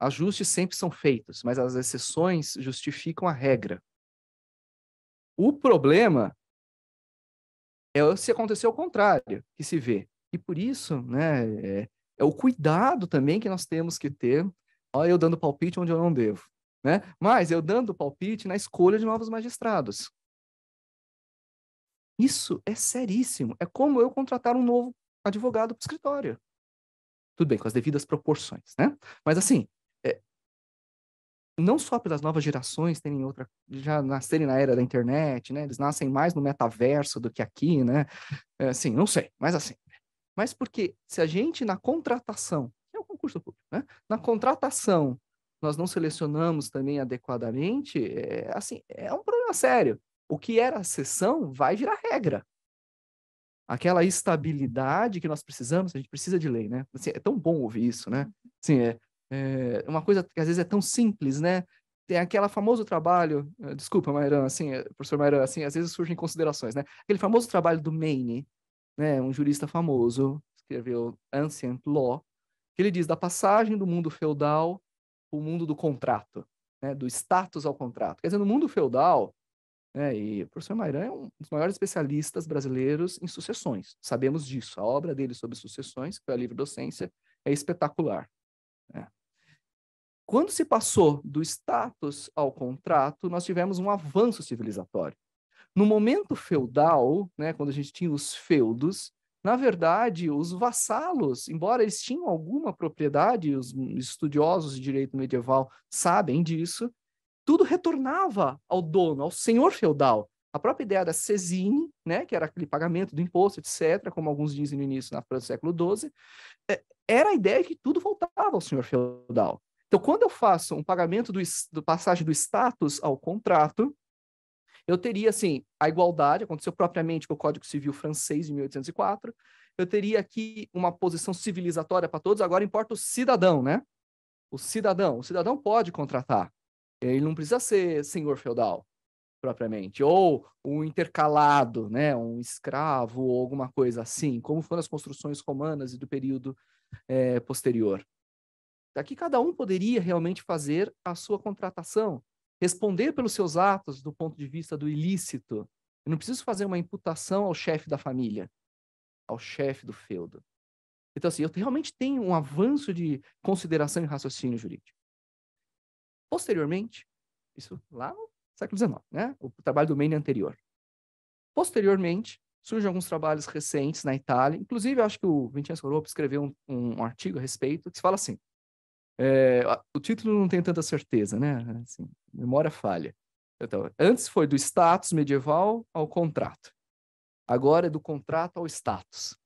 Ajustes sempre são feitos, mas as exceções justificam a regra. O problema é se acontecer o contrário que se vê. E por isso, né, é, é o cuidado também que nós temos que ter. Olha, eu dando palpite onde eu não devo. Né? Mas eu dando palpite na escolha de novos magistrados. Isso é seríssimo. É como eu contratar um novo advogado para o escritório. Tudo bem, com as devidas proporções, né? Mas assim, não só pelas novas gerações terem outra, já nascerem na era da internet, né? Eles nascem mais no metaverso do que aqui, né? É, assim, não sei, mas assim. Mas porque se a gente na contratação, é o concurso público, né? Na contratação nós não selecionamos também adequadamente, é, assim, é um problema sério. O que era sessão vai virar regra. Aquela estabilidade que nós precisamos, a gente precisa de lei, né? Assim, é tão bom ouvir isso, né? Uhum. Assim, é, é uma coisa que às vezes é tão simples, né? Tem aquele famoso trabalho, eh, desculpa, Mairan, assim, eh, professor Mairan, assim, às vezes surgem considerações, né? Aquele famoso trabalho do Maine, né, um jurista famoso, escreveu Ancient Law, que ele diz da passagem do mundo feudal para o mundo do contrato, né, do status ao contrato. Quer dizer, no mundo feudal, né, e o professor Mairan é um dos maiores especialistas brasileiros em sucessões, sabemos disso. A obra dele sobre sucessões, que é a livre docência, é espetacular. Né? Quando se passou do status ao contrato, nós tivemos um avanço civilizatório. No momento feudal, né, quando a gente tinha os feudos, na verdade, os vassalos, embora eles tinham alguma propriedade, os estudiosos de direito medieval sabem disso, tudo retornava ao dono, ao senhor feudal. A própria ideia da cesine, né, que era aquele pagamento do imposto, etc., como alguns dizem no início, na França do século XII, é, era a ideia que tudo voltava ao senhor feudal. Então, quando eu faço um pagamento do, do passagem do status ao contrato, eu teria, assim, a igualdade, aconteceu propriamente com o Código Civil francês de 1804, eu teria aqui uma posição civilizatória para todos, agora importa o cidadão, né? O cidadão, o cidadão pode contratar, ele não precisa ser senhor feudal, propriamente, ou um intercalado, né, um escravo ou alguma coisa assim, como foram as construções romanas e do período é, posterior. Daqui cada um poderia realmente fazer a sua contratação, responder pelos seus atos do ponto de vista do ilícito. Eu não preciso fazer uma imputação ao chefe da família, ao chefe do feudo. Então, assim, eu realmente tenho um avanço de consideração e raciocínio jurídico. Posteriormente, isso lá no século XIX, né? o trabalho do Maine anterior. Posteriormente, surgem alguns trabalhos recentes na Itália, inclusive acho que o Vincenzo Europa escreveu um, um, artigo a respeito, que fala assim, é, o título não tem tanta certeza, né? Assim, memória falha. Então, antes foi do status medieval ao contrato. Agora é do contrato ao status.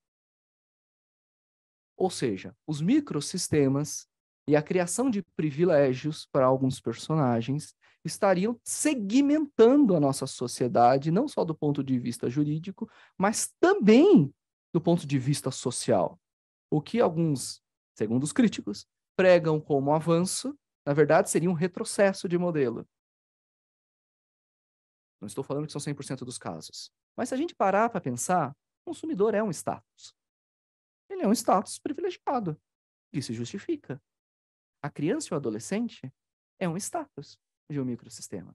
Ou seja, os microsistemas e a criação de privilégios para alguns personagens estariam segmentando a nossa sociedade, não só do ponto de vista jurídico, mas também do ponto de vista social. O que alguns, segundo os críticos, pregam como avanço, na verdade, seria um retrocesso de modelo. Não estou falando que são 100% dos casos. Mas se a gente parar para pensar, o consumidor é um status. Ele é um status privilegiado. E se justifica. A criança e o adolescente é um status de um microsistema.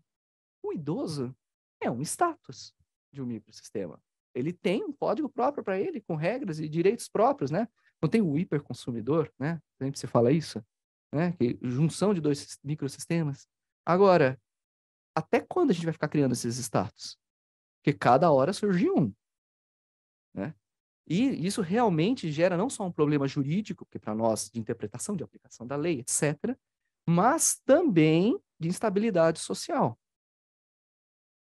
O idoso é um status de um microsistema. Ele tem um código próprio para ele, com regras e direitos próprios, né? Não tem o hiperconsumidor, né? Sempre se fala isso, né? Que junção de dois microsistemas. Agora, até quando a gente vai ficar criando esses status? Porque cada hora surge um, né? E isso realmente gera não só um problema jurídico, porque é para nós de interpretação, de aplicação da lei, etc., mas também de instabilidade social,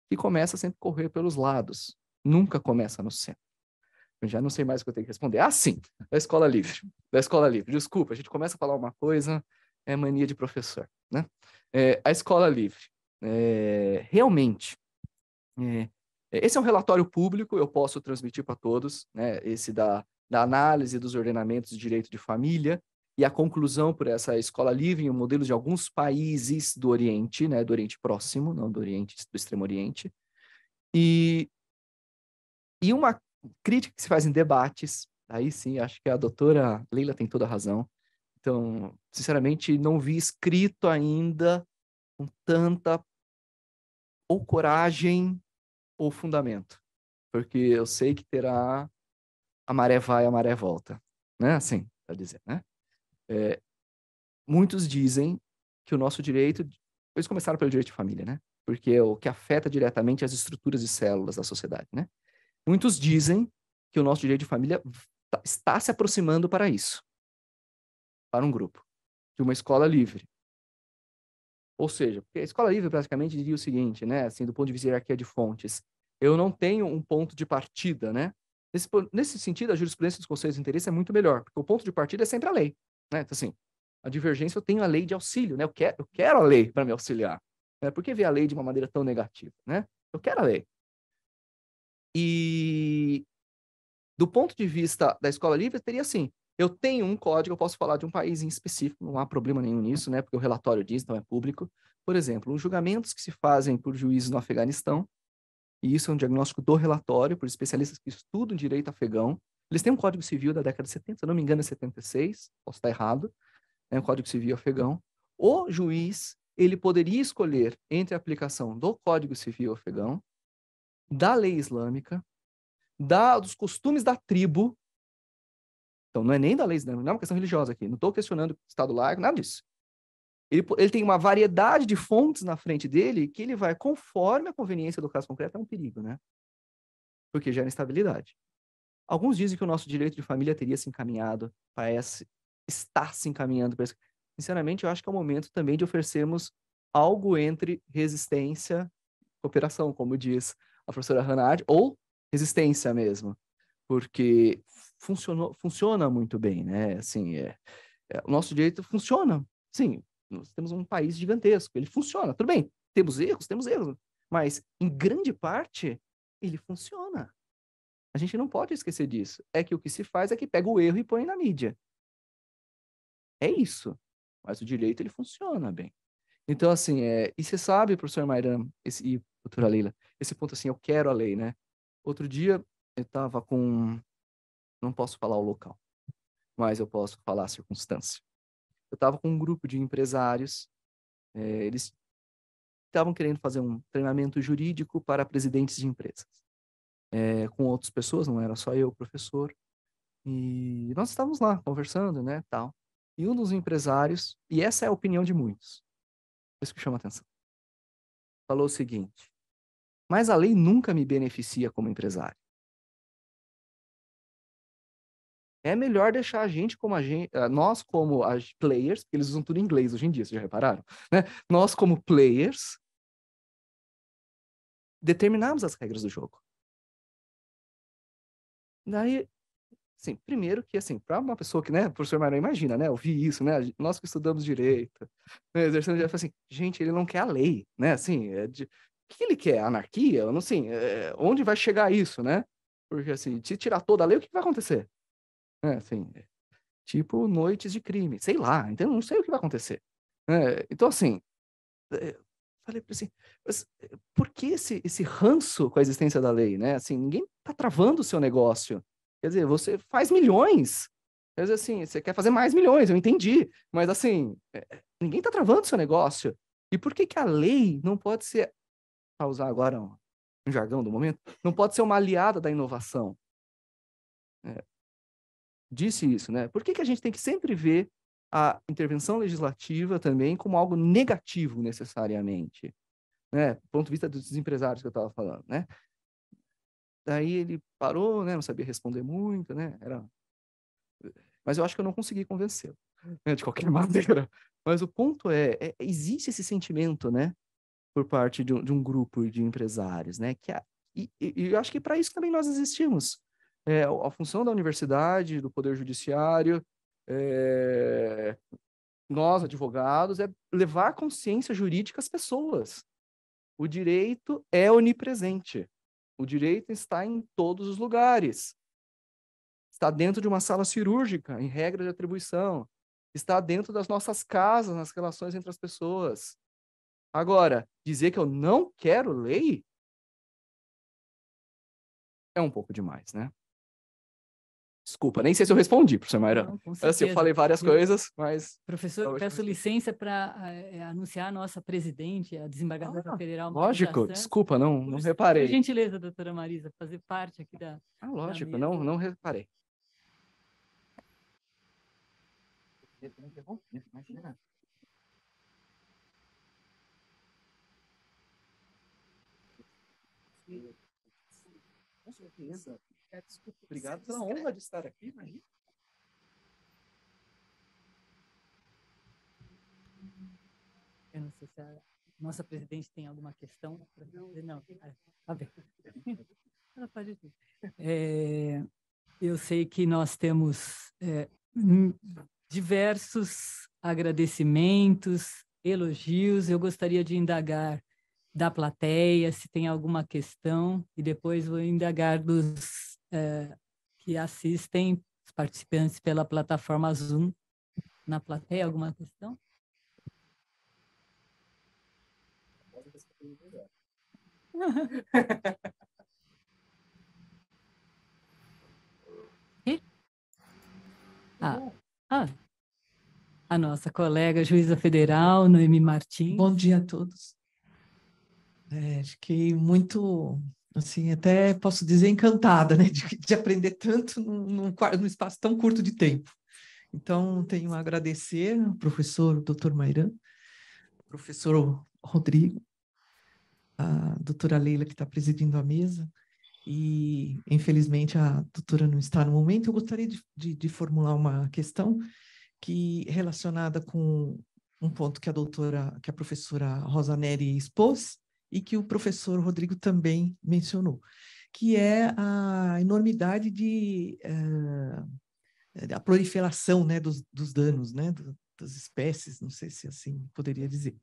que começa sempre a correr pelos lados, nunca começa no centro. Eu já não sei mais o que eu tenho que responder. Ah, sim, da escola livre. Da escola livre. Desculpa, a gente começa a falar uma coisa, é mania de professor, né? É, a escola livre. É, realmente, é, esse é um relatório público, eu posso transmitir para todos, né? Esse da, da análise dos ordenamentos de direito de família e a conclusão por essa escola livre em um modelos de alguns países do Oriente, né? Do Oriente Próximo, não do Oriente, do Extremo Oriente. E, e uma crítica que se faz em debates, aí sim, acho que a doutora Leila tem toda a razão. Então, sinceramente, não vi escrito ainda com tanta ou coragem ou fundamento, porque eu sei que terá a maré vai, a maré volta, né? Assim, tá dizer. né? É, muitos dizem que o nosso direito, pois começaram pelo direito de família, né? Porque é o que afeta diretamente as estruturas e células da sociedade, né? Muitos dizem que o nosso direito de família tá, está se aproximando para isso para um grupo, de uma escola livre. Ou seja, porque a escola livre praticamente diria o seguinte, né, assim, do ponto de vista de hierarquia de fontes, eu não tenho um ponto de partida, né? Nesse, nesse sentido, a jurisprudência dos conselhos de interesse é muito melhor, porque o ponto de partida é sempre a lei, né? Então, assim, a divergência eu tenho a lei de auxílio, né? Eu quero, eu quero a lei para me auxiliar. Né? Por que ver a lei de uma maneira tão negativa, né? Eu quero a lei. E do ponto de vista da escola livre, teria assim: eu tenho um código, eu posso falar de um país em específico, não há problema nenhum nisso, né? Porque o relatório diz, então é público. Por exemplo, os julgamentos que se fazem por juízes no Afeganistão, e isso é um diagnóstico do relatório, por especialistas que estudam direito afegão, eles têm um código civil da década de 70, se não me engano é 76, posso estar errado, né? um código civil afegão. O juiz, ele poderia escolher entre a aplicação do código civil afegão da lei islâmica, da, dos costumes da tribo. Então, não é nem da lei islâmica, não é uma questão religiosa aqui. Não estou questionando o Estado laico, nada disso. Ele, ele, tem uma variedade de fontes na frente dele que ele vai, conforme a conveniência do caso concreto, é um perigo, né? Porque gera instabilidade. Alguns dizem que o nosso direito de família teria se encaminhado para esse, está se encaminhando para esse. Sinceramente, eu acho que é o momento também de oferecermos algo entre resistência e cooperação, como diz a professora Hannah Arendt, ou resistência mesmo, porque funcionou, funciona muito bem, né? Assim, é, é, o nosso direito funciona. Sim, nós temos um país gigantesco, ele funciona, tudo bem. Temos erros, temos erros, mas em grande parte ele funciona. A gente não pode esquecer disso. É que o que se faz é que pega o erro e põe na mídia. É isso. Mas o direito ele funciona bem. Então, assim, é, e você sabe, professor Mairam, esse, e doutora Leila, esse ponto assim, eu quero a lei, né? Outro dia eu estava com, não posso falar o local, mas eu posso falar a circunstância. Eu estava com um grupo de empresários, é, eles estavam querendo fazer um treinamento jurídico para presidentes de empresas, é, com outras pessoas, não era só eu, professor, e nós estávamos lá conversando, né, tal. E um dos empresários, e essa é a opinião de muitos, isso que chama atenção, falou o seguinte: mas a lei nunca me beneficia como empresário. É melhor deixar a gente como a gente, eh, nós como as players, eles usam tudo em inglês hoje em dia, vocês já repararam, né? Nós como players determinamos as regras do jogo. Daí, assim, primeiro que assim, para uma pessoa que, né, o professor Mariano imagina, né, eu vi isso, né, nós que estudamos direito, né, exercendo direito, assim, gente, ele não quer a lei, né? Assim, é de, que ele quer? Anarquia? Eu não sei. É, onde vai chegar isso, né? Porque, assim, se tirar toda a lei, o que vai acontecer? É, assim, tipo, noites de crime. Sei lá, então não sei o que vai acontecer. É, então, assim, é, falei assim, mas por que esse, esse ranço com a existência da lei, né? Assim, ninguém tá travando o seu negócio. Quer dizer, você faz milhões. Quer dizer, assim, você quer fazer mais milhões, eu entendi. Mas, assim, é, ninguém tá travando o seu negócio. E por que que a lei não pode ser para usar agora um, um, jargão do momento, não pode ser uma aliada da inovação. É, disse isso, né? Por que, que a gente tem que sempre ver a intervenção legislativa também como algo negativo necessariamente, né? Do ponto de vista dos empresários que eu estava falando, né? Daí ele parou, né? Não sabia responder muito, né? Era... Mas eu acho que eu não consegui convencê-lo, né? de qualquer maneira. Mas o ponto é, é, existe esse sentimento, né? por parte de um, de um grupo de empresários, né? Que a, e, e, eu acho que para isso também nós existimos. É, a função da universidade, do poder judiciário, é, nós advogados, é levar a consciência jurídica às pessoas. O direito é onipresente. O direito está em todos os lugares. Está dentro de uma sala cirúrgica, em regra de atribuição. Está dentro das nossas casas, nas relações entre as pessoas. Agora, dizer que eu não quero lei é um pouco demais, né? Desculpa, nem sei se eu respondi, professor Mairão. Assim, eu falei várias coisas, mas. Professor, peço licença para é, anunciar a nossa presidente, a desembargadora ah, federal. Lógico, desculpa, não, não reparei. Por gentileza, doutora Marisa, fazer parte aqui da. Ah, lógico, da minha... não, não reparei. Com certeza. É, Obrigado pela honra de estar aqui, Maria. Eu não sei se a nossa presidente tem alguma questão. Pra... Não, tá, tá bem. Ela pode tudo. É, eu sei que nós temos é, hum, diversos agradecimentos, elogios. Eu gostaria de indagar da plateia, se tem alguma questão, e depois vou indagar dos é, eh, que assistem, os participantes pela plataforma Zoom. Na plateia, alguma questão? Tá ah, ah, a nossa colega juíza federal, Noemi Martins. Bom dia a todos. É, fiquei muito, assim, até posso dizer encantada, né, de, de aprender tanto num, num, espaço tão curto de tempo. Então, tenho a agradecer ao professor Dr. Mairan, professor Rodrigo, a doutora Leila, que está presidindo a mesa, e infelizmente a doutora não está no momento. Eu gostaria de, de, de formular uma questão que relacionada com um ponto que a doutora, que a professora Rosa Neri expôs, e que o professor Rodrigo também mencionou, que é a enormidade de uh, a proliferação né, dos, dos danos, né, do, das espécies, não sei se assim poderia dizer.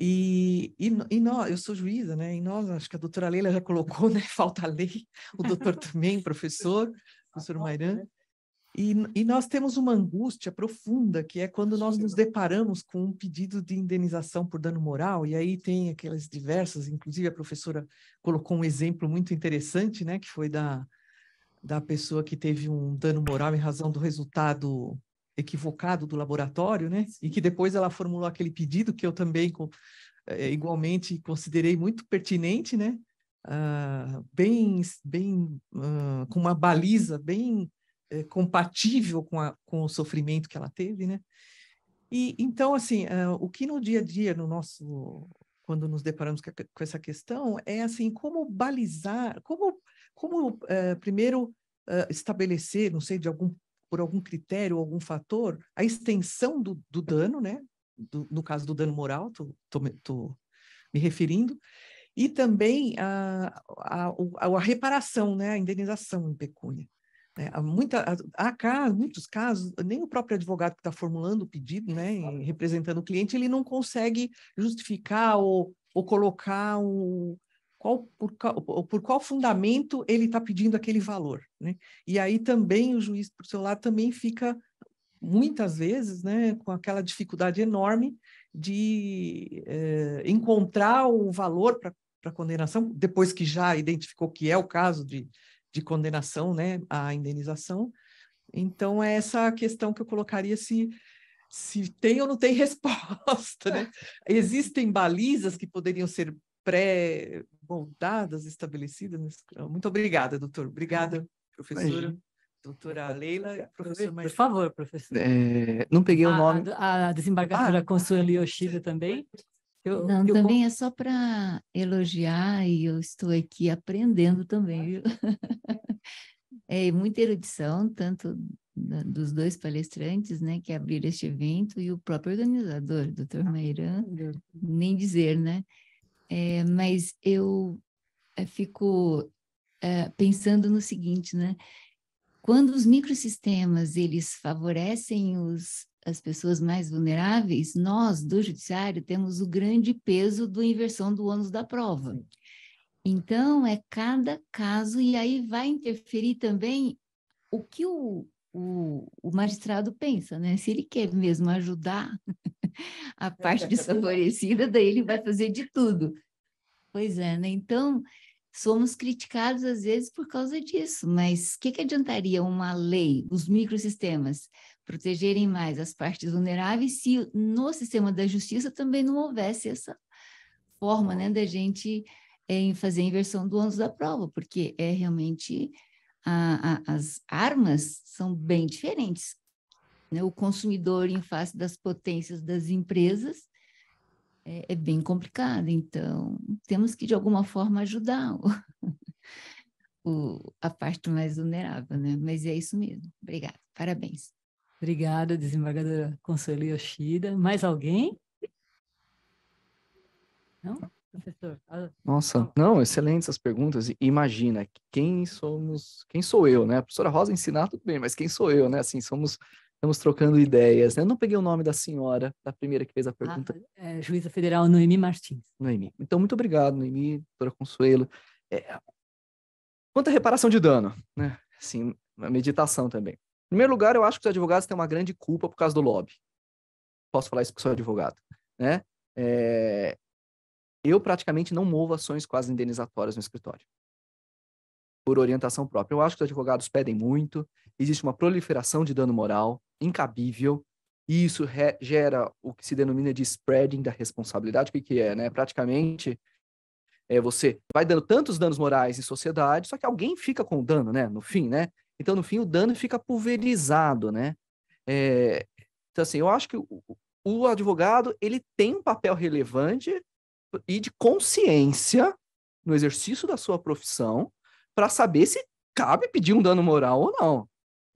E, e, e, nós, eu sou juíza, né? E nós, acho que a doutora Leila já colocou, né? Falta lei, o doutor também, professor, professor Mairan. Né? E, e, nós temos uma angústia profunda, que é quando nós nos deparamos com um pedido de indenização por dano moral, e aí tem aquelas diversas, inclusive a professora colocou um exemplo muito interessante, né, que foi da, da pessoa que teve um dano moral em razão do resultado equivocado do laboratório, né, e que depois ela formulou aquele pedido que eu também, é, igualmente, considerei muito pertinente, né, Uh, bem, bem uh, com uma baliza bem é, compatível com, a, com o sofrimento que ela teve, né? E então, assim, uh, o que no dia a dia, no nosso, quando nos deparamos com, a, com essa questão, é assim, como balizar, como, como uh, primeiro uh, estabelecer, não sei, de algum, por algum critério, algum fator, a extensão do, do dano, né? Do, no caso do dano moral, tô, tô, tô me referindo, e também a, a, a, a reparação, né? A indenização em pecúnia. É, há, muita, há casos, muitos casos, nem o próprio advogado que está formulando o pedido, né, representando o cliente, ele não consegue justificar ou, ou colocar o, qual, por, por, qual fundamento ele está pedindo aquele valor. Né? E aí também o juiz, por seu lado, também fica, muitas vezes, né, com aquela dificuldade enorme de eh, encontrar o valor para a condenação, depois que já identificou que é o caso de, de condenação né, à indenização. Então, é essa questão que eu colocaria se, se tem ou não tem resposta. Né? Existem balizas que poderiam ser pré-moldadas, estabelecidas. Muito obrigada, doutor. Obrigada, professora. Imagina. Doutora Leila, professor Por favor, professor. É, não peguei o nome. A, a desembargadora ah, Consuelo Yoshida também. Eu, não, eu também é só para elogiar e eu estou aqui aprendendo também, viu? É muita erudição, tanto dos dois palestrantes, né, que abriram este evento e o próprio organizador, doutor ah, Mairan, nem dizer, né? É, mas eu eh, fico é, pensando no seguinte, né? Quando os microsistemas eles favorecem os das pessoas mais vulneráveis, nós do judiciário temos o grande peso do inversão do ônus da prova. Então, é cada caso, e aí vai interferir também o que o, o, o magistrado pensa, né? Se ele quer mesmo ajudar a parte desfavorecida, daí ele vai fazer de tudo. Pois é, né? Então, somos criticados às vezes por causa disso, mas o que, que adiantaria uma lei, os microsistemas, protegerem mais as partes vulneráveis se no sistema da justiça também não houvesse essa forma né, da gente é, fazer a inversão do ônus da prova, porque é realmente a, a, as armas são bem diferentes. Né? O consumidor em face das potências das empresas é, é bem complicado. Então, temos que, de alguma forma, ajudar o, o, a parte mais vulnerável, né? Mas é isso mesmo. Obrigada. Parabéns. Obrigada, desembargadora Consuelo Yoshida. Mais alguém? Não? Professor. Nossa, não, excelentes as perguntas. Imagina, quem somos, quem sou eu, né? A professora Rosa ensinar tudo bem, mas quem sou eu, né? Assim, somos Estamos trocando ideias, né? Eu não peguei o nome da senhora, da primeira que fez a ah, pergunta. é, juíza Federal Noemi Martins. Noemi. Então, muito obrigado, Noemi, doutora Consuelo. É, quanto à reparação de dano, né? Assim, a meditação também. Em primeiro lugar, eu acho que os advogados têm uma grande culpa por causa do lobby. Posso falar isso porque sou advogado, né? É... Eu praticamente não movo ações quase indenizatórias no escritório. Por orientação própria. Eu acho que os advogados pedem muito, existe uma proliferação de dano moral incabível, e isso gera o que se denomina de spreading da responsabilidade. O que, que é? Né? Praticamente, é, você vai dando tantos danos morais em sociedade, só que alguém fica com o dano, né? No fim, né? Então, no fim, o dano fica pulverizado, né? É, então, assim, eu acho que o, o advogado, ele tem um papel relevante e de consciência no exercício da sua profissão para saber se cabe pedir um dano moral ou não.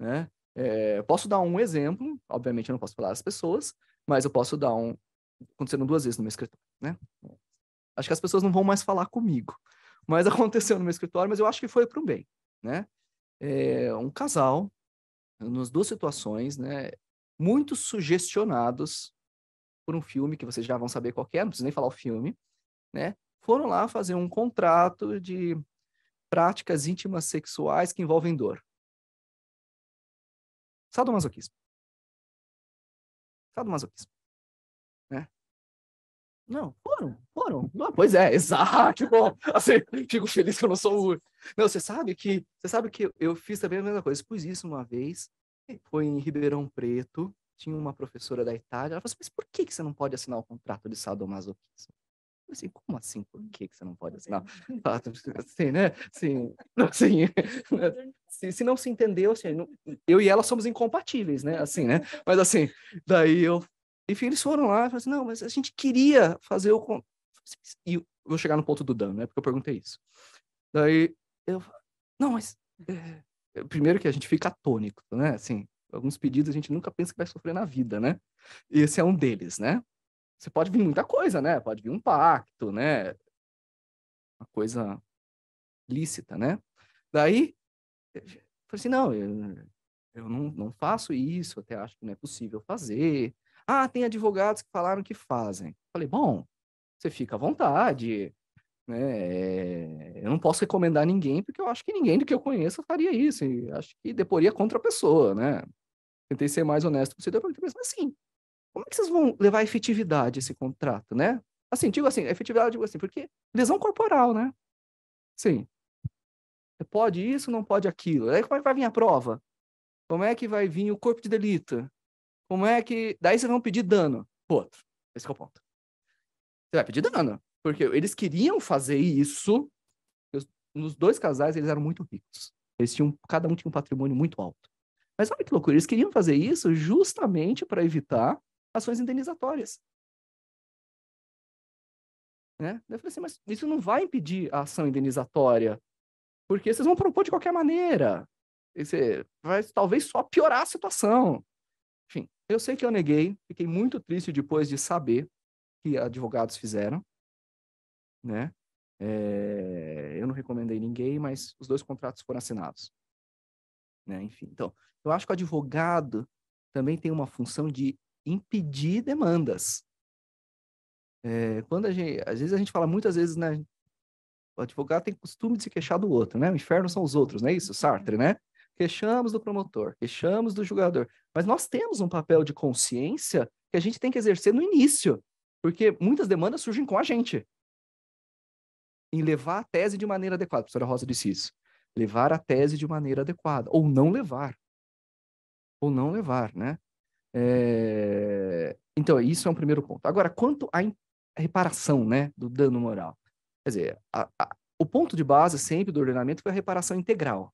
Né? É, eu posso dar um exemplo, obviamente eu não posso falar as pessoas, mas eu posso dar um. Aconteceram duas vezes no meu escritório, né? Acho que as pessoas não vão mais falar comigo, mas aconteceu no meu escritório, mas eu acho que foi para o bem, né? É, um casal, nas duas situações, né? Muito sugestionados por um filme que vocês já vão saber qual é, não preciso nem falar o filme, né? Foram lá fazer um contrato de práticas íntimas sexuais que envolvem dor. Sadomasoquismo. Sadomasoquismo. Né? Não, foram, foram. Ah, pois é, exato. Bom, assim, fico feliz que eu não sou o. Não, você sabe que você sabe que eu fiz também a mesma coisa. Expus isso uma vez. Foi em Ribeirão Preto. Tinha uma professora da Itália. Ela falou assim, mas por que, que você não pode assinar o contrato de sadomasoquismo? assim, como assim? Por hum, que, que você não pode é. assinar? Assim, né? Assim, assim, uhum. se, se não se entendeu, assim, não, eu e ela somos incompatíveis, né? Assim, né? Uhum. Mas assim, daí eu... Enfim, eles foram lá e falaram assim, não, mas a gente queria fazer o... E vou chegar no ponto do Dan, né? Porque eu perguntei isso. Daí eu... Não, mas... É, primeiro que a gente fica atônico, né? Assim, alguns pedidos a gente nunca pensa que vai sofrer na vida, né? E esse é um deles, né? Você pode vir muita coisa, né? Pode vir um pacto, né? Uma coisa lícita, né? Daí, eu falei assim, não, eu, eu não, não faço isso, até acho que não é possível fazer. Ah, tem advogados que falaram que fazem. Falei, bom, você fica à vontade, né? Eu não posso recomendar ninguém, porque eu acho que ninguém do que eu conheço faria isso. acho que deporia contra a pessoa, né? Tentei ser mais honesto possível, mas sim. Como é que vocês vão levar a efetividade esse contrato, né? Assim, digo assim, a efetividade, digo assim, porque lesão corporal, né? Sim. É, pode isso, não pode aquilo. Aí como é que vai vir a prova? Como é que vai vir o corpo de delito? Como é que. Daí vocês vão pedir dano pro outro. Esse é o ponto. Você vai pedir dano. Porque eles queriam fazer isso. nos dois casais, eles eram muito ricos. Eles tinham, cada um tinha um patrimônio muito alto. Mas olha que loucura, eles queriam fazer isso justamente para evitar ações indenizatórias. Né? Eu falei assim, mas isso não vai impedir a ação indenizatória, porque vocês vão propor de qualquer maneira. Esse vai talvez só piorar a situação. Enfim, eu sei que eu neguei, fiquei muito triste depois de saber que advogados fizeram, né? É, eu não recomendei ninguém, mas os dois contratos foram assinados. Né? Enfim, então, eu acho que o advogado também tem uma função de impedir demandas. É, quando a gente, às vezes a gente fala muitas vezes, né? O advogado tem costume de se queixar do outro, né? O inferno são os outros, não é isso, Sartre, né? Queixamos do promotor, queixamos do julgador, mas nós temos um papel de consciência que a gente tem que exercer no início, porque muitas demandas surgem com a gente. Em levar a tese de maneira adequada, a professora Rosa disse isso. Levar a tese de maneira adequada, ou não levar. Ou não levar, né? É... Então, isso é um primeiro ponto. Agora, quanto à reparação né, do dano moral. Quer dizer, a, a, o ponto de base sempre do ordenamento foi a reparação integral.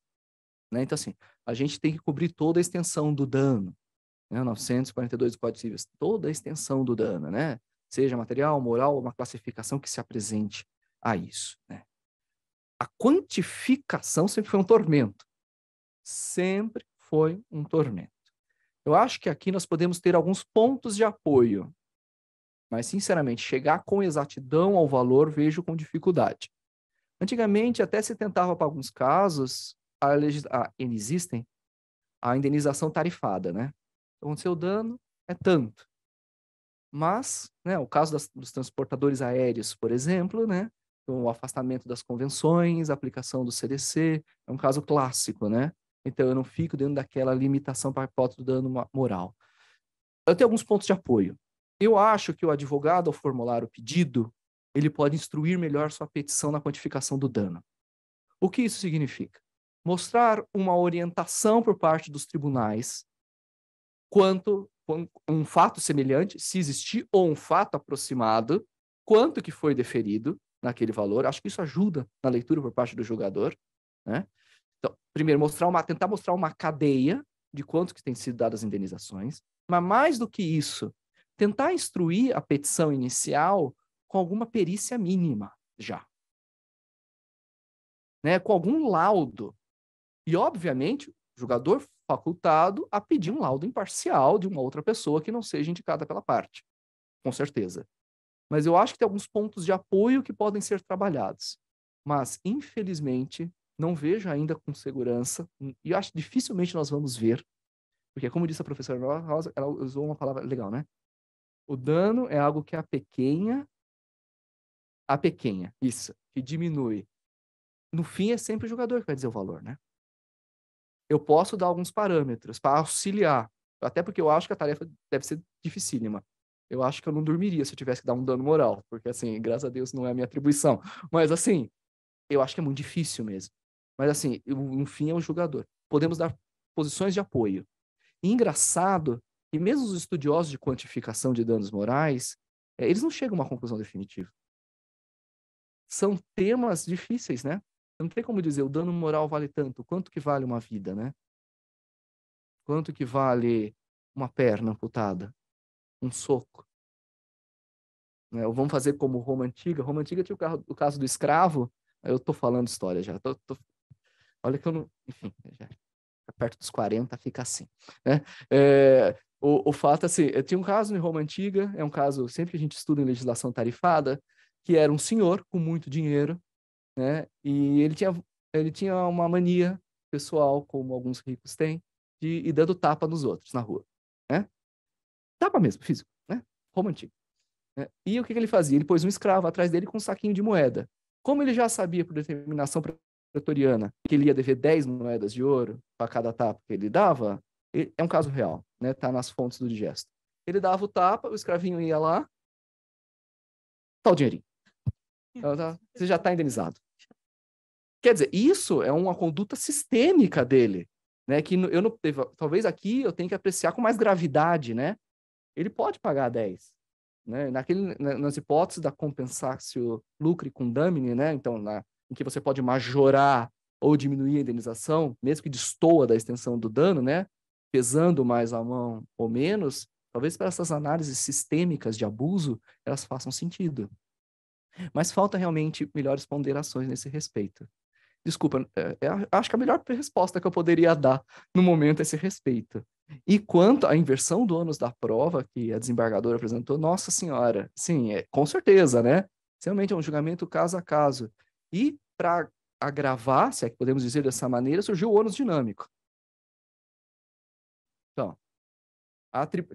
Né? Então, assim, a gente tem que cobrir toda a extensão do dano. Né? 942 do Código Civil, toda a extensão do dano, né? Seja material, moral, uma classificação que se apresente a isso. Né? A quantificação sempre foi um tormento. Sempre foi um tormento. Eu acho que aqui nós podemos ter alguns pontos de apoio, mas, sinceramente, chegar com exatidão ao valor vejo com dificuldade. Antigamente, até se tentava, para alguns casos, a, legis... ah, existem a indenização tarifada, né? Então, o dano é tanto. Mas, né, o caso das, dos transportadores aéreos, por exemplo, né? o afastamento das convenções, a aplicação do CDC, é um caso clássico, né? Então, eu não fico dentro daquela limitação para a hipótese do dano moral. Eu tenho alguns pontos de apoio. Eu acho que o advogado, ao formular o pedido, ele pode instruir melhor sua petição na quantificação do dano. O que isso significa? Mostrar uma orientação por parte dos tribunais quanto um fato semelhante, se existir, ou um fato aproximado, quanto que foi deferido naquele valor. Acho que isso ajuda na leitura por parte do julgador. Né? primeiro, mostrar uma, tentar mostrar uma cadeia de quanto que tem sido dadas as indenizações, mas mais do que isso, tentar instruir a petição inicial com alguma perícia mínima já. Né, com algum laudo. E, obviamente, o jogador facultado a pedir um laudo imparcial de uma outra pessoa que não seja indicada pela parte, com certeza. Mas eu acho que tem alguns pontos de apoio que podem ser trabalhados. Mas, infelizmente, não vejo ainda com segurança, hum, e acho que dificilmente nós vamos ver, porque como disse a professora Rosa, ela usou uma palavra legal, né? O dano é algo que a pequena, a pequena, isso, que diminui. No fim, é sempre o jogador que vai dizer o valor, né? Eu posso dar alguns parâmetros para auxiliar, até porque eu acho que a tarefa deve ser dificílima. Eu acho que eu não dormiria se eu tivesse que dar um dano moral, porque assim, graças a Deus não é a minha atribuição. Mas assim, eu acho que é muito difícil mesmo. Mas assim, enfim, fim é o julgador. Podemos dar posições de apoio. E engraçado que mesmo os estudiosos de quantificação de danos morais, é, eles não chegam a uma conclusão definitiva. São temas difíceis, né? Não tem como dizer o dano moral vale tanto, quanto que vale uma vida, né? Quanto que vale uma perna amputada, um soco? Né? Ou vamos fazer como Roma Antiga. Roma Antiga tinha o, caso do escravo. Eu estou falando história já, estou Olha que eu não. Enfim, já perto dos 40 fica assim. Né? É, o, o, fato é assim: tinha um caso em Roma Antiga, é um caso sempre que a gente estuda em legislação tarifada, que era um senhor com muito dinheiro, né? e ele tinha, ele tinha uma mania pessoal, como alguns ricos têm, de ir dando tapa nos outros na rua. Né? Tapa mesmo, físico, né? Roma Antiga. Né? E o que, que ele fazia? Ele pôs um escravo atrás dele com um saquinho de moeda. Como ele já sabia por determinação pretoriana, que ele ia dever 10 moedas de ouro para cada tapa que ele dava, ele, é um caso real, né? Tá nas fontes do digesto. Ele dava o tapa, o escravinho ia lá, tá o dinheirinho. Então, tá, você já está indenizado. Quer dizer, isso é uma conduta sistêmica dele, né? Que eu não talvez aqui eu tenha que apreciar com mais gravidade, né? Ele pode pagar 10, né? Naquele, nas hipóteses da compensatio lucre com damine, né? Então, na em que você pode majorar ou diminuir a indenização, mesmo que destoa da extensão do dano, né? pesando mais a mão ou menos, talvez para essas análises sistêmicas de abuso, elas façam sentido. Mas falta realmente melhores ponderações nesse respeito. Desculpa, é, é, acho que a melhor resposta que eu poderia dar no momento é esse respeito. E quanto à inversão do ônus da prova que a desembargadora apresentou, nossa senhora, sim, é, com certeza, né? Realmente é um julgamento caso a caso. E, para agravar, se é que podemos dizer dessa maneira, surgiu o ônus dinâmico. Então, a tri...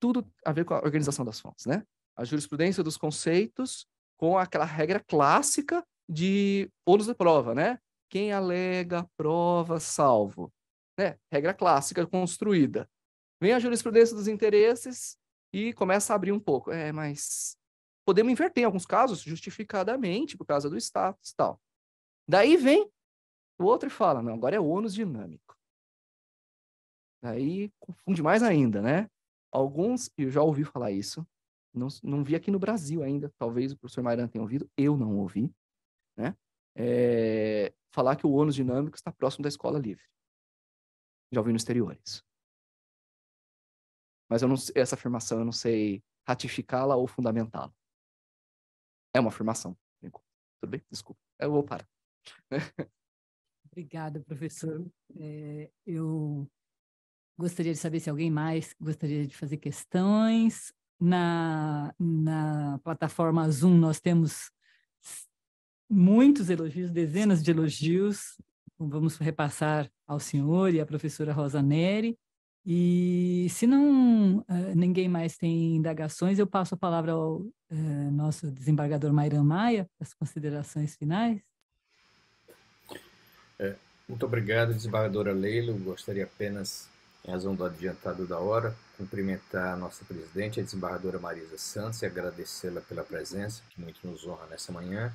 tudo a ver com a organização das fontes, né? A jurisprudência dos conceitos com aquela regra clássica de ônus da prova, né? Quem alega prova salvo, né? Regra clássica construída. Vem a jurisprudência dos interesses e começa a abrir um pouco. É, mas podemos inverter em alguns casos, justificadamente, por causa do status e tal. Daí vem o outro e fala, não, agora é ônus dinâmico. Daí confunde mais ainda, né? Alguns, eu já ouvi falar isso, não, não vi aqui no Brasil ainda, talvez o professor Mairan tenha ouvido, eu não ouvi, né? É, falar que o ônus dinâmico está próximo da escola livre. Já ouvi no exterior isso. Mas não, essa afirmação eu não sei ratificá-la ou fundamentá-la. É uma afirmação. Tudo bem? Desculpa. Eu vou parar. Obrigada, professor. É, eu gostaria de saber se alguém mais gostaria de fazer questões. Na, na plataforma Zoom, nós temos muitos elogios, dezenas de elogios. Vamos repassar ao senhor e à professora Rosa Neri. E se não é, ninguém mais tem indagações, eu passo a palavra ao eh, nosso desembargador Mairan Maia, as considerações finais. É, muito obrigado, desembargadora Leila. Eu gostaria apenas, em razão do adiantado da hora, cumprimentar a nossa presidente, a desembargadora Marisa Santos, e agradecê-la pela presença, que muito nos honra nessa manhã.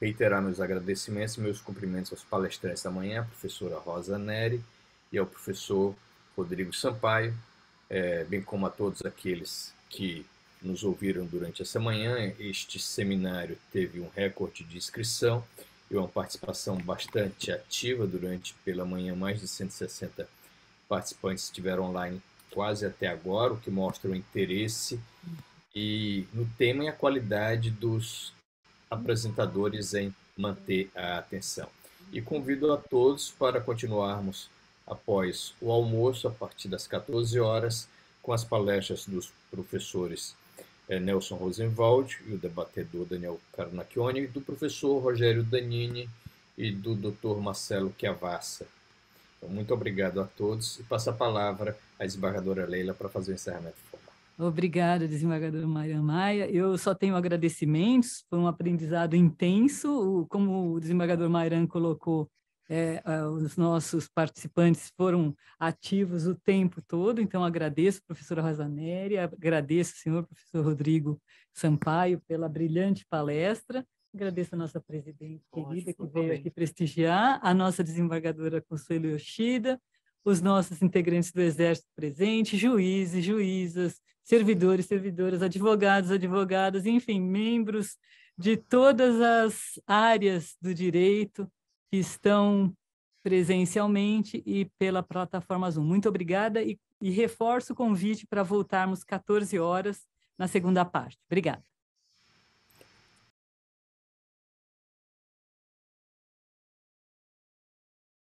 Reiterar meus agradecimentos e meus cumprimentos aos palestrantes da manhã, a professora Rosa Neri e ao professor Rodrigo Sampaio, eh, bem como a todos aqueles que nos ouviram durante essa manhã. Este seminário teve um recorde de inscrição e uma participação bastante ativa durante pela manhã. Mais de 160 participantes estiveram online quase até agora, o que mostra o interesse e no tema e a qualidade dos apresentadores em manter a atenção. E convido a todos para continuarmos após o almoço, a partir das 14 horas, com as palestras dos professores é, Nelson Rosenwald e o debatedor Daniel Carnacchioni, do professor Rogério Danini e do Dr. Marcelo Chiavassa. Então, muito obrigado a todos e passo a palavra à desembargadora Leila para fazer o encerramento formal. Obrigada, desembargadora Maria Maia. Eu só tenho agradecimentos, foi um aprendizado intenso. Como o desembargador Mairan colocou, é, ah, os nossos participantes foram ativos o tempo todo, então agradeço a professora Nery, agradeço o senhor professor Rodrigo Sampaio pela brilhante palestra, agradeço a nossa presidente querida Ótimo, que veio aqui prestigiar, a nossa desembargadora Consuelo Yoshida, os nossos integrantes do Exército presente, juízes, juízas, servidores, servidoras, advogados, advogadas, enfim, membros de todas as áreas do direito, que estão presencialmente e pela plataforma Zoom. Muito obrigada e, e reforço o convite para voltarmos 14 horas na segunda parte. Obrigada.